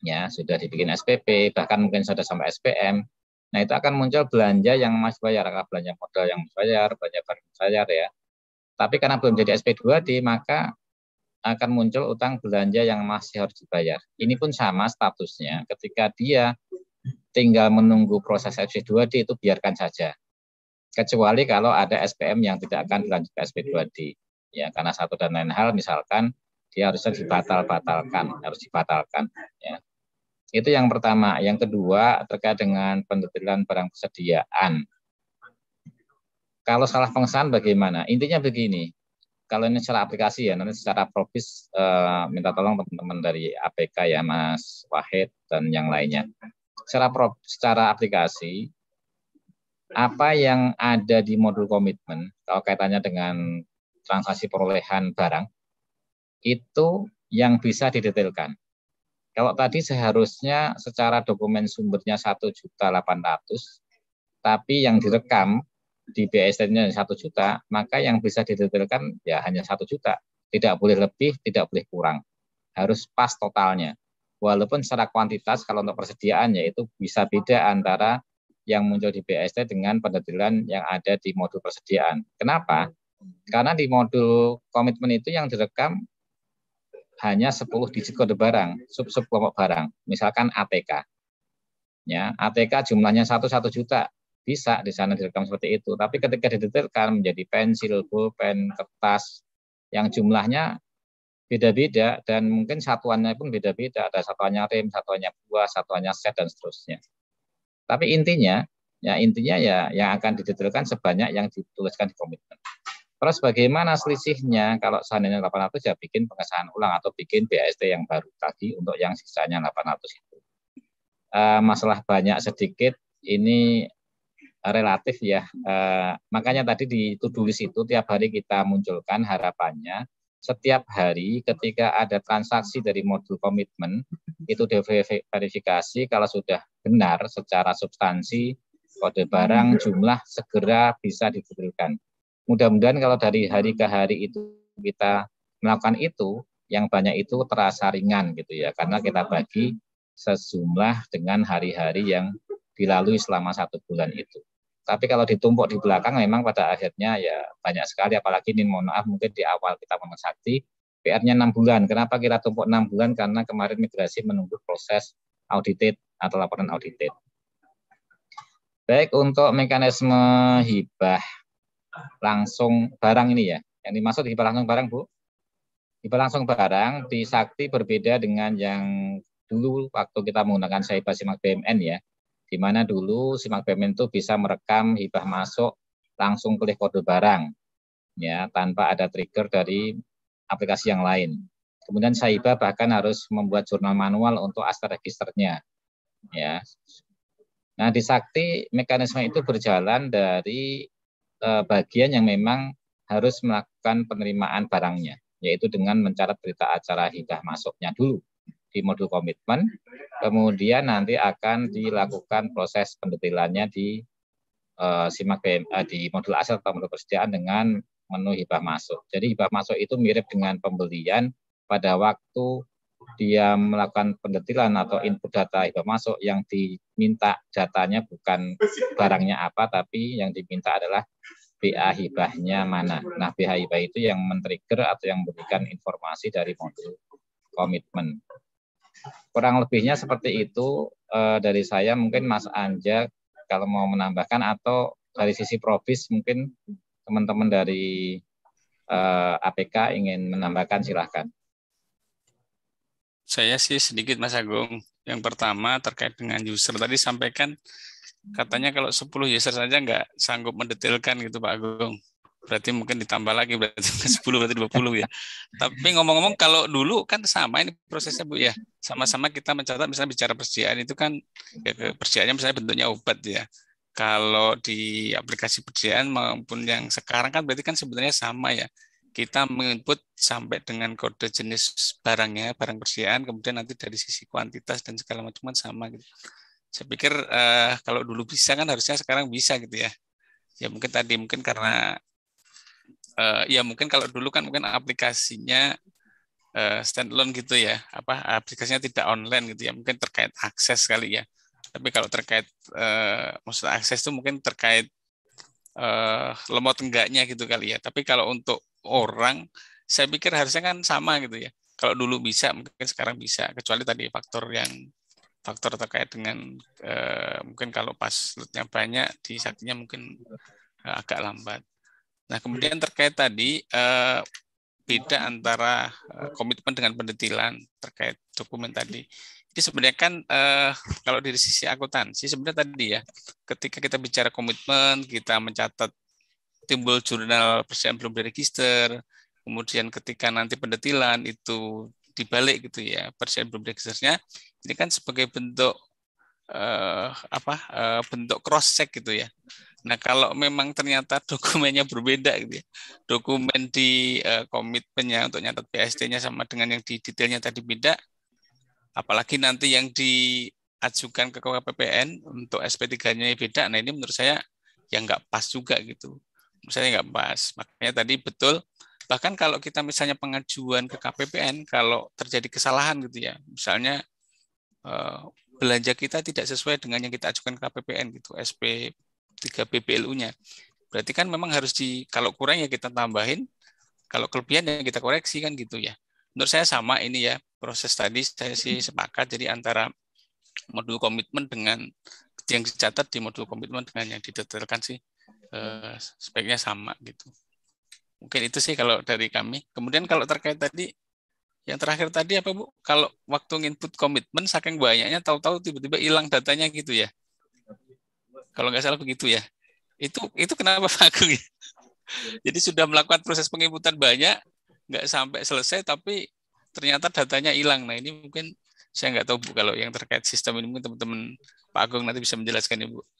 ya sudah dibikin SPP bahkan mungkin sudah sampai SPM nah itu akan muncul belanja yang masih bayar akan belanja modal yang mas bayar belanja barang bayar ya tapi karena belum jadi SP2 d maka akan muncul utang belanja yang masih harus dibayar ini pun sama statusnya ketika dia tinggal menunggu proses SP2D itu biarkan saja kecuali kalau ada SPM yang tidak akan dilanjutkan SP2D ya karena satu dan lain hal misalkan dia harusnya dibatal-batalkan harus dibatalkan ya itu yang pertama. Yang kedua terkait dengan pendetilan barang persediaan. Kalau salah pengesahan bagaimana? Intinya begini. Kalau ini secara aplikasi ya, nanti secara profis eh, minta tolong teman-teman dari APK ya Mas Wahid dan yang lainnya. Secara pro, secara aplikasi apa yang ada di modul komitmen kalau kaitannya dengan transaksi perolehan barang itu yang bisa didetailkan. Kalau tadi seharusnya secara dokumen sumbernya juta ratus, tapi yang direkam di BST-nya 1 juta, maka yang bisa didetailkan ya hanya 1 juta. Tidak boleh lebih, tidak boleh kurang. Harus pas totalnya. Walaupun secara kuantitas kalau untuk persediaan yaitu bisa beda antara yang muncul di BST dengan pendetailan yang ada di modul persediaan. Kenapa? Karena di modul komitmen itu yang direkam hanya 10 digit kode barang, sub-sub kelompok barang. Misalkan ATK. Ya, ATK jumlahnya 1 1 juta. Bisa di sana direkam seperti itu. Tapi ketika didetailkan menjadi pensil, pulpen, kertas yang jumlahnya beda-beda dan mungkin satuannya pun beda-beda. Ada satuannya rim, satuannya buah, satuannya set dan seterusnya. Tapi intinya, ya intinya ya yang akan didetailkan sebanyak yang dituliskan di komitmen. Terus bagaimana selisihnya kalau seandainya 800 ya bikin pengesahan ulang atau bikin BAST yang baru tadi untuk yang sisanya 800 itu. Eh, masalah banyak sedikit ini relatif ya. Eh, makanya tadi di to itu tiap hari kita munculkan harapannya setiap hari ketika ada transaksi dari modul komitmen itu diverifikasi kalau sudah benar secara substansi kode barang jumlah segera bisa diberikan mudah-mudahan kalau dari hari hmm. ke hari itu kita melakukan itu, yang banyak itu terasa ringan gitu ya, karena hmm, kita bagi sejumlah dengan hari-hari yang dilalui selama satu bulan itu. Tapi kalau ditumpuk di belakang memang pada akhirnya ya banyak sekali, apalagi ini mohon maaf mungkin di awal kita memasakti PR-nya enam bulan. Kenapa kita tumpuk enam bulan? Karena kemarin migrasi menunggu proses audited atau laporan audited. Baik, untuk mekanisme hibah langsung barang ini ya. Yang dimaksud hibah langsung barang, Bu? Hibah langsung barang di Sakti berbeda dengan yang dulu waktu kita menggunakan Saiba Simak BMN ya. Di mana dulu Simak BMN itu bisa merekam hibah masuk langsung oleh kode barang ya tanpa ada trigger dari aplikasi yang lain. Kemudian Saiba bahkan harus membuat jurnal manual untuk aset registernya. Ya. Nah, di Sakti mekanisme itu berjalan dari uh, bagian yang memang harus melakukan penerimaan barangnya, yaitu dengan mencatat berita acara hingga masuknya dulu di modul komitmen, kemudian nanti akan dilakukan proses pendetailannya di uh, simak BM, eh, di modul aset atau modul persediaan dengan menu hibah masuk. Jadi hibah masuk itu mirip dengan pembelian pada waktu dia melakukan pendetilan atau input data itu masuk yang diminta datanya bukan barangnya apa tapi yang diminta adalah BA hibahnya mana. Nah, BA hibah itu yang men-trigger atau yang memberikan informasi dari modul komitmen. Kurang lebihnya seperti itu eh, dari saya. Mungkin Mas Anja kalau mau menambahkan atau dari sisi provis mungkin teman-teman dari eh, APK ingin menambahkan silahkan. Saya sih sedikit Mas Agung. Yang pertama terkait dengan user. Tadi sampaikan katanya hmm. kalau 10 user saja nggak sanggup mendetailkan gitu Pak Agung. Berarti mungkin ditambah lagi berarti 10 *laughs* berarti 20 ya. Tapi ngomong-ngomong kalau dulu kan sama ini prosesnya Bu ya. Sama-sama kita mencatat misalnya bicara persediaan itu kan ya, persediaannya misalnya bentuknya obat ya kalau di aplikasi persediaan maupun yang sekarang kan berarti kan sebenarnya sama ya kita menginput sampai dengan kode jenis barangnya, barang persediaan, kemudian nanti dari sisi kuantitas dan segala macam kan sama gitu. Saya pikir eh, kalau dulu bisa kan harusnya sekarang bisa gitu ya. Ya mungkin tadi mungkin karena eh, ya mungkin kalau dulu kan mungkin aplikasinya eh, standalone gitu ya, apa aplikasinya tidak online gitu ya, mungkin terkait akses kali ya. Tapi kalau terkait eh, maksud akses itu mungkin terkait uh, lemot enggaknya gitu kali ya. Tapi kalau untuk orang, saya pikir harusnya kan sama gitu ya. Kalau dulu bisa, mungkin sekarang bisa. Kecuali tadi faktor yang faktor terkait dengan e, mungkin kalau pas lutnya banyak, di saktinya mungkin e, agak lambat. Nah kemudian terkait tadi eh, beda antara e, komitmen dengan pendetilan terkait dokumen tadi ini sebenarnya kan eh, kalau dari sisi akuntansi sebenarnya tadi ya ketika kita bicara komitmen kita mencatat timbul jurnal persiapan belum diregister, kemudian ketika nanti pendetilan itu dibalik gitu ya persiapan belum diregisternya, ini kan sebagai bentuk eh, apa eh, bentuk cross check gitu ya. Nah kalau memang ternyata *laughs* dokumennya berbeda gitu ya, dokumen di eh, komitmennya untuk nyatat PST-nya sama dengan yang di detailnya tadi beda, apalagi nanti yang diajukan ke KPPN untuk SP3-nya beda, nah ini menurut saya yang nggak pas juga gitu misalnya nggak pas. Makanya tadi betul, bahkan kalau kita misalnya pengajuan ke KPPN, kalau terjadi kesalahan gitu ya, misalnya eh, belanja kita tidak sesuai dengan yang kita ajukan ke KPPN gitu, SP 3 BBLU-nya. Berarti kan memang harus di, kalau kurang ya kita tambahin, kalau kelebihan ya kita koreksi kan gitu ya. Menurut saya sama ini ya, proses tadi saya sih sepakat, jadi antara modul komitmen dengan yang dicatat di modul komitmen dengan yang didetailkan sih uh, iya. eh, speknya sama gitu. Mungkin itu sih kalau dari kami. Kemudian kalau terkait tadi yang terakhir tadi apa Bu? Kalau waktu input komitmen saking banyaknya tahu-tahu tiba-tiba hilang datanya gitu ya. Kalau nggak salah begitu ya. Itu itu kenapa *laughs* Pak Jadi sudah melakukan proses penginputan banyak, nggak sampai selesai tapi ternyata datanya hilang. Nah ini mungkin saya nggak tahu Bu kalau yang terkait sistem ini mungkin teman-teman Pak Agung nanti bisa menjelaskan Ibu. Ya,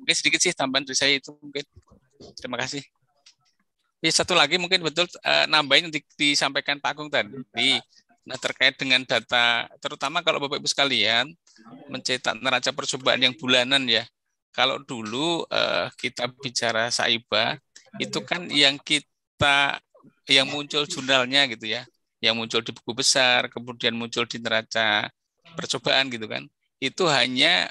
mungkin sedikit sih tambahan dari saya itu mungkin terima kasih ya satu lagi mungkin betul uh, nambahin di, disampaikan Pak Agung tadi nah terkait dengan data terutama kalau Bapak Ibu sekalian mencetak neraca percobaan yang bulanan ya kalau dulu uh, kita bicara saiba itu kan yang kita yang muncul jurnalnya gitu ya yang muncul di buku besar kemudian muncul di neraca percobaan gitu kan itu hanya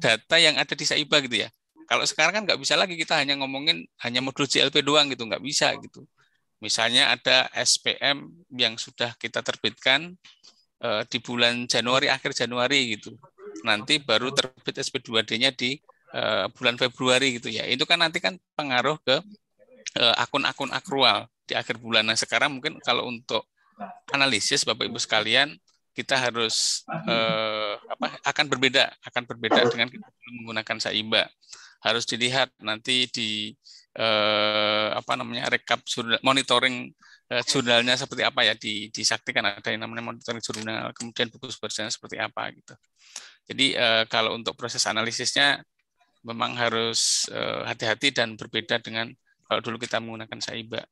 data yang ada di Saiba gitu ya. Kalau sekarang kan nggak bisa lagi kita hanya ngomongin hanya modul CLP doang gitu, nggak bisa gitu. Misalnya ada SPM yang sudah kita terbitkan eh, di bulan Januari akhir Januari gitu. Nanti baru terbit SP2D-nya di eh, bulan Februari gitu ya. Itu kan nanti kan pengaruh ke eh, akun-akun eh, akrual di akhir bulan. Nah sekarang mungkin kalau untuk analisis Bapak Ibu sekalian kita harus eh, apa akan berbeda akan berbeda dengan kita menggunakan saiba harus dilihat nanti di eh, apa namanya rekap monitoring eh, jurnalnya seperti apa ya di disaktikan ada yang namanya monitoring jurnal kemudian buku sumber seperti apa gitu jadi eh, kalau untuk proses analisisnya memang harus eh, hati-hati eh, dan berbeda dengan kalau dulu kita menggunakan saiba.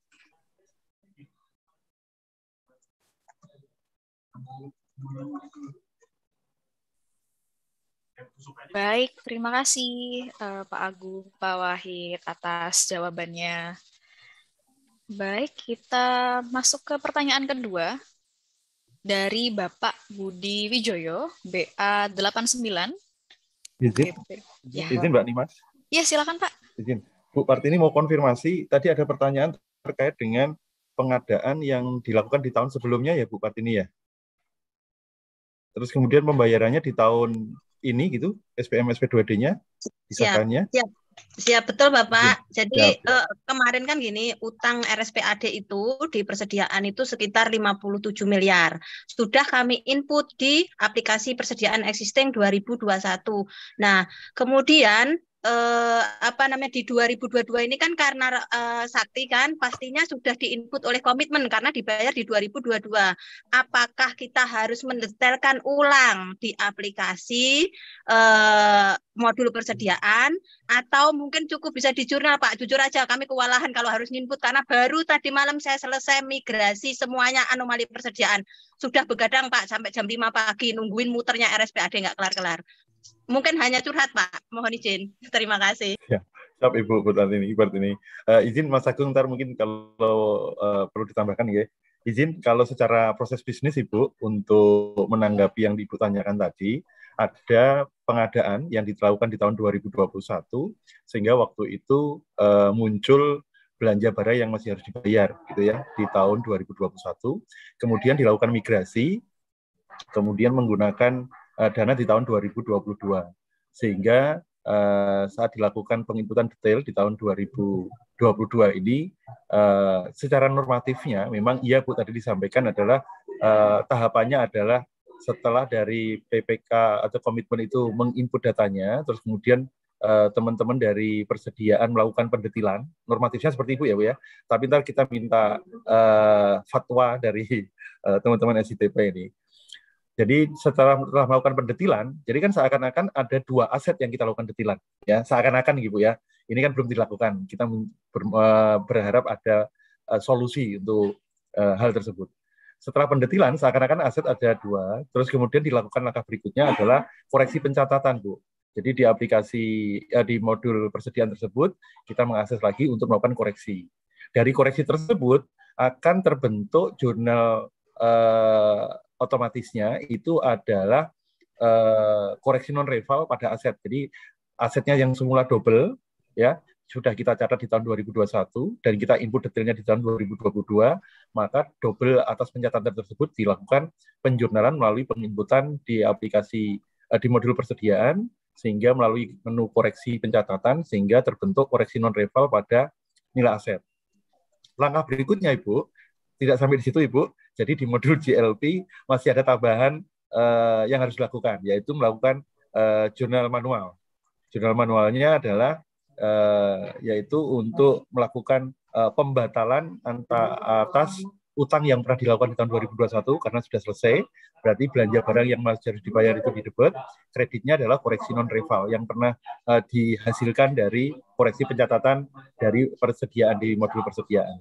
Baik, terima kasih uh, Pak Agung, Pak Wahid atas jawabannya. Baik, kita masuk ke pertanyaan kedua dari Bapak Budi Wijoyo, BA 89. Izin, ya. izin Mbak Nimas. Iya, silakan Pak. Izin. Bu Partini mau konfirmasi, tadi ada pertanyaan terkait dengan pengadaan yang dilakukan di tahun sebelumnya ya Bu Partini ya? terus kemudian pembayarannya di tahun ini gitu SPM SP2D-nya disahkannya. Siap, siap. siap betul Bapak. Siap. Jadi siap. Ya. Eh, kemarin kan gini utang RSPAD itu di persediaan itu sekitar 57 miliar. Sudah kami input di aplikasi persediaan existing 2021. Nah, kemudian eh, apa namanya di 2022 ini kan karena eh, sakti kan pastinya sudah diinput oleh komitmen karena dibayar di 2022. Apakah kita harus mendetailkan ulang di aplikasi eh, modul persediaan atau mungkin cukup bisa di jurnal Pak? Jujur aja kami kewalahan kalau harus nginput karena baru tadi malam saya selesai migrasi semuanya anomali persediaan. Sudah begadang Pak sampai jam 5 pagi nungguin muternya RSPAD nggak kelar-kelar. Mungkin hanya curhat, Pak. Mohon izin. Terima kasih. Ya. Siap Ibu nanti ini, Ibu ini. Uh, izin Mas Agung ntar mungkin kalau uh, perlu ditambahkan ya. Izin kalau secara proses bisnis Ibu untuk menanggapi yang Ibu tanyakan tadi, ada pengadaan yang dilakukan di tahun 2021 sehingga waktu itu uh, muncul belanja barang yang masih harus dibayar gitu ya di tahun 2021. Kemudian dilakukan migrasi, kemudian menggunakan uh, dana di tahun 2022. Sehingga uh, saat dilakukan penginputan detail di tahun 2022 ini, uh, secara normatifnya memang iya Bu tadi disampaikan adalah uh, tahapannya adalah setelah dari PPK atau komitmen itu menginput datanya, terus kemudian teman-teman dari persediaan melakukan pendetilan normatifnya seperti itu ya bu ya tapi nanti kita minta uh, fatwa dari teman-teman uh, ini jadi setelah, setelah melakukan pendetilan, jadi kan seakan-akan ada dua aset yang kita lakukan detilan, ya seakan-akan ibu gitu, ya. Ini kan belum dilakukan. Kita ber, e, berharap ada uh, solusi untuk uh, hal tersebut. Setelah pendetilan, seakan-akan aset ada dua. Terus kemudian dilakukan langkah berikutnya adalah koreksi pencatatan, bu. Jadi di aplikasi uh, di modul persediaan tersebut kita mengakses lagi untuk melakukan koreksi. Dari koreksi tersebut akan terbentuk jurnal uh, otomatisnya itu adalah uh, koreksi non reval pada aset. Jadi asetnya yang semula double ya sudah kita catat di tahun 2021 dan kita input detailnya di tahun 2022, maka double atas pencatatan tersebut dilakukan penjurnalan melalui penginputan di aplikasi eh, di modul persediaan sehingga melalui menu koreksi pencatatan sehingga terbentuk koreksi non reval pada nilai aset. Langkah berikutnya Ibu, tidak sampai di situ Ibu, jadi di modul GLP masih ada tambahan uh, yang harus dilakukan, yaitu melakukan uh, jurnal manual. Jurnal manualnya adalah uh, yaitu untuk melakukan uh, pembatalan antara atas utang yang pernah dilakukan di tahun 2021 karena sudah selesai, berarti belanja barang yang masih harus dibayar itu di didebet, kreditnya adalah koreksi non rival yang pernah uh, dihasilkan dari koreksi pencatatan dari persediaan di modul persediaan.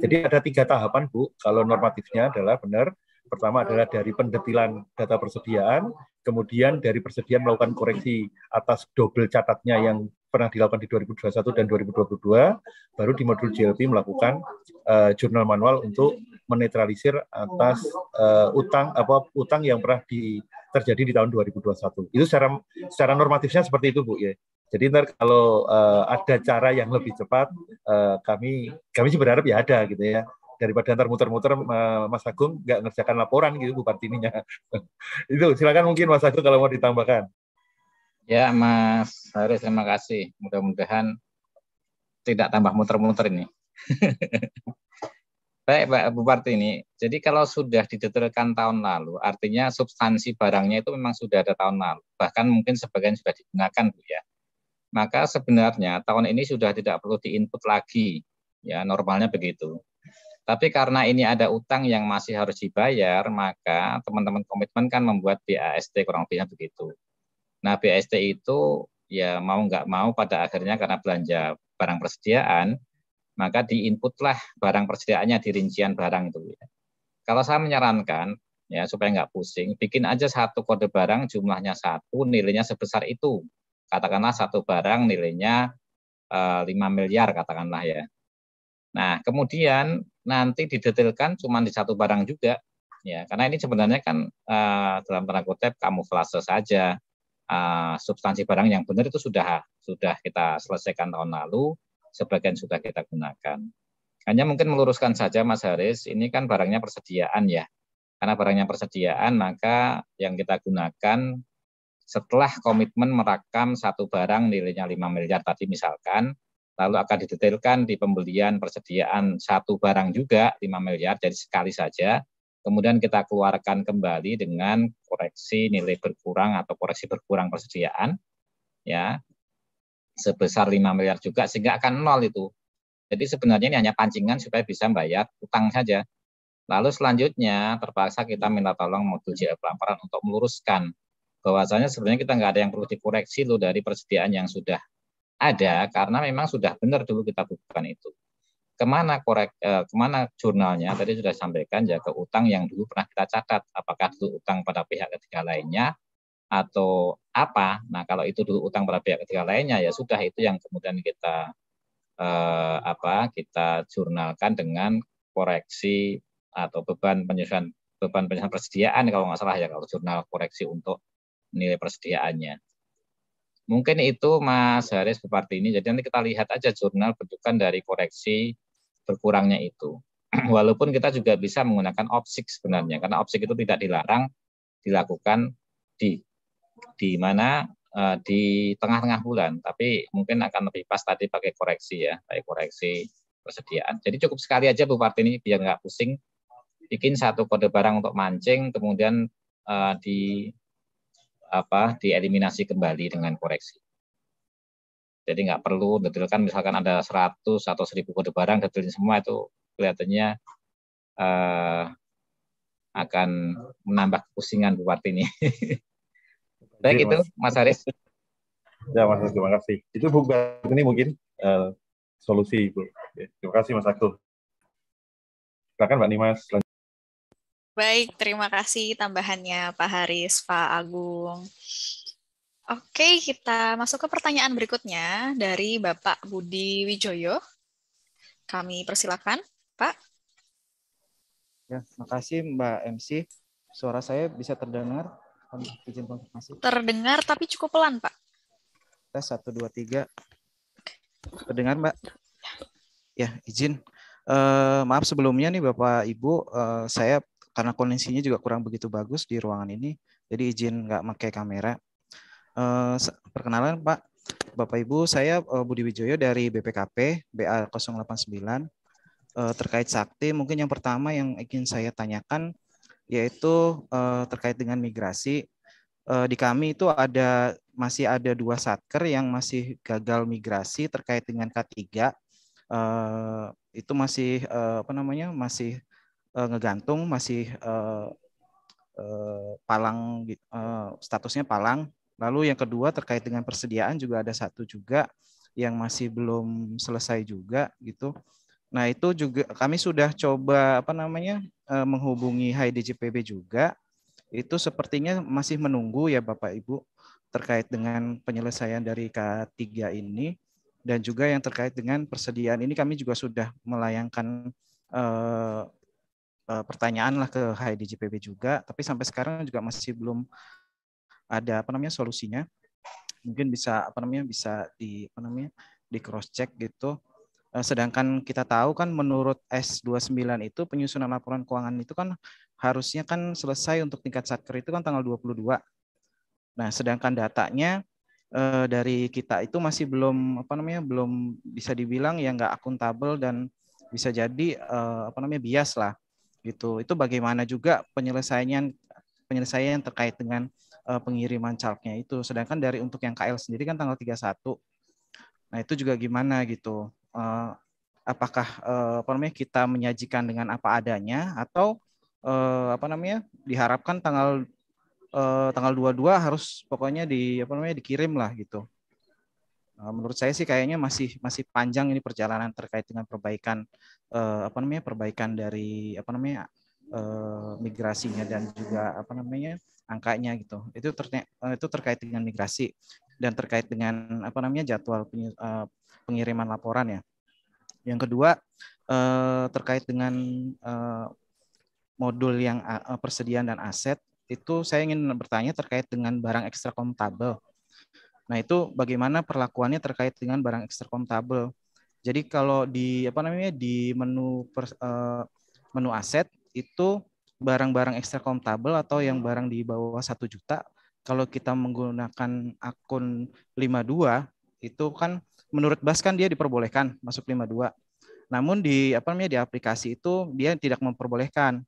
Jadi ada tiga tahapan Bu, kalau normatifnya adalah benar, pertama adalah dari pendetilan data persediaan, kemudian dari persediaan melakukan koreksi atas double catatnya yang pernah dilakukan di 2021 dan 2022, baru di modul JLP melakukan uh, jurnal manual untuk menetralisir atas uh, utang apa utang yang pernah di, terjadi di tahun 2021. Itu secara secara normatifnya seperti itu, Bu ya. Jadi ntar kalau uh, ada cara yang lebih cepat, uh, kami kami sih berharap ya ada gitu ya daripada ntar muter-muter uh, Mas Agung nggak ngerjakan laporan gitu bu partininya. *laughs* itu silakan mungkin Mas Agung kalau mau ditambahkan. Ya Mas Haris terima kasih. Mudah-mudahan tidak tambah muter-muter ini. *laughs* Baik Pak Bupati ini, jadi kalau sudah didetailkan tahun lalu, artinya substansi barangnya itu memang sudah ada tahun lalu, bahkan mungkin sebagian sudah digunakan Bu ya. Maka sebenarnya tahun ini sudah tidak perlu diinput lagi, ya normalnya begitu. Tapi karena ini ada utang yang masih harus dibayar, maka teman-teman komitmen kan membuat BAST kurang lebihnya begitu. Nah BAST itu ya mau nggak mau pada akhirnya karena belanja barang persediaan, maka diinputlah barang persediaannya di rincian barang itu. Ya. Kalau saya menyarankan, ya supaya nggak pusing, bikin aja satu kode barang jumlahnya satu, nilainya sebesar itu. Katakanlah satu barang nilainya eh, lima 5 miliar katakanlah ya. Nah, kemudian nanti didetailkan cuma di satu barang juga, ya karena ini sebenarnya kan e, dalam tanda kutip kamuflase saja uh, substansi barang yang benar itu sudah sudah kita selesaikan tahun lalu sebagian sudah kita gunakan. Hanya mungkin meluruskan saja Mas Haris, ini kan barangnya persediaan ya. Karena barangnya persediaan, maka yang kita gunakan setelah komitmen merakam satu barang nilainya 5 miliar tadi misalkan, lalu akan didetailkan di pembelian persediaan satu barang juga 5 miliar, jadi sekali saja, kemudian kita keluarkan kembali dengan koreksi nilai berkurang atau koreksi berkurang persediaan, ya sebesar 5 miliar juga sehingga akan nol itu. Jadi sebenarnya ini hanya pancingan supaya bisa bayar utang saja. Lalu selanjutnya terpaksa kita minta tolong modul JA pelaporan untuk meluruskan bahwasanya sebenarnya kita nggak ada yang perlu dikoreksi loh dari persediaan yang sudah ada karena memang sudah benar dulu kita bukukan itu. Kemana korek eh, kemana jurnalnya tadi sudah sampaikan ya ke utang yang dulu pernah kita catat apakah itu utang pada pihak ketiga lainnya atau apa. Nah, kalau itu dulu utang pada pihak ketiga lainnya ya sudah itu yang kemudian kita eh, apa? kita jurnalkan dengan koreksi atau beban penyesuaian beban penyesuaian persediaan kalau nggak salah ya kalau jurnal koreksi untuk nilai persediaannya. Mungkin itu Mas Haris seperti ini. Jadi nanti kita lihat aja jurnal bentukan dari koreksi berkurangnya itu. *clears throat* Walaupun kita juga bisa menggunakan opsik sebenarnya, karena opsik itu tidak dilarang dilakukan di di mana uh, di tengah-tengah bulan, tapi mungkin akan lebih pas tadi pakai koreksi ya, pakai koreksi persediaan. Jadi cukup sekali aja Bu ini biar nggak pusing, bikin satu kode barang untuk mancing, kemudian uh, di apa dieliminasi kembali dengan koreksi. Jadi nggak perlu detailkan misalkan ada 100 atau 1000 kode barang detailin semua itu kelihatannya uh, akan menambah kepusingan Bu ini *laughs* Baik Jadi, itu Mas Haris. Ya Mas Haris, terima kasih. Itu buku ini mungkin uh, solusi Bu. Terima kasih Mas Agus Silakan Mbak Nimas. Baik, terima kasih tambahannya Pak Haris, Pak Agung. Oke, kita masuk ke pertanyaan berikutnya dari Bapak Budi Wijoyo. Kami persilakan, Pak. Ya, makasih Mbak MC. Suara saya bisa terdengar? Terdengar tapi cukup pelan, Pak. Tes satu dua tiga. Terdengar, Mbak? Ya, izin. Uh, maaf sebelumnya nih Bapak Ibu, uh, saya karena kondisinya juga kurang begitu bagus di ruangan ini, jadi izin nggak pakai kamera. Uh, perkenalan Pak, Bapak Ibu, saya uh, Budi Wijoyo dari BPKP BA 089 uh, terkait sakti. Mungkin yang pertama yang ingin saya tanyakan yaitu uh, terkait dengan migrasi. Uh, di kami itu ada masih ada dua satker yang masih gagal migrasi terkait dengan K3. Uh, eh, itu masih uh, apa namanya? masih uh, ngegantung, masih uh, uh, palang uh, statusnya palang. Lalu yang kedua terkait dengan persediaan juga ada satu juga yang masih belum selesai juga gitu. Nah, itu juga kami sudah coba apa namanya eh, menghubungi HIDJPB juga. Itu sepertinya masih menunggu ya Bapak Ibu terkait dengan penyelesaian dari K3 ini dan juga yang terkait dengan persediaan ini kami juga sudah melayangkan eh, eh pertanyaan lah ke HIDJPB juga, tapi sampai sekarang juga masih belum ada apa namanya solusinya. Mungkin bisa apa namanya bisa di apa namanya di cross check gitu Eh, sedangkan kita tahu kan menurut S29 itu penyusunan laporan keuangan itu kan harusnya kan selesai untuk tingkat satker itu kan tanggal 22. Nah, sedangkan datanya eh, dari kita itu masih belum apa namanya belum bisa dibilang ya nggak akuntabel dan bisa jadi eh, apa namanya bias lah gitu. Itu bagaimana juga penyelesaiannya penyelesaian yang terkait dengan pengiriman calegnya itu. Sedangkan dari untuk yang KL sendiri kan tanggal 31. Nah, itu juga gimana gitu. Eh, apakah eh, apa namanya kita menyajikan dengan apa adanya atau eh, apa namanya diharapkan tanggal uh, tanggal 22 harus pokoknya di apa namanya dikirim lah gitu. menurut saya sih kayaknya masih masih panjang ini perjalanan terkait dengan perbaikan apa namanya perbaikan dari apa namanya migrasinya dan juga apa namanya angkanya gitu. Itu ter, itu terkait dengan migrasi dan terkait dengan apa namanya jadwal pengiriman laporan ya. Yang kedua eh, terkait dengan eh, modul yang eh, eh, persediaan dan aset itu saya ingin bertanya terkait dengan barang ekstra komtabel. Nah itu bagaimana perlakuannya terkait dengan barang ekstra komtabel? Jadi kalau di apa namanya di menu per, eh, menu aset itu barang-barang ekstra komtabel atau yang barang di bawah satu juta kalau kita menggunakan akun 52 itu kan menurut Bas kan dia diperbolehkan masuk 52. Namun di apa namanya di aplikasi itu dia tidak memperbolehkan.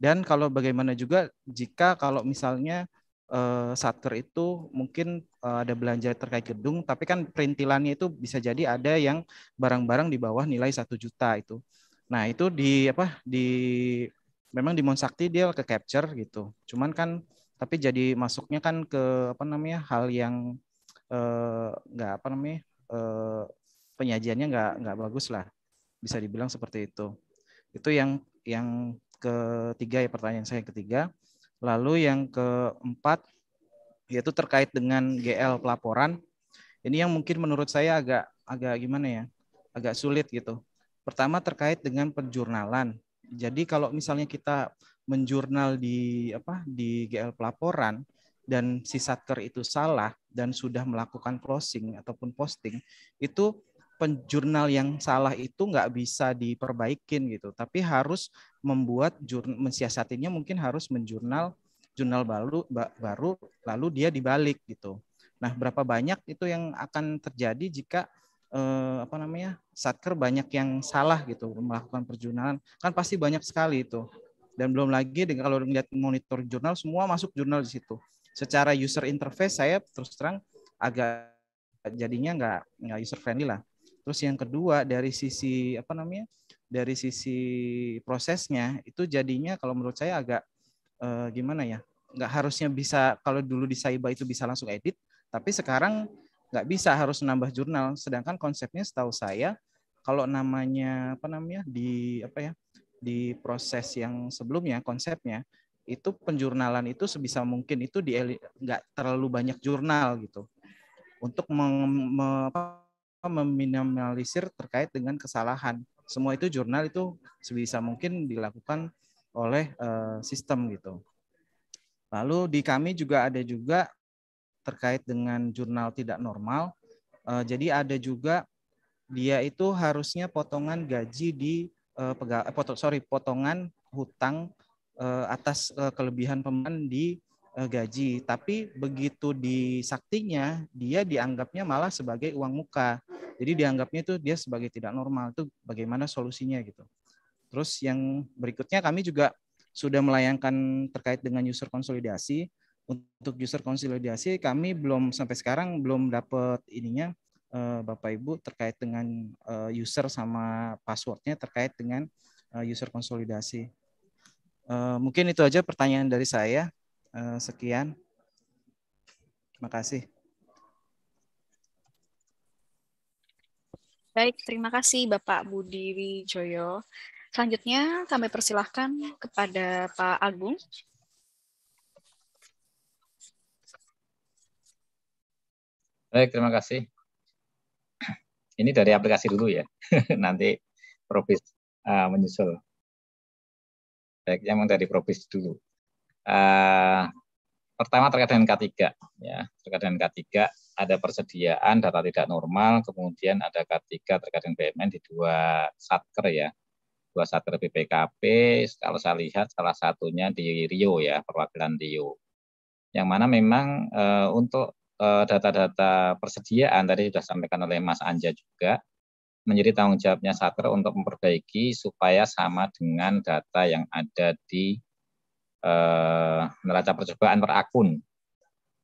Dan kalau bagaimana juga jika kalau misalnya eh, satker itu mungkin eh, ada belanja terkait gedung, tapi kan perintilannya itu bisa jadi ada yang barang-barang di bawah nilai satu juta itu. Nah itu di apa di memang di Monsakti dia ke capture gitu. Cuman kan tapi jadi masuknya kan ke apa namanya hal yang eh, nggak apa namanya eh, penyajiannya nggak nggak bagus lah bisa dibilang seperti itu itu yang yang ketiga ya pertanyaan saya yang ketiga lalu yang keempat yaitu terkait dengan GL pelaporan ini yang mungkin menurut saya agak agak gimana ya agak sulit gitu pertama terkait dengan penjurnalan jadi kalau misalnya kita menjurnal di apa di GL pelaporan dan si satker itu salah dan sudah melakukan closing ataupun posting itu penjurnal yang salah itu nggak bisa diperbaikin gitu tapi harus membuat mensiasatinya mungkin harus menjurnal jurnal baru baru lalu dia dibalik gitu nah berapa banyak itu yang akan terjadi jika eh, apa namanya satker banyak yang salah gitu melakukan perjurnalan kan pasti banyak sekali itu dan belum lagi dengan kalau melihat monitor jurnal semua masuk jurnal di situ secara user interface saya terus terang agak jadinya nggak nggak user friendly lah. Terus yang kedua dari sisi apa namanya dari sisi prosesnya itu jadinya kalau menurut saya agak eh, gimana ya nggak harusnya bisa kalau dulu di Saiba itu bisa langsung edit tapi sekarang nggak bisa harus nambah jurnal sedangkan konsepnya setahu saya kalau namanya apa namanya di apa ya di proses yang sebelumnya konsepnya itu penjurnalan itu sebisa mungkin itu di nggak terlalu banyak jurnal gitu untuk mem, me, meminimalisir terkait dengan kesalahan semua itu jurnal itu sebisa mungkin dilakukan oleh uh, sistem gitu lalu di kami juga ada juga terkait dengan jurnal tidak normal uh, jadi ada juga dia itu harusnya potongan gaji di uh, eh, pegawai potong sorry potongan hutang Eh, atas eh, kelebihan pemain di eh, gaji, tapi begitu di saktinya dia dianggapnya malah sebagai uang muka. Jadi dianggapnya itu dia sebagai tidak normal. Itu bagaimana solusinya gitu. Terus yang berikutnya kami juga sudah melayangkan terkait dengan user konsolidasi. Untuk user konsolidasi kami belum sampai sekarang belum dapat ininya Bapak Ibu terkait dengan user sama passwordnya terkait dengan user konsolidasi. Eh, mungkin itu aja pertanyaan dari saya. Uh, sekian. Terima kasih. Baik, terima kasih Bapak Budi Wijoyo. Selanjutnya kami persilahkan kepada Pak Agung. Baik, terima kasih. Ini dari aplikasi dulu ya, *laughs* nanti Profis uh, menyusul. Yang memang dari provinsi dulu. Uh, pertama terkait dengan K3 ya terkait dengan K3 ada persediaan data tidak normal kemudian ada K3 terkait dengan BMN di dua satker ya dua satker BPKP kalau saya lihat salah satunya di Rio ya perwakilan Rio yang mana memang uh, untuk eh, data-data uh, persediaan tadi sudah sampaikan oleh Mas Anja juga menjadi tanggung jawabnya Satker untuk memperbaiki supaya sama dengan data yang ada di eh, neraca percobaan per akun.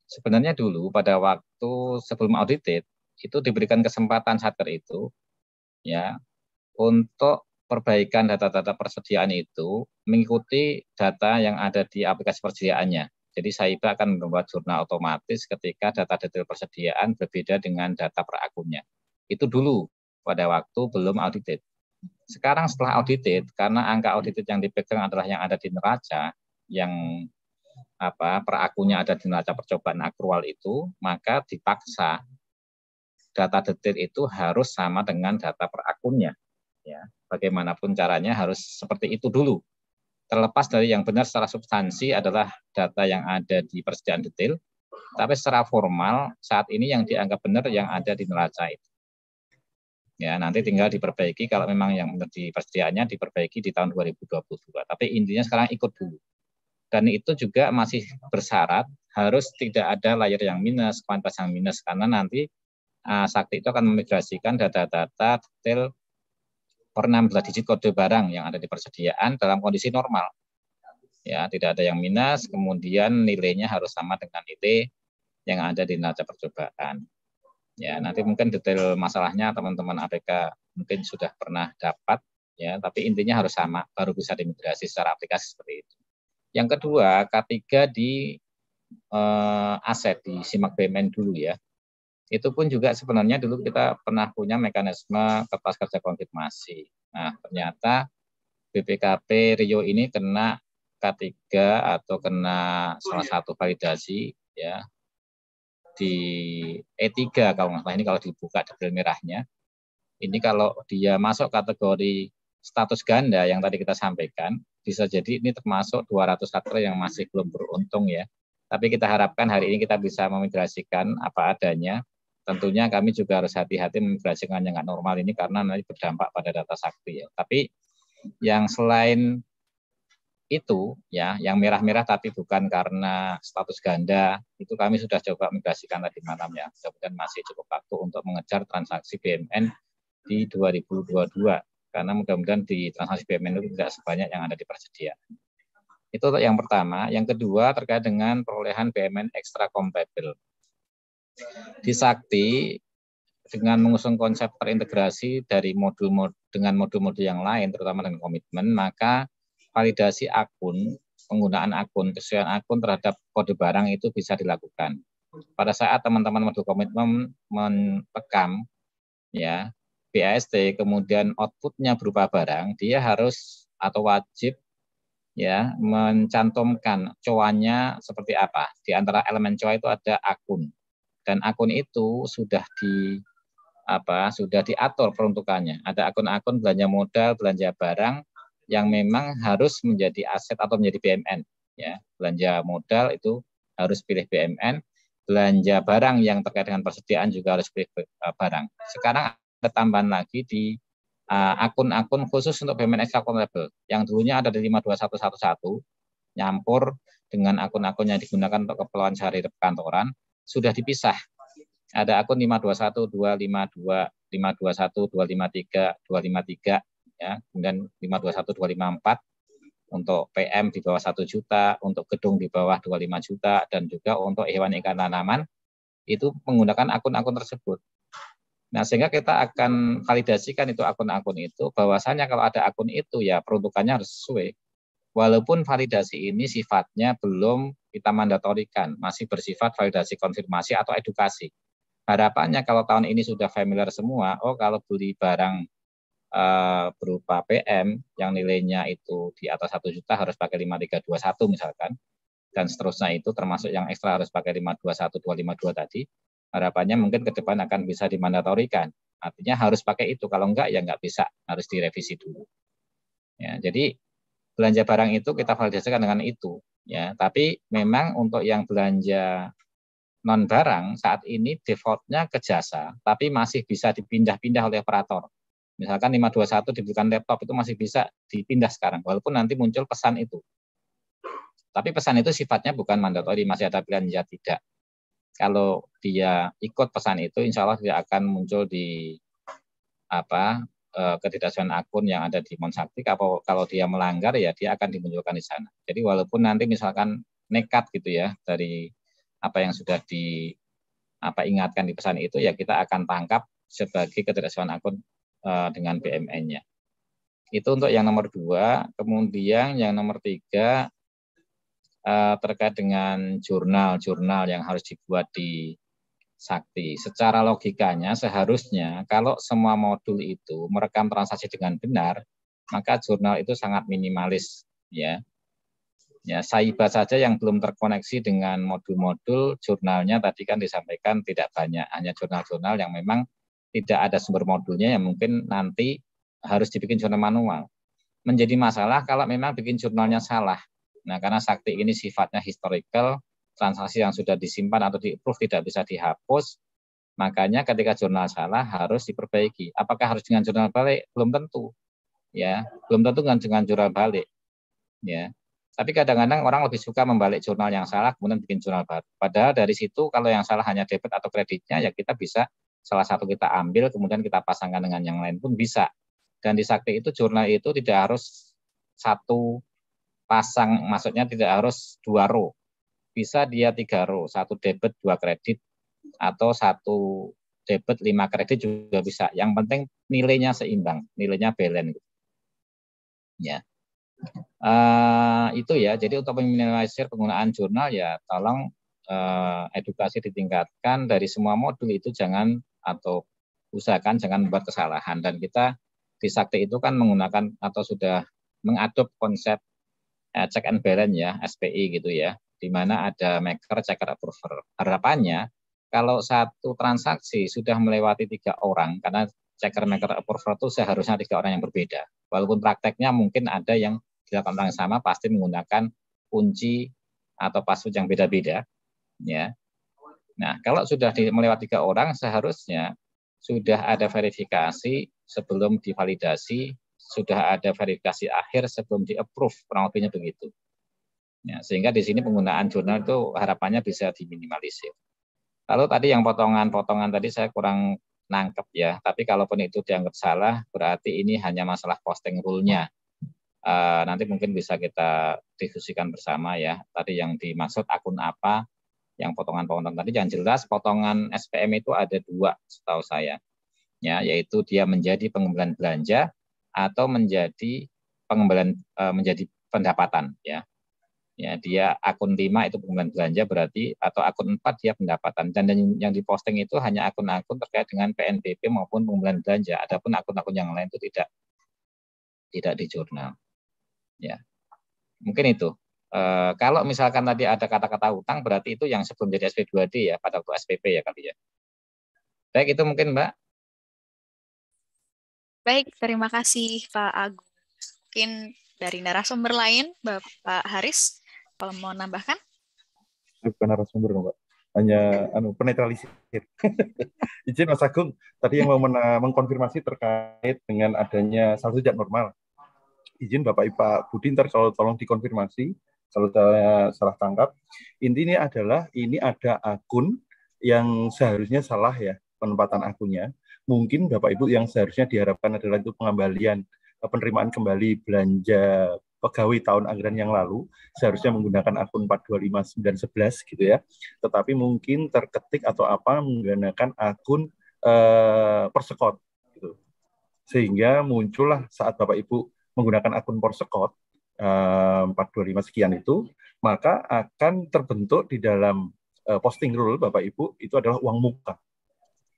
Sebenarnya dulu pada waktu sebelum audit itu diberikan kesempatan Satker itu ya untuk perbaikan data-data persediaan itu mengikuti data yang ada di aplikasi persediaannya. Jadi Saiba akan membuat jurnal otomatis ketika data detail persediaan berbeda dengan data per akunnya. Itu dulu pada waktu belum audited. Sekarang setelah audited, karena angka audited yang dipegang adalah yang ada di neraca, yang apa perakunya ada di neraca percobaan akrual itu, maka dipaksa data detail itu harus sama dengan data perakunya. Ya, bagaimanapun caranya harus seperti itu dulu. Terlepas dari yang benar secara substansi adalah data yang ada di persediaan detail, tapi secara formal saat ini yang dianggap benar yang ada di neraca itu ya nanti tinggal diperbaiki kalau memang yang di persediaannya diperbaiki di tahun 2022 tapi intinya sekarang ikut dulu dan itu juga masih bersyarat harus tidak ada layer yang minus kuantitas yang minus karena nanti uh, Sakti itu akan memigrasikan data-data detail per 16 digit kode barang yang ada di persediaan dalam kondisi normal ya tidak ada yang minus kemudian nilainya harus sama dengan nilai yang ada di neraca percobaan Ya, nanti mungkin detail masalahnya teman-teman APK mungkin sudah pernah dapat ya, tapi intinya harus sama baru bisa dimigrasi secara aplikasi seperti itu. Yang kedua, K3 di eh, aset di Simak payment dulu ya. Itu pun juga sebenarnya dulu kita pernah punya mekanisme kertas kerja konfirmasi. Nah, ternyata BPKP Rio ini kena K3 atau kena salah satu validasi ya di E3 kalau nggak salah ini kalau dibuka detail merahnya. Ini kalau dia masuk kategori status ganda yang tadi kita sampaikan, bisa jadi ini termasuk 200 kategori yang masih belum beruntung ya. Tapi kita harapkan hari ini kita bisa memigrasikan apa adanya. Tentunya kami juga harus hati-hati memigrasikan yang nggak normal ini karena nanti berdampak pada data sakti ya. Tapi yang selain itu ya yang merah-merah tapi bukan karena status ganda itu kami sudah coba migrasikan tadi malam ya kemudian masih cukup waktu untuk mengejar transaksi BMN di 2022 karena mudah-mudahan di transaksi BMN itu tidak sebanyak yang ada di persediaan itu yang pertama yang kedua terkait dengan perolehan BMN ekstra kompatibel di Sakti dengan mengusung konsep terintegrasi dari modul-modul dengan modul-modul yang lain terutama dengan komitmen maka validasi akun, penggunaan akun, kesesuaian akun terhadap kode barang itu bisa dilakukan. Pada saat teman-teman mendukung komitmen menekam ya BAST, kemudian outputnya berupa barang, dia harus atau wajib ya mencantumkan coanya seperti apa. Di antara elemen coa itu ada akun. Dan akun itu sudah di apa sudah diatur peruntukannya. Ada akun-akun belanja modal, belanja barang, yang memang harus menjadi aset atau menjadi BMN ya belanja modal itu harus pilih BMN belanja barang yang terkait dengan persediaan juga harus pilih eh, barang sekarang ada tambahan lagi di eh, akun-akun uh, khusus untuk BMN Extra Accountable yang dulunya ada di 52111 nyampur dengan akun-akun yang digunakan untuk keperluan sehari kantoran sudah dipisah ada akun 521 252 521 253 253 ya kemudian 521254 untuk PM di bawah 1 juta, untuk gedung di bawah 25 juta, dan juga untuk hewan ikan tanaman itu menggunakan akun-akun tersebut. Nah, sehingga kita akan validasikan itu akun-akun itu, bahwasanya kalau ada akun itu ya peruntukannya harus sesuai. Walaupun validasi ini sifatnya belum kita mandatorikan, masih bersifat validasi konfirmasi atau edukasi. Harapannya kalau tahun ini sudah familiar semua, oh kalau beli barang Eh, berupa PM yang nilainya itu di atas satu juta harus pakai 5321 misalkan dan seterusnya itu termasuk yang ekstra harus pakai 521 252 tadi harapannya mungkin ke depan akan bisa dimandatorikan artinya harus pakai itu kalau enggak ya enggak bisa harus direvisi dulu ya jadi belanja barang itu kita validasikan dengan itu ya tapi memang untuk yang belanja non barang saat ini defaultnya ke jasa tapi masih bisa dipindah-pindah oleh operator Misalkan 521 diberikan laptop itu masih bisa dipindah sekarang, walaupun nanti muncul pesan itu. Tapi pesan itu sifatnya bukan mandatori, masih ada pilihan ya tidak. Kalau dia ikut pesan itu, insya Allah dia akan muncul di apa eh, ketidaksesuaian akun yang ada di Monsakti. Kalau kalau dia melanggar ya dia akan dimunculkan di sana. Jadi walaupun nanti misalkan nekat gitu ya dari apa yang sudah di apa ingatkan di pesan itu ya kita akan tangkap sebagai ketidaksesuaian akun Eh, dengan BMN-nya. Itu untuk yang nomor dua. Kemudian yang nomor tiga eh, terkait dengan jurnal-jurnal yang harus dibuat di Sakti. Secara logikanya seharusnya kalau semua modul itu merekam transaksi dengan benar, maka jurnal itu sangat minimalis ya. Ya, Saiba saja yang belum terkoneksi dengan modul-modul jurnalnya tadi kan disampaikan tidak banyak, hanya jurnal-jurnal yang memang tidak ada sumber modulnya yang mungkin nanti harus dibikin jurnal manual. Menjadi masalah kalau memang bikin jurnalnya salah. Nah, karena sakti ini sifatnya historical, transaksi yang sudah disimpan atau di-approve tidak bisa dihapus, makanya ketika jurnal salah harus diperbaiki. Apakah harus dengan jurnal balik? Belum tentu. Ya, belum tentu dengan, dengan jurnal balik. Ya. Tapi kadang-kadang orang lebih suka membalik jurnal yang salah kemudian bikin jurnal baru. Padahal dari situ kalau yang salah hanya debit atau kreditnya ya kita bisa salah satu kita ambil kemudian kita pasangkan dengan yang lain pun bisa. Dan di Sakti itu jurnal itu tidak harus satu pasang, maksudnya tidak harus dua row. Bisa dia tiga row, satu debit, dua kredit, atau satu debit, lima kredit juga bisa. Yang penting nilainya seimbang, nilainya balance. Ya. Uh, itu ya, jadi untuk meminimalisir penggunaan jurnal ya tolong uh, edukasi ditingkatkan dari semua modul itu jangan atau usahakan jangan membuat kesalahan dan kita di sakti itu kan menggunakan atau sudah mengadop konsep eh, check and balance ya SPI gitu ya di mana ada maker checker approver harapannya kalau satu transaksi sudah melewati tiga orang karena checker maker approver itu seharusnya tiga orang yang berbeda walaupun prakteknya mungkin ada yang dilakukan orang sama pasti menggunakan kunci atau password yang beda-beda ya Nah, kalau sudah melewati tiga orang, seharusnya sudah ada verifikasi sebelum divalidasi, sudah ada verifikasi akhir sebelum di-approve, kurang lebihnya begitu. Ya, sehingga di sini penggunaan jurnal itu harapannya bisa diminimalisir. Lalu tadi yang potongan-potongan tadi saya kurang nangkep ya, tapi kalaupun itu dianggap salah, berarti ini hanya masalah posting rule-nya. Eh, nanti mungkin bisa kita diskusikan bersama ya. Tadi yang dimaksud akun apa, yang potongan-potongan tadi yang jelas potongan SPM itu ada dua setahu saya ya yaitu dia menjadi pengembalian belanja atau menjadi pengembalian e, menjadi pendapatan ya ya dia akun 5 itu pengembalian belanja berarti atau akun 4 dia pendapatan dan yang diposting itu hanya akun-akun terkait dengan PNBP maupun pengembalian belanja adapun akun-akun yang lain itu tidak tidak di jurnal ya mungkin itu e, kalau misalkan tadi ada kata-kata utang, berarti itu yang sebelum jadi SP2D ya, pada waktu SPP ya kali ya. Baik, itu mungkin Mbak. Baik, terima kasih Pak Agung. Mungkin dari narasumber lain, Bapak Haris, kalau mau nambahkan? Eh, bukan narasumber, Mbak. Hanya anu, penetralisir. *laughs* Izin Mas Agung, tadi yang mau mengkonfirmasi terkait dengan adanya satu jam normal. Izin Bapak Ipa Budi, ntar kalau tolong dikonfirmasi, kalau saya salah tangkap intinya adalah ini ada akun yang seharusnya salah ya penempatan akunnya mungkin bapak ibu yang seharusnya diharapkan adalah itu pengembalian eh, penerimaan kembali belanja pegawai tahun anggaran yang lalu seharusnya menggunakan akun 425911 gitu ya. Tetapi mungkin terketik atau apa menggunakan akun eh, persekot gitu. Sehingga muncullah saat Bapak Ibu menggunakan akun persekot 425 eh, sekian itu, maka akan terbentuk di dalam eh, posting rule Bapak Ibu itu adalah uang muka.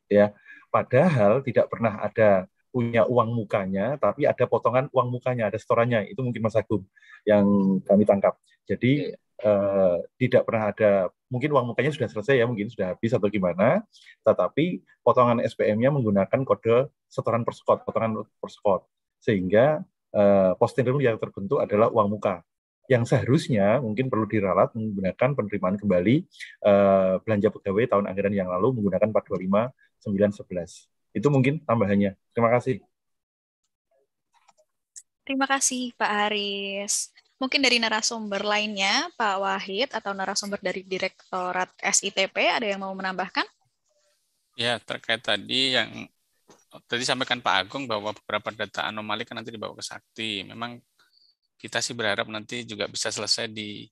Ya, padahal tidak pernah ada punya uang mukanya, tapi ada potongan uang mukanya, ada setorannya. Itu mungkin Mas Agung yang kami tangkap. Jadi iya. eh, tidak pernah ada, mungkin uang mukanya sudah selesai ya, mungkin sudah habis atau gimana, tetapi potongan SPM-nya menggunakan kode setoran per skot, potongan per skot. Sehingga eh, posterior yang terbentuk adalah uang muka yang seharusnya mungkin perlu diralat menggunakan penerimaan kembali eh, belanja pegawai tahun anggaran yang lalu menggunakan 911. Itu mungkin tambahannya. Terima kasih. Terima kasih Pak Aris Mungkin dari narasumber lainnya, Pak Wahid atau narasumber dari Direktorat SITP, ada yang mau menambahkan? Ya, terkait tadi yang tadi sampaikan Pak Agung bahwa beberapa data anomali kan nanti dibawa ke Sakti. Memang kita sih berharap nanti juga bisa selesai di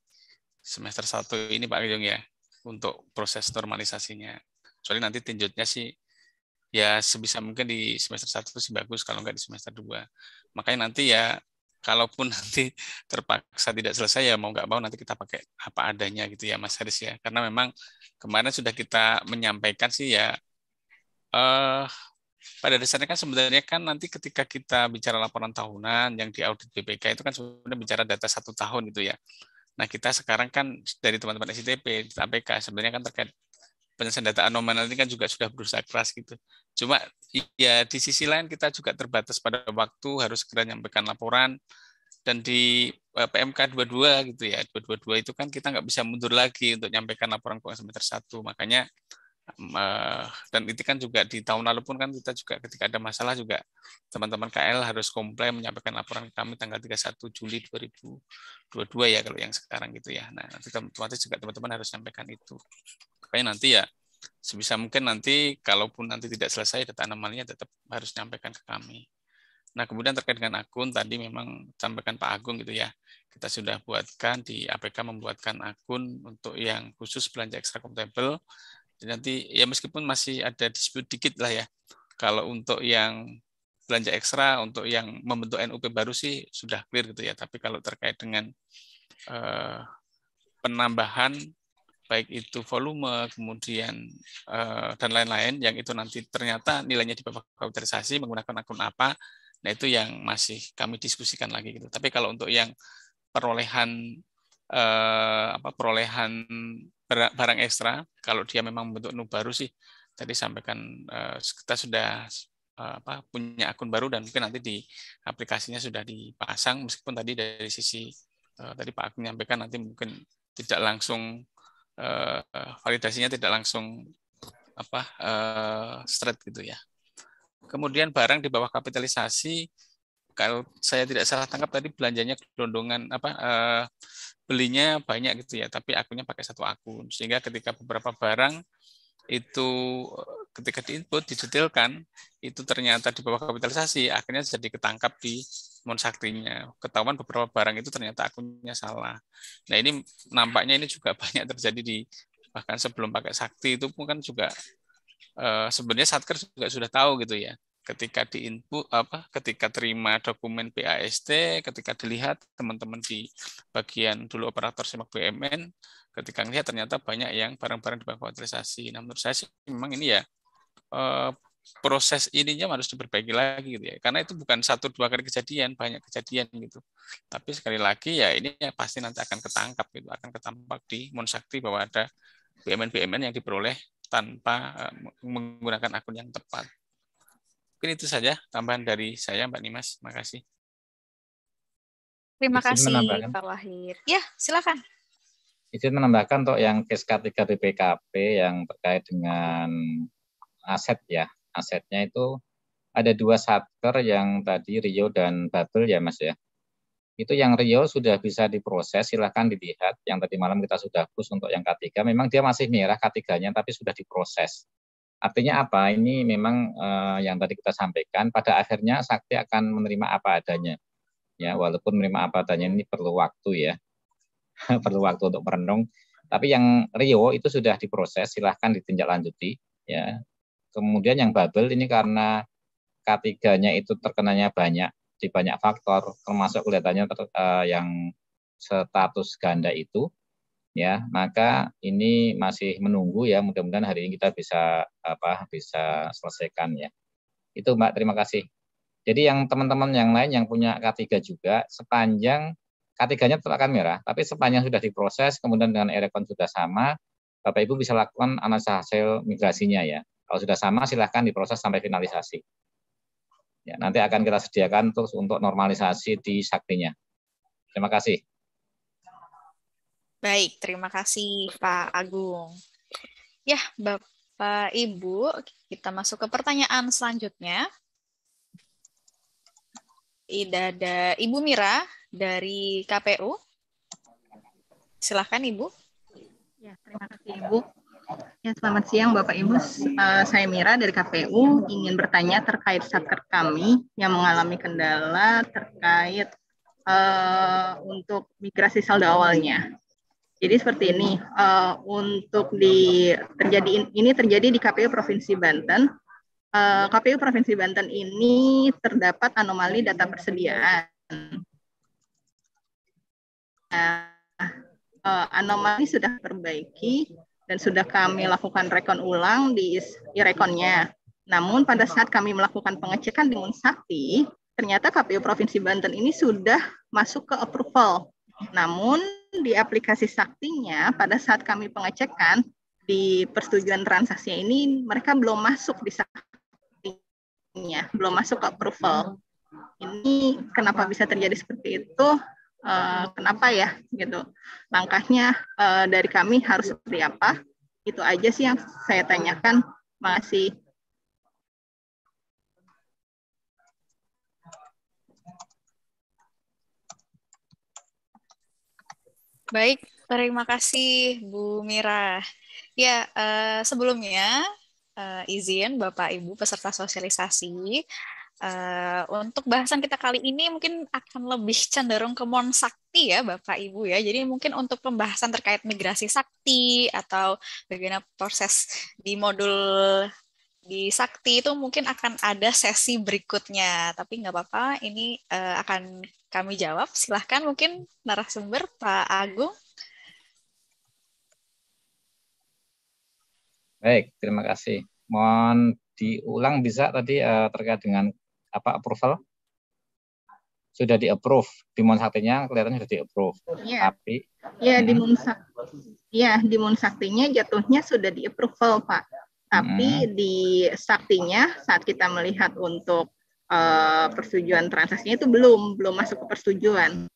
semester 1 ini Pak Agung ya untuk proses normalisasinya. Soalnya nanti tinjutnya sih ya sebisa mungkin di semester 1 sih bagus kalau nggak di semester 2. Makanya nanti ya kalaupun *laughs* nanti terpaksa tidak selesai ya mau nggak mau nanti kita pakai apa adanya gitu ya Mas Haris ya karena memang kemarin sudah kita menyampaikan sih ya eh, pada dasarnya kan sebenarnya kan nanti ketika kita bicara laporan tahunan yang di audit BPK itu kan sebenarnya bicara data satu tahun itu ya. Nah kita sekarang kan dari teman-teman SITP, APK sebenarnya kan terkait penyelesaian data anomali ini kan juga sudah berusaha keras gitu. Cuma ya di sisi lain kita juga terbatas pada waktu harus segera menyampaikan laporan dan di e, PMK 22 gitu ya 22 itu kan kita nggak bisa mundur lagi untuk menyampaikan laporan keuangan semester 1 makanya dan itu kan juga di tahun lalu pun kan kita juga ketika ada masalah juga teman-teman KL harus komplain menyampaikan laporan ke kami tanggal 31 Juli 2022 ya kalau yang sekarang gitu ya. Nah, nanti otomatis juga teman-teman harus sampaikan itu. Makanya nanti ya sebisa mungkin nanti kalaupun nanti tidak selesai data anomalinya tetap harus menyampaikan ke kami. Nah, kemudian terkait dengan akun tadi memang sampaikan Pak Agung gitu ya kita sudah buatkan di APK membuatkan akun untuk yang khusus belanja ekstra komputabel jadi nanti ya meskipun masih ada dispute dikit lah ya. Kalau untuk yang belanja ekstra, untuk yang membentuk NUP baru sih sudah clear gitu ya. Tapi kalau terkait dengan eh, penambahan baik itu volume kemudian eh, dan lain-lain yang itu nanti ternyata nilainya di bawah kapitalisasi menggunakan akun apa nah itu yang masih kami diskusikan lagi gitu tapi kalau untuk yang perolehan eh, apa perolehan barang ekstra kalau dia memang membentuk nu baru sih tadi sampaikan eh, kita sudah eh, apa punya akun baru dan mungkin nanti di aplikasinya sudah dipasang meskipun tadi dari sisi eh, tadi Pak Agung menyampaikan nanti mungkin tidak langsung validasinya tidak langsung apa straight gitu ya. Kemudian barang di bawah kapitalisasi kalau saya tidak salah tangkap tadi belanjanya gelondongan apa belinya banyak gitu ya, tapi akunnya pakai satu akun. Sehingga ketika beberapa barang itu eh, ketika diinput didetailkan, itu ternyata di bawah kapitalisasi akhirnya jadi ketangkap di monsaktinya ketahuan beberapa barang itu ternyata akunnya salah nah ini nampaknya ini juga *laughs* banyak terjadi di bahkan sebelum pakai sakti itu pun kan juga eh, sebenarnya satker juga sudah tahu gitu ya ketika di input apa ketika terima dokumen past ketika dilihat teman-teman di bagian dulu operator simak BMN ketika melihat ternyata banyak yang barang-barang di bawah utilisasi nah menurut saya sih memang ini ya eh, proses ininya harus diperbaiki lagi gitu ya karena itu bukan satu dua kali kejadian banyak kejadian gitu tapi sekali lagi ya ini ya pasti nanti akan ketangkap gitu akan ketampak di Monsakti bahwa ada BMN BMN yang diperoleh tanpa eh, menggunakan akun yang tepat Mungkin itu saja tambahan dari saya Mbak Nimas. Makasih. Terima kasih Pak Wahir. Ya, silakan. Izin menambahkan untuk yang SK3 BPKP yang terkait dengan aset ya. Asetnya itu ada dua satker yang tadi Rio dan Babel ya Mas ya. Itu yang Rio sudah bisa diproses, silahkan dilihat. Yang tadi malam kita sudah push untuk yang K3. Memang dia masih merah K3-nya, tapi sudah diproses. Artinya apa? Ini memang uh, yang tadi kita sampaikan, pada akhirnya sakti akan menerima apa adanya. Ya, walaupun menerima apa adanya ini perlu waktu ya. *laughs* perlu waktu untuk merenung. Tapi yang Rio itu sudah diproses, silahkan lanjuti, Ya. Kemudian yang Babel ini karena k nya itu terkenanya banyak di banyak faktor, termasuk kelihatannya ter, uh, yang status ganda itu, ya maka ini masih menunggu ya mudah-mudahan hari ini kita bisa apa bisa selesaikan ya itu Mbak terima kasih jadi yang teman-teman yang lain yang punya K3 juga sepanjang K3-nya tetap akan merah tapi sepanjang sudah diproses kemudian dengan Erecon sudah sama Bapak Ibu bisa lakukan analisa hasil migrasinya ya kalau sudah sama silahkan diproses sampai finalisasi ya nanti akan kita sediakan terus untuk normalisasi di saktinya terima kasih Baik, terima kasih Pak Agung. Ya, Bapak Ibu, kita masuk ke pertanyaan selanjutnya. Ida ada Ibu Mira dari KPU. Silahkan Ibu. Ya, terima kasih Ibu. Ya, selamat siang Bapak Ibu. Eh, saya Mira dari KPU ingin bertanya terkait satker kami yang mengalami kendala terkait uh, untuk migrasi saldo awalnya. Jadi seperti ini uh, untuk di terjadi ini terjadi di KPU Provinsi Banten. Uh, eh, KPU Provinsi Banten ini terdapat anomali data persediaan. Uh, uh, anomali sudah perbaiki dan sudah kami lakukan rekon ulang di rekonnya Namun pada saat kami melakukan pengecekan di Munsakti, ternyata KPU Provinsi Banten ini sudah masuk ke approval. Namun di aplikasi saktinya pada saat kami pengecekan di persetujuan transaksi ini mereka belum masuk di saktinya, belum masuk ke approval. Ini kenapa bisa terjadi seperti itu? Uh, kenapa ya gitu langkahnya uh, dari kami harus seperti apa itu aja sih yang saya tanyakan masih Baik, terima kasih Bu Mira. Ya, uh, sebelumnya uh, izin Bapak Ibu peserta sosialisasi Uh, untuk bahasan kita kali ini mungkin akan lebih cenderung ke sakti ya Bapak Ibu ya. Jadi mungkin untuk pembahasan terkait migrasi sakti atau bagaimana proses di modul di Sakti itu mungkin akan ada sesi berikutnya, tapi nggak apa-apa, ini uh, akan kami jawab. Silahkan mungkin narasumber Pak Agung. Baik, terima kasih. Mohon diulang bisa tadi uh, terkait dengan apa approval? Sudah di approve, Dimon Saktinya kelihatan sudah iya. Iya, di approve. Ya. Tapi ya Mon Sakti, ya Saktinya jatuhnya sudah di approval Pak tapi hmm. di saktinya saat kita melihat untuk uh, persetujuan transaksinya itu belum belum masuk ke persetujuan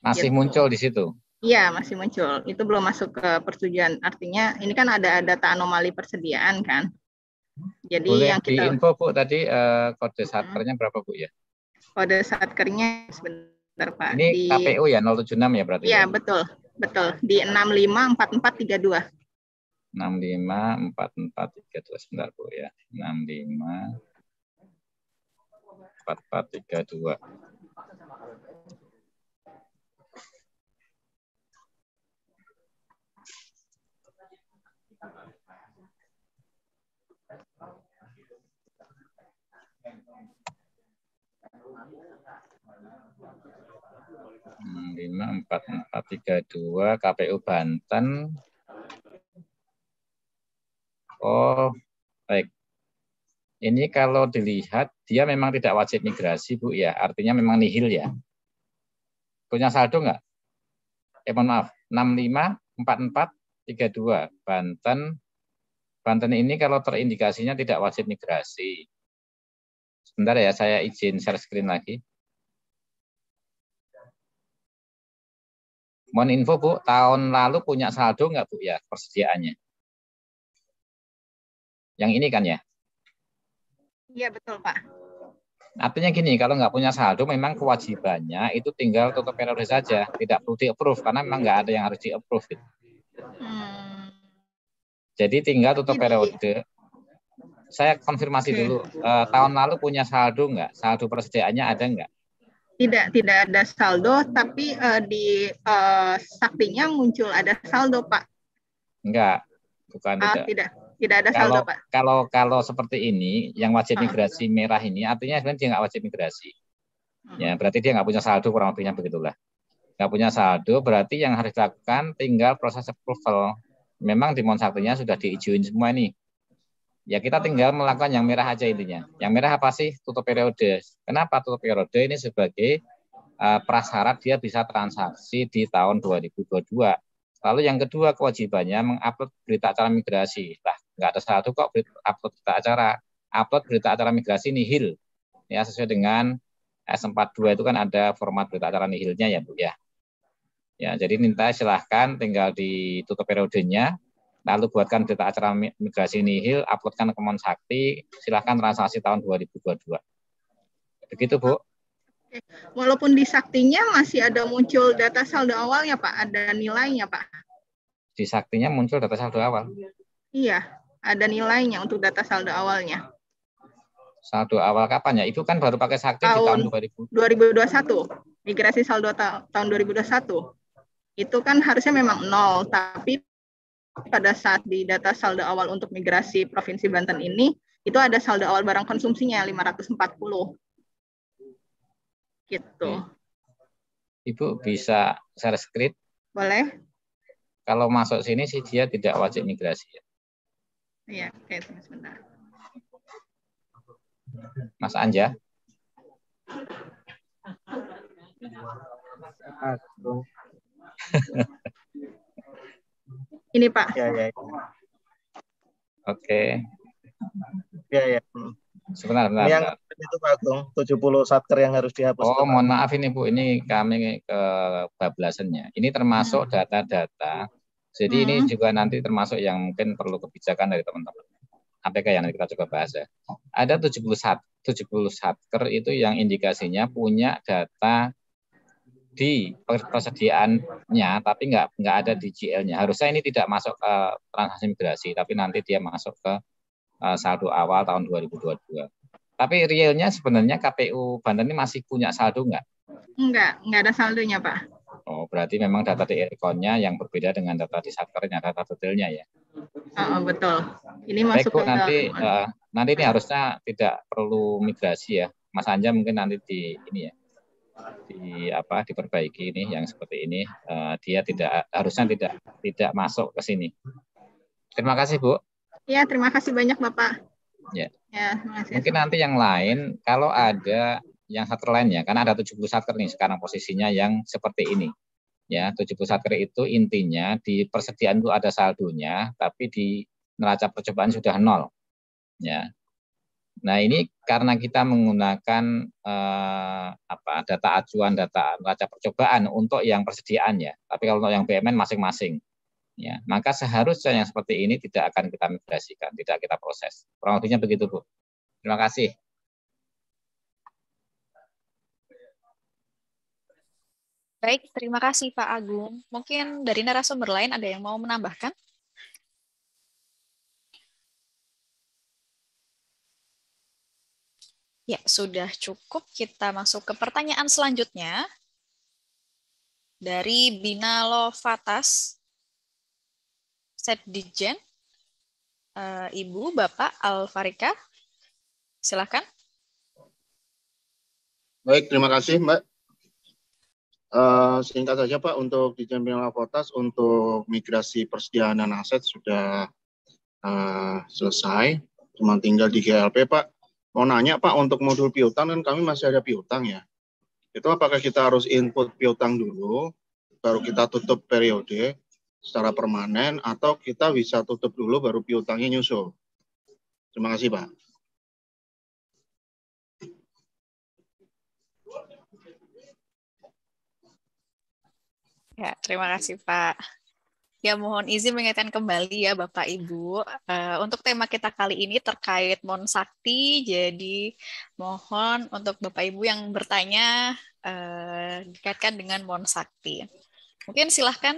masih gitu. muncul di situ Iya masih muncul itu belum masuk ke persetujuan artinya ini kan ada data anomali persediaan kan jadi Boleh yang kita info bu tadi uh, kode satkernya hmm. berapa bu ya kode satkernya sebentar pak ini di... KPU ya 076 ya berarti Iya ya? betul betul di 654432 enam lima empat 65 tiga dua sebentar Bu ya. 65 dua lima empat empat tiga dua KPU Banten Oh, baik. Ini kalau dilihat, dia memang tidak wajib migrasi, Bu, ya. Artinya memang nihil, ya. Punya saldo nggak? Eh, mohon maaf. 65, Banten. Banten ini kalau terindikasinya tidak wajib migrasi. Sebentar ya, saya izin share screen lagi. Mohon info Bu, tahun lalu punya saldo nggak Bu ya persediaannya? Yang ini kan ya? Iya betul Pak. Artinya gini, kalau nggak punya saldo memang kewajibannya itu tinggal tutup periode saja, tidak perlu di-approve karena memang nggak ada yang harus di-approve. Gitu. Hmm. Jadi tinggal tutup periode. Saya konfirmasi okay. dulu, eh, tahun lalu punya saldo nggak? Saldo persediaannya ada nggak? tidak tidak ada saldo tapi uh, di uh, eh, saktinya muncul ada saldo pak enggak bukan uh, tidak. tidak tidak ada kalau, saldo, Pak. Kalau kalau seperti ini, yang wajib ah. migrasi merah ini, artinya sebenarnya dia nggak wajib migrasi. Hmm. Ya, berarti dia nggak punya saldo kurang lebihnya begitulah. Nggak punya saldo, berarti yang harus dilakukan tinggal proses approval. Memang di satunya sudah diijuin semua ini. Ya kita hmm. tinggal melakukan yang merah aja intinya. Yang merah apa sih? Tutup periode. Kenapa tutup periode ini sebagai uh, prasyarat dia bisa transaksi di tahun 2022. Lalu yang kedua kewajibannya mengupload berita acara migrasi. Lah nggak ada satu kok upload berita acara. Upload berita acara migrasi nihil. Ya, sesuai dengan S42 itu kan ada format berita acara nihilnya ya, Bu ya. Ya, jadi minta silahkan tinggal ditutup periodenya, lalu buatkan berita acara migrasi nihil, uploadkan ke Monsakti, silahkan transaksi tahun 2022. Begitu, Bu. Walaupun di saktinya masih ada muncul data saldo awalnya, Pak. Ada nilainya, Pak. Di saktinya muncul data saldo awal. Iya ada nilainya untuk data saldo awalnya. Saldo awal kapan ya? Itu kan baru pakai sakti tahun di tahun 2000. 2021. Migrasi saldo ta tahun 2021. Itu kan harusnya memang nol, tapi pada saat di data saldo awal untuk migrasi Provinsi Banten ini, itu ada saldo awal barang konsumsinya 540. Gitu. Ibu bisa share screen? Boleh. Kalau masuk sini sih dia tidak wajib migrasi ya? Iya, kayak sebentar. Mas Anja. *laughs* Ini Pak. Ya, ya. Oke. Ya, ya. Sebenarnya. yang itu Pak Agung, 70 satker yang harus dihapus. Oh, mohon maaf ini Bu, ini kami kebablasannya. Ini termasuk nah. data-data jadi hmm. ini juga nanti termasuk yang mungkin perlu kebijakan dari teman-teman. APK yang nanti kita coba bahas ya. Ada 71 70 satker itu yang indikasinya punya data di persediaannya tapi nggak nggak ada di GL-nya. Harusnya ini tidak masuk ke transaksi migrasi tapi nanti dia masuk ke eh, saldo awal tahun 2022. Tapi realnya sebenarnya KPU Banten ini masih punya saldo nggak? Nggak, nggak ada saldonya Pak. Oh, berarti memang data di Aircon-nya yang berbeda dengan data di Satkernya, data detailnya ya. Oh betul. Ini masuk Baik, Bu, nanti uh, nanti ini harusnya tidak perlu migrasi ya. Mas Anja mungkin nanti di ini ya di apa diperbaiki ini yang seperti ini uh, dia tidak harusnya tidak tidak masuk ke sini. Terima kasih Bu. Iya terima kasih banyak Bapak. Ya. ya Mungkin nanti yang lain kalau ada yang satker lainnya karena ada 70 satker nih sekarang posisinya yang seperti ini. Ya, 70 satker itu intinya di persediaan itu ada saldonya tapi di neraca percobaan sudah nol. Ya. Nah, ini karena kita menggunakan eh, apa data acuan data neraca percobaan untuk yang persediaan ya, Tapi kalau untuk yang BMN masing-masing ya maka seharusnya yang seperti ini tidak akan kita migrasikan, tidak kita proses. Kurang begitu, Bu. Terima kasih. Baik, terima kasih Pak Agung. Mungkin dari narasumber lain ada yang mau menambahkan? Ya, sudah cukup kita masuk ke pertanyaan selanjutnya dari Bina Lovatas Setdijen. Eh, Ibu, Bapak Alfarika. Silakan. Baik, terima kasih, Mbak. Uh, singkat saja Pak, untuk di Jambing Fakultas untuk migrasi persediaan aset sudah uh, selesai, cuma tinggal di GLP Pak. Mau nanya Pak, untuk modul piutang kan kami masih ada piutang ya. Itu apakah kita harus input piutang dulu, baru kita tutup periode secara permanen, atau kita bisa tutup dulu baru piutangnya nyusul? Terima kasih Pak. Ya, terima kasih Pak. Ya, mohon izin mengingatkan kembali ya Bapak Ibu, uh, untuk tema kita kali ini terkait Mon Sakti. jadi mohon untuk Bapak Ibu yang bertanya uh, dikaitkan dengan Mon Sakti, Mungkin silahkan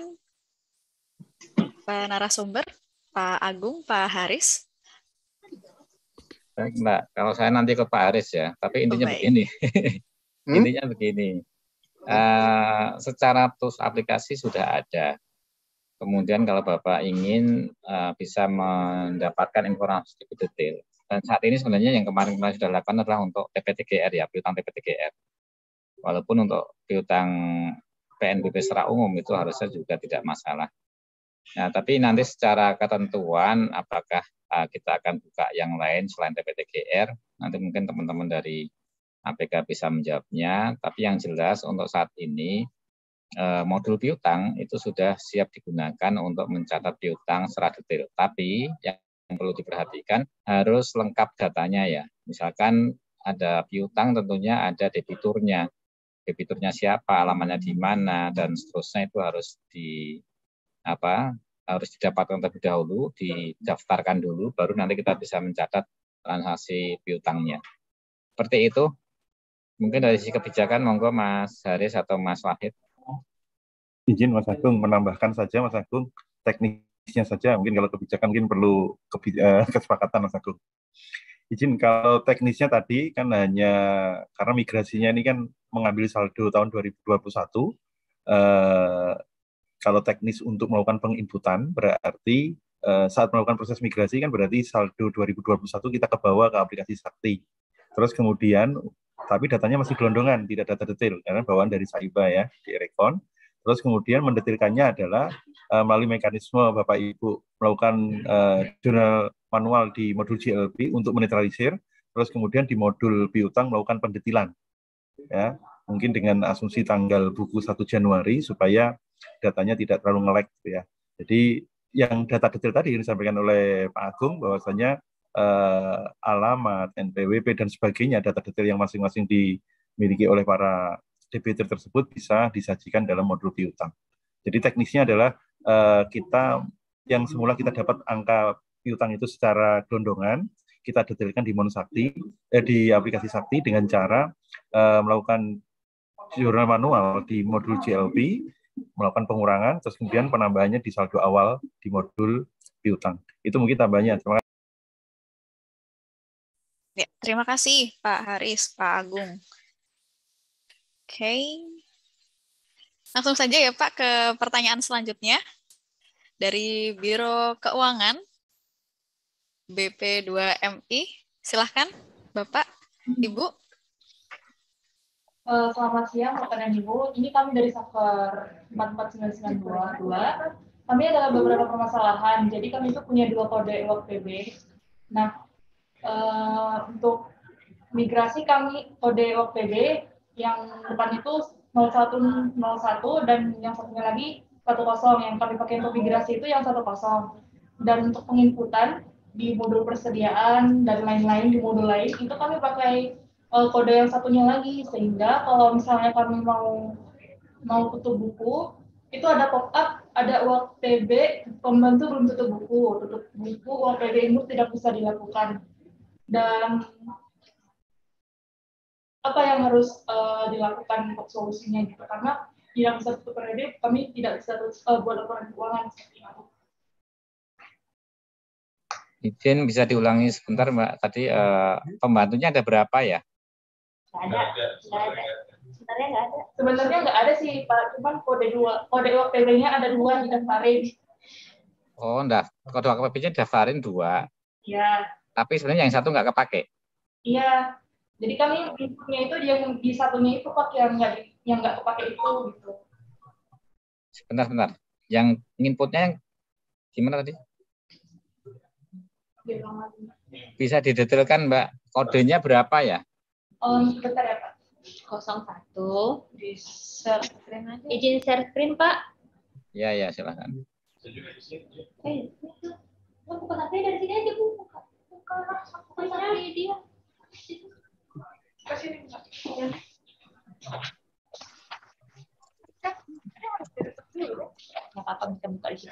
Pak Narasumber, Pak Agung, Pak Haris. Baik, Mbak. Kalau saya nanti ke Pak Haris ya, tapi intinya oh, baik. begini. *laughs* Hmm? intinya begini. Eh, secara tools aplikasi sudah ada. Kemudian kalau Bapak ingin uh, bisa mendapatkan informasi lebih detail. Dan saat ini sebenarnya yang kemarin-kemarin sudah lakukan adalah untuk TPTGR ya, piutang TPTGR. Walaupun untuk piutang PNBP secara umum itu harusnya juga tidak masalah. Nah, tapi nanti secara ketentuan apakah uh, kita akan buka yang lain selain TPTGR, nanti mungkin teman-teman dari APK bisa menjawabnya. Tapi yang jelas untuk saat ini eh, modul piutang itu sudah siap digunakan untuk mencatat piutang secara detail. Tapi yang perlu diperhatikan harus lengkap datanya ya. Misalkan ada piutang tentunya ada debiturnya. Debiturnya siapa, alamannya di mana dan seterusnya itu harus di apa? harus didapatkan terlebih dahulu, didaftarkan dulu baru nanti kita bisa mencatat transaksi piutangnya. Seperti itu Mungkin dari sisi kebijakan, monggo Mas Haris atau Mas Wahid. Izin Mas Agung menambahkan saja, Mas Agung, teknisnya saja. Mungkin kalau kebijakan mungkin perlu eh, *laughs* kesepakatan, Mas Agung. Izin kalau teknisnya tadi kan hanya karena migrasinya ini kan mengambil saldo tahun 2021. Eh, kalau teknis untuk melakukan penginputan berarti eh, saat melakukan proses migrasi kan berarti saldo 2021 kita kebawa ke aplikasi Sakti. Terus kemudian tapi datanya masih gelondongan, tidak data detail karena bawaan dari Saiba ya di Erekon. Terus kemudian mendetilkannya adalah uh, melalui mekanisme Bapak Ibu melakukan uh, jurnal manual di modul GLP untuk menetralisir, terus kemudian di modul piutang melakukan pendetilan. Ya, mungkin dengan asumsi tanggal buku 1 Januari supaya datanya tidak terlalu ngelek gitu ya. Jadi yang data detail tadi yang disampaikan oleh Pak Agung bahwasanya Eh, alamat, NPWP dan sebagainya, data detail yang masing-masing dimiliki oleh para debitur tersebut bisa disajikan dalam modul piutang. Jadi teknisnya adalah eh, kita yang semula kita dapat angka piutang itu secara gelondongan, kita detailkan di Monsakti eh, di aplikasi Sakti dengan cara eh, melakukan jurnal manual di modul GLP melakukan pengurangan, terus kemudian penambahannya di saldo awal di modul piutang. Itu mungkin tambahannya. Terima kasih. Ya, terima kasih Pak Haris, Pak Agung. Oke. Okay. Langsung saja ya Pak ke pertanyaan selanjutnya dari Biro Keuangan BP2MI. Silahkan Bapak, Ibu. Eh, selamat siang Bapak dan Ibu. Ini kami dari Saker 44992. Kami adalah beberapa permasalahan. Jadi kami itu punya dua kode EWAK PB. Nah, uh, untuk migrasi kami kode OPD yang depan itu 0101 dan yang satunya lagi 10 yang kami pakai untuk migrasi itu yang 10 dan untuk penginputan di modul persediaan dan lain-lain di modul lain itu kami pakai uh, kode yang satunya lagi sehingga kalau misalnya kami mau mau tutup buku itu ada pop up ada PB pembantu belum tutup buku tutup buku PB ini tidak bisa dilakukan dan apa yang harus uh, dilakukan untuk solusinya gitu karena yang satu periode kami tidak bisa terus uh, buat laporan keuangan seperti itu. Izin bisa diulangi sebentar Mbak tadi uh, pembantunya ada berapa ya? Nggak ada, Sebenarnya nggak ada. Sebenarnya nggak ada sih Pak, cuman kode dua kode OPB-nya ada dua di daftarin. Oh, enggak. Kode OPB-nya daftarin dua. Iya tapi sebenarnya yang satu nggak kepake. Iya, jadi kami punya itu dia di satunya itu kok yang nggak yang nggak kepake itu gitu. Sebentar, sebentar. Yang inputnya yang gimana tadi? Bisa didetailkan Mbak kodenya berapa ya? Oh, sebentar ya Pak. 01 di share aja. Izin share screen Pak. Ya ya silahkan. Eh, itu. Aku dari sini aja Bu apa bisa buka di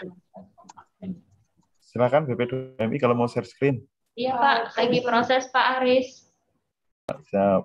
Silakan BP2MI kalau mau share screen. Iya Pak, lagi proses Pak Aris. Siap.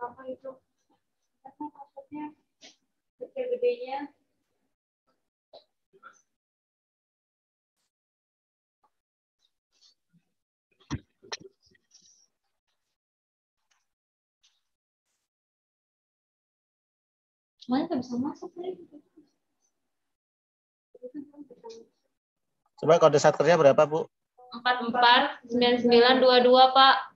apa itu maksudnya kecil gedenya Semuanya nggak bisa masuk nih. Coba kode kerja berapa, Bu? 44 22, Pak.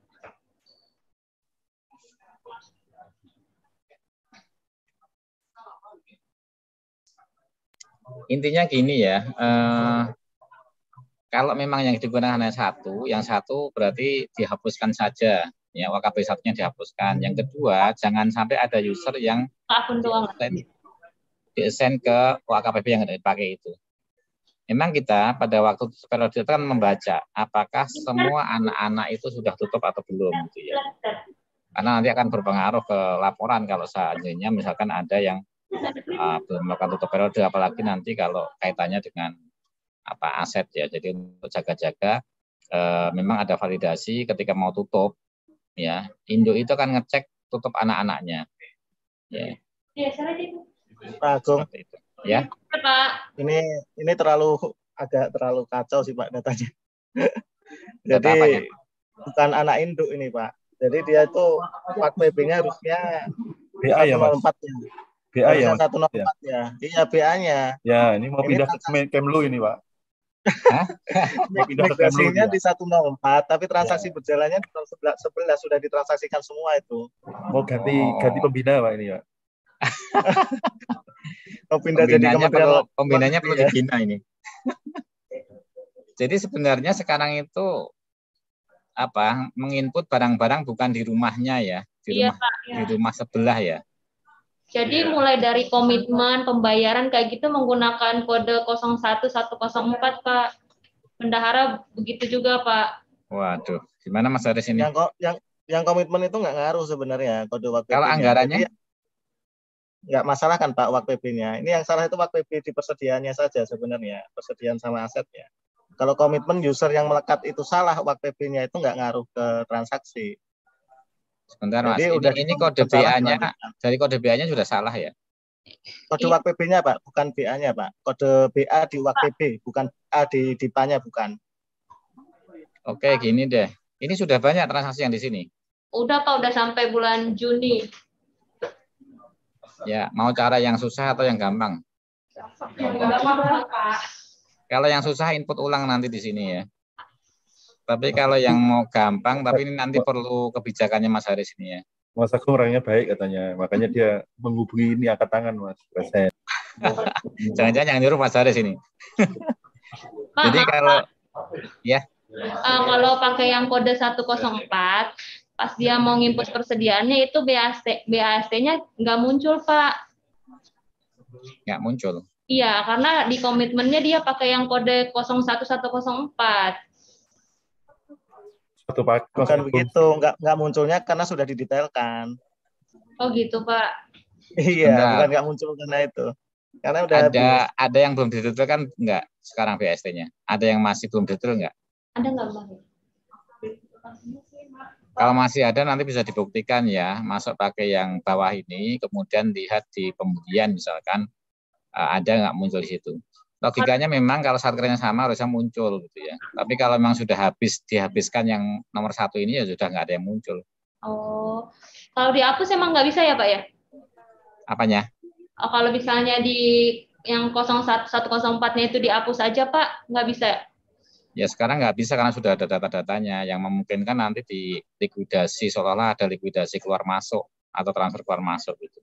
intinya gini ya, eh, kalau memang yang digunakan hanya satu, yang satu berarti dihapuskan saja. Ya, wakaf satunya dihapuskan. Yang kedua, jangan sampai ada user yang akun doang di send ke wakaf yang dipakai itu. Memang kita pada waktu periode itu kan membaca apakah semua anak-anak itu sudah tutup atau belum gitu ya. Karena nanti akan berpengaruh ke laporan kalau seandainya misalkan ada yang uh, belum melakukan tutup periode apalagi nanti kalau kaitannya dengan apa aset ya jadi untuk jaga-jaga uh, memang ada validasi ketika mau tutup ya induk itu kan ngecek tutup anak-anaknya ya iya, Pak Agung ya iya, Pak ini ini terlalu agak terlalu kacau sih Pak datanya jadi ya. bukan anak induk ini Pak jadi dia itu pak PB-nya harusnya BA ya Mas. BA ya. 104 ya. ya. Iya BA-nya. Ya, ini mau ini pindah ke Kemlu ini, Pak. *laughs* Hah? mau pindah ke Kemlu. Ya. di 104, tapi transaksi ya. berjalannya di sebelah sebelah sudah ditransaksikan semua itu. Mau oh, ganti oh. ganti pembina, Pak ini, Pak. mau *laughs* oh, pindah jadi perlu, pembinanya perlu ya. dibina ini. jadi sebenarnya sekarang itu apa menginput barang-barang bukan di rumahnya ya di iya, rumah Pak, ya. di rumah sebelah ya jadi yeah. mulai dari iya. komitmen, pembayaran kayak gitu menggunakan kode 01104 Pak. Bendahara begitu juga Pak. Waduh, gimana Mas Aris ini? Yang, yang, yang komitmen itu nggak ngaruh sebenarnya kode waktu. Kalau anggarannya? Ya, nggak masalah kan Pak waktu nya Ini yang salah itu waktu di persediaannya saja sebenarnya, persediaan sama asetnya. Kalau komitmen user yang melekat itu salah waktu nya itu nggak ngaruh ke transaksi. Sebentar Mas, Jadi, ini, ini kode BA-nya, dari kode BA-nya sudah salah ya? Kode iya. pb nya Pak, bukan BA-nya Pak. Kode BA di PB, bukan A di DIPA-nya bukan. Oke, gini deh. Ini sudah banyak transaksi yang di sini. Udah Pak, udah sampai bulan Juni. Ya, mau cara yang susah atau yang gampang? Kalau yang susah input ulang nanti di sini ya. Tapi kalau yang mau gampang, tapi ini nanti perlu kebijakannya Mas Haris ini ya. Mas aku orangnya baik katanya, makanya dia menghubungi ini angkat tangan Mas. *laughs* Jangan-jangan yang nyuruh Mas Haris ini. *laughs* Pak, Jadi kalau ya. Uh, eh, kalau pakai yang kode 104, pas dia mau ngimput persediaannya itu BAST BAST-nya nggak muncul Pak. Nggak muncul. Iya, karena di komitmennya dia pakai yang kode 01104 satu paket bukan begitu nggak nggak munculnya karena sudah didetailkan oh gitu pak iya Enggak. bukan nggak muncul karena itu karena udah ada habis. ada yang belum didetailkan nggak sekarang bst nya ada yang masih belum detail nggak ada nggak kalau masih ada nanti bisa dibuktikan ya, masuk pakai yang bawah ini, kemudian lihat di pembuktian misalkan eh, ada nggak muncul di situ logikanya memang kalau satkernya sama harusnya muncul gitu ya. Tapi kalau memang sudah habis dihabiskan yang nomor satu ini ya sudah nggak ada yang muncul. Oh, kalau dihapus emang nggak bisa ya pak ya? Apanya? Oh, kalau misalnya di yang 0104 104-nya itu dihapus aja pak, nggak bisa? Ya? ya sekarang nggak bisa karena sudah ada data-datanya yang memungkinkan nanti di likuidasi seolah-olah ada likuidasi keluar masuk atau transfer keluar masuk gitu.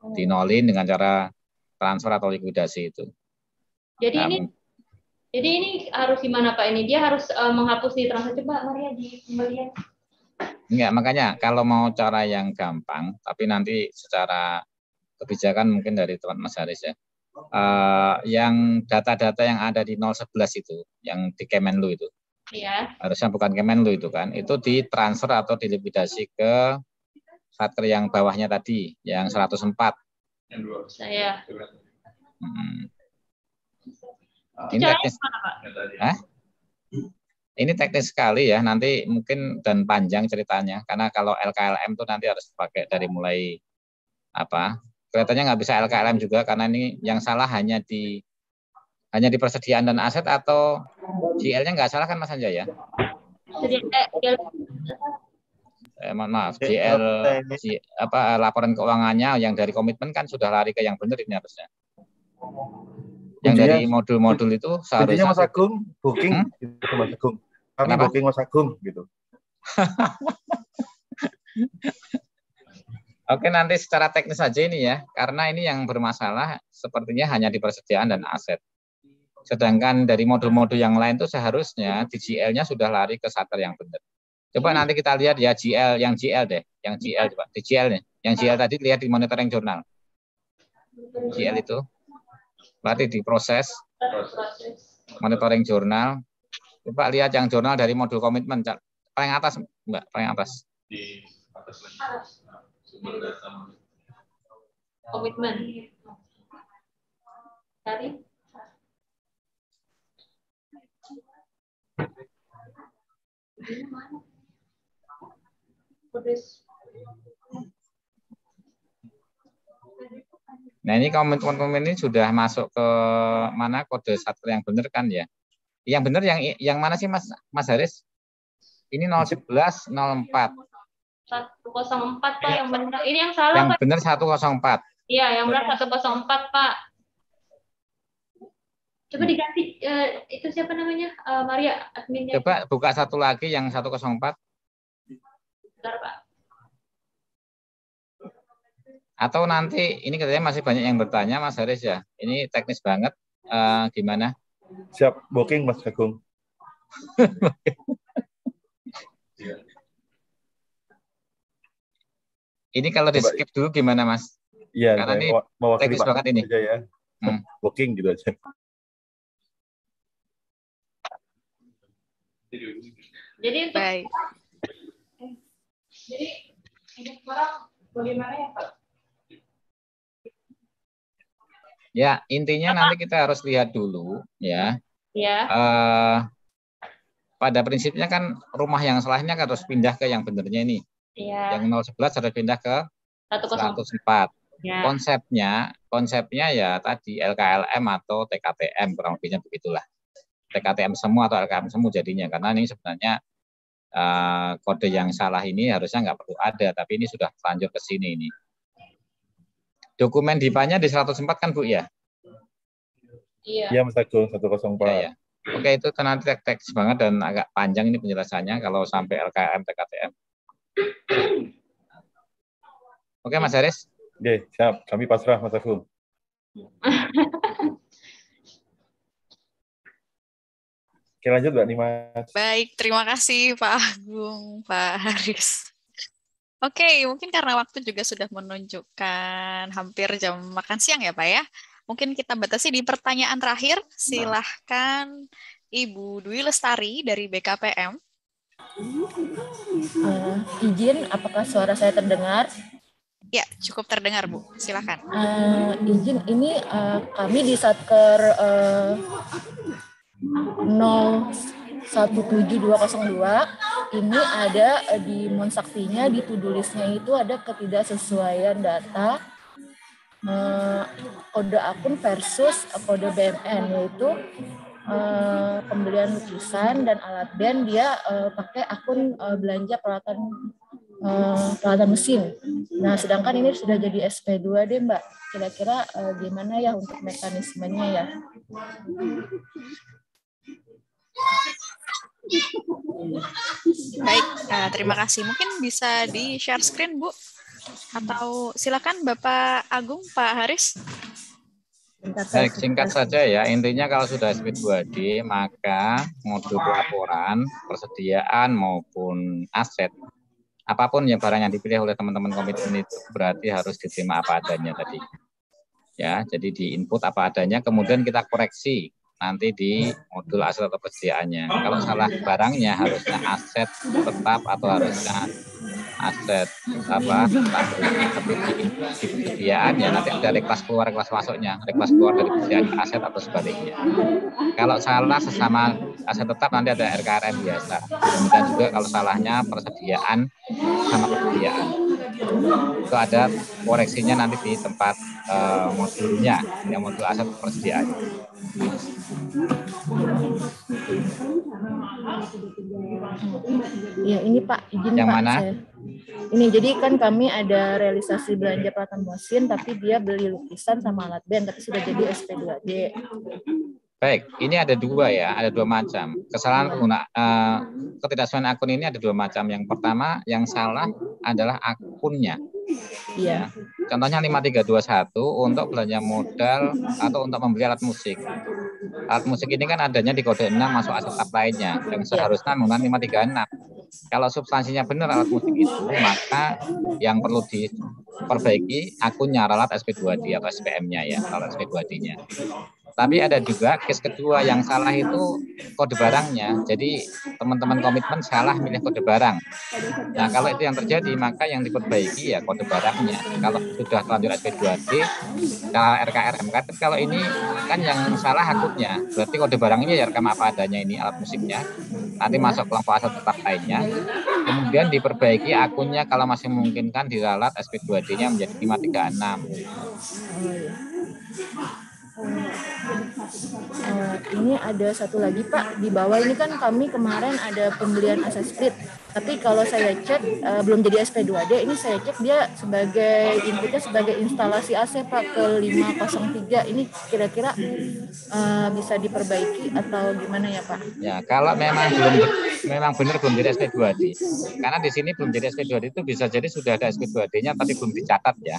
Oh. Dinolin dengan cara transfer atau likuidasi itu. Jadi ini jadi ini harus gimana Pak ini? Dia harus uh, menghapus di transaksi coba Maria di pembelian. Enggak, makanya kalau mau cara yang gampang, tapi nanti secara kebijakan mungkin dari teman Mas Haris ya. Uh, yang data-data yang ada di 011 itu, yang di Kemenlu itu. Iya. Harusnya bukan Kemenlu itu kan. Itu ditransfer atau dilikuidasi ke satker yang bawahnya tadi, yang 104. Yang dua. Saya. Hmm. Ini teknis, Hah? ini teknis sekali ya. Nanti mungkin dan panjang ceritanya karena kalau LKLM tuh nanti harus pakai dari mulai apa? Kelihatannya nggak bisa LKLM juga karena ini yang salah hanya di hanya di persediaan dan aset atau GL-nya nggak salah kan Mas Anjay ya? Eh, maaf, GL, GL apa laporan keuangannya yang dari komitmen kan sudah lari ke yang benar ini harusnya yang dari modul-modul itu seharusnya Mas Agung gitu. booking hmm? gitu Mas Agung. Kami Kenapa? booking Mas Agung gitu. *laughs* Oke nanti secara teknis saja ini ya, karena ini yang bermasalah sepertinya hanya di persediaan dan aset. Sedangkan dari modul-modul yang lain itu seharusnya DGL-nya sudah lari ke sater yang benar. Coba nanti kita lihat ya GL, yang GL deh, yang GL coba, DGL nih, yang GL tadi lihat di monitoring jurnal. GL itu berarti diproses monitoring jurnal coba lihat yang jurnal dari modul komitmen paling atas mbak paling atas komitmen dari Nah ini komen-komen ini sudah masuk ke mana kode satu yang benar kan ya? Yang benar yang yang mana sih Mas Mas Haris? Ini 011 04. 104 Pak iya. yang benar. Ini yang salah Yang Pak. benar 104. Iya, yang benar 104 Pak. Coba iya. diganti uh, itu siapa namanya? Uh, Maria adminnya. Coba buka satu lagi yang 104. Bentar Pak. Atau nanti ini katanya masih banyak yang bertanya Mas Haris ya. Ini teknis banget. Uh, gimana? Siap booking Mas Agung. *laughs* ini kalau di skip dulu gimana Mas? Iya, karena ini teknis banget ini. ya. Hmm. Booking gitu aja. Jadi untuk Bye. Eh, jadi untuk sekarang bagaimana ya Pak? Ya, intinya nanti kita harus lihat dulu ya. Ya. Uh, pada prinsipnya kan rumah yang salahnya kan harus pindah ke yang benernya ini. Ya. Yang 011 harus pindah ke satu 104. Ya. Konsepnya, konsepnya ya tadi LKLM atau TKTM kurang lebihnya begitulah. TKTM semua atau LKM semua jadinya karena ini sebenarnya uh, kode yang salah ini harusnya nggak perlu ada tapi ini sudah lanjut ke sini ini. Dokumen dipanya di 104 kan Bu ya? Iya. Iya Mas Agung 104. Iya, iya. Oke itu kan nanti teks banget dan agak panjang ini penjelasannya kalau sampai LKM TKTM. Oke Mas Haris. Oke, siap. Kami pasrah Mas Agung. Oke lanjut Mbak Nima. Baik, terima kasih Pak Agung, Pak Haris. Oke, mungkin karena waktu juga sudah menunjukkan hampir jam makan siang ya, Pak ya. Mungkin kita batasi di pertanyaan terakhir. Nah. Silahkan Ibu Dwi Lestari dari BKPM. Uh, eh, izin, apakah suara saya terdengar? Ya, cukup terdengar, Bu. Silahkan. Uh, izin, ini uh, kami di Satker uh, 0 17202 ini ada eh, di monsaktinya di tudulisnya itu ada ketidaksesuaian data eh, kode akun versus kode BMN yaitu eh, pembelian lukisan dan alat band dia pakai akun belanja peralatan peralatan mesin. Nah, sedangkan ini sudah jadi sp 2 deh Mbak. Kira-kira gimana ya untuk mekanismenya ya? Baik, nah, terima kasih. Mungkin bisa di share screen, Bu. Atau silakan Bapak Agung, Pak Haris. Baik, singkat saja ya. Intinya kalau sudah SP2D, maka modul laporan, persediaan maupun aset, apapun yang barang yang dipilih oleh teman-teman komitmen itu berarti harus diterima apa adanya tadi. Ya, jadi di input apa adanya, kemudian kita koreksi nanti di modul aset atau persediaannya. Kalau salah barangnya harusnya aset tetap atau harusnya aset apa seperti persediaan ya nanti ada request keluar request masuknya request keluar dari persediaan aset atau sebaliknya kalau salah sesama aset tetap nanti ada RKRM biasa dan juga kalau salahnya persediaan sama persediaan itu ada koreksinya nanti di tempat uh, modulnya yang modul aset persediaan ya ini Pak izin yang Pak mana? Saya. ini jadi kan kami ada realisasi belanja peralatan mesin tapi dia beli lukisan sama alat band tapi sudah jadi SP2D Baik, ini ada dua ya, ada dua macam. Kesalahan pengguna uh, ketidaksesuaian akun ini ada dua macam. Yang pertama, yang salah adalah akunnya. Iya. Ya. Contohnya 5321 untuk belanja modal atau untuk membeli alat musik. Alat musik ini kan adanya di kode 6 masuk aset tab lainnya yang iya. seharusnya menggunakan 536. Kalau substansinya benar alat musik itu, maka yang perlu diperbaiki akunnya ralat SP2D atau SPM-nya ya, ralat SP2D-nya. Tapi ada juga case kedua yang salah itu kode barangnya. Jadi teman-teman komitmen salah milih kode barang. Nah kalau itu yang terjadi maka yang diperbaiki ya kode barangnya. Kalau sudah terlanjur SP2D, kalau RKRMK, kalau ini kan yang salah akutnya. Berarti kode barangnya ya rekam apa adanya ini alat musiknya. Nanti masuk kelompok asal tetap lainnya. Kemudian diperbaiki akunnya kalau masih memungkinkan diralat SP2D-nya menjadi 536. Uh, ini ada satu lagi Pak, di bawah ini kan kami kemarin ada pembelian aset split tapi kalau saya cek uh, belum jadi SP2D ini saya cek dia sebagai inputnya sebagai instalasi AC Pak ke 503 ini kira-kira uh, bisa diperbaiki atau gimana ya Pak? Ya kalau memang belum memang benar belum jadi SP2D karena di sini belum jadi SP2D itu bisa jadi sudah ada SP2D-nya tapi belum dicatat ya.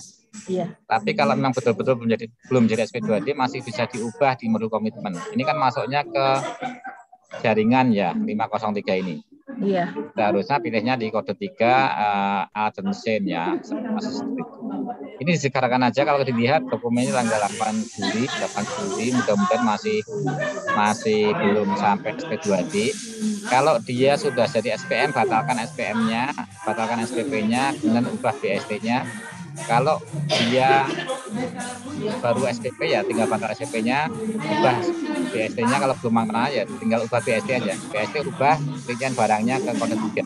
Iya. Tapi kalau memang betul-betul belum jadi belum jadi SP2D masih bisa diubah di modul komitmen. Ini kan masuknya ke jaringan ya 503 ini. Iya. Seharusnya pilihnya di kode 3 uh, Altensen ya. Ini disekarakan aja kalau dilihat dokumennya tanggal 8 Juli, 8 Juli mudah-mudahan masih masih belum sampai SP2D. Kalau dia sudah jadi SPM batalkan SPM-nya, batalkan SPP-nya, kemudian ubah BST-nya kalau dia baru SPP ya tinggal bakar SPP-nya ubah BST-nya kalau belum mangkana ya tinggal ubah BST aja BST ubah rincian barangnya ke kode tiga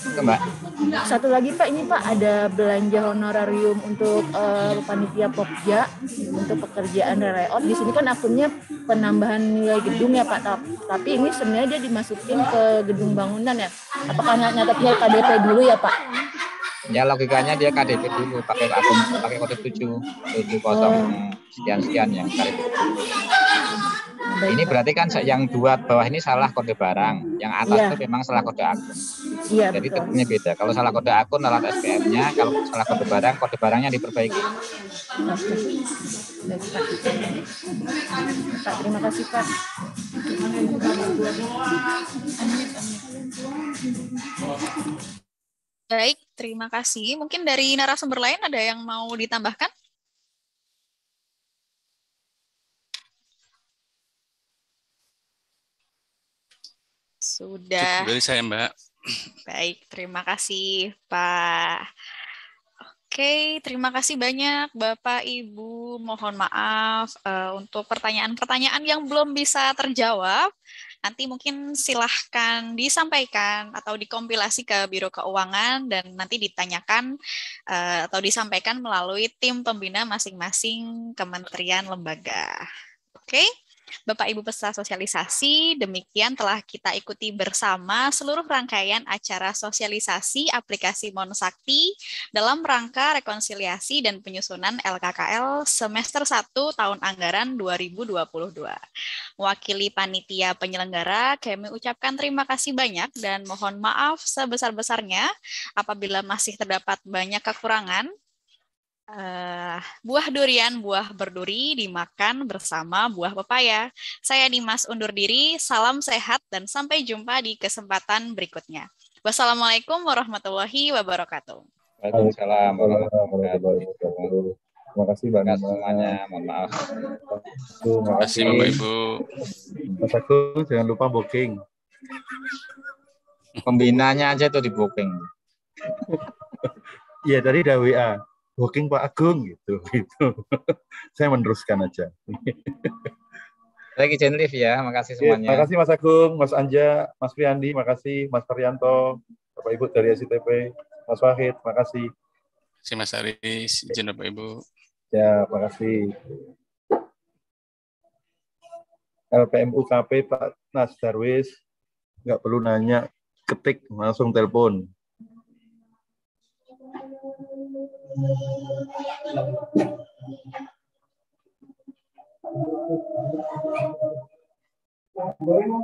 itu mbak satu lagi pak ini pak ada belanja honorarium untuk uh, panitia pokja untuk pekerjaan layout di sini kan akunnya penambahan nilai gedung ya pak tapi ini sebenarnya dia dimasukin ke gedung bangunan ya apakah nyatanya KDP dulu ya pak ya logikanya dia KDP dulu pakai akun pakai kode tujuh kosong sekian sekian yang KDP nah, ini berarti kan yang dua bawah ini salah kode barang yang atas ya. itu memang salah kode akun ya, jadi tipenya beda kalau salah kode akun alat SPM nya kalau salah kode barang kode barangnya diperbaiki Terima kasih Pak. Baik, Terima kasih. Mungkin dari narasumber lain ada yang mau ditambahkan? Sudah. Cukup dari saya, Mbak. Baik, terima kasih, Pak. Oke, terima kasih banyak Bapak Ibu. Mohon maaf uh, untuk pertanyaan-pertanyaan yang belum bisa terjawab. Nanti mungkin silahkan disampaikan atau dikompilasi ke Biro Keuangan dan nanti ditanyakan uh, atau disampaikan melalui tim pembina masing-masing kementerian lembaga. Oke? Okay? Bapak Ibu peserta sosialisasi, demikian telah kita ikuti bersama seluruh rangkaian acara sosialisasi aplikasi Monsakti dalam rangka rekonsiliasi dan penyusunan LKKL semester 1 tahun anggaran 2022. Mewakili panitia penyelenggara, kami ucapkan terima kasih banyak dan mohon maaf sebesar-besarnya apabila masih terdapat banyak kekurangan Uh, buah durian, buah berduri dimakan bersama buah pepaya. Saya Dimas undur diri, salam sehat dan sampai jumpa di kesempatan berikutnya. Wassalamualaikum warahmatullahi wabarakatuh. Waalaikumsalam warahmatullahi wabarakatuh. Terima kasih banyak semuanya. Mohon maaf. Terima kasih Bapak Ibu. Satu jangan lupa booking. Pembinanya aja tuh di booking. Iya dari WA booking Pak Agung gitu *laughs* gitu. Saya meneruskan aja. Lagi Jen live ya, makasih iya, semuanya. Ya, makasih Mas Agung, Mas Anja, Mas Priandi, makasih Mas Perianto, Bapak Ibu dari SCTP, Mas Wahid, makasih. Terima kasih Mas Aris, izin Bapak Ibu. Ya, makasih. LPM UKP Pak Nas Darwis, nggak perlu nanya, ketik langsung telepon. Bueno.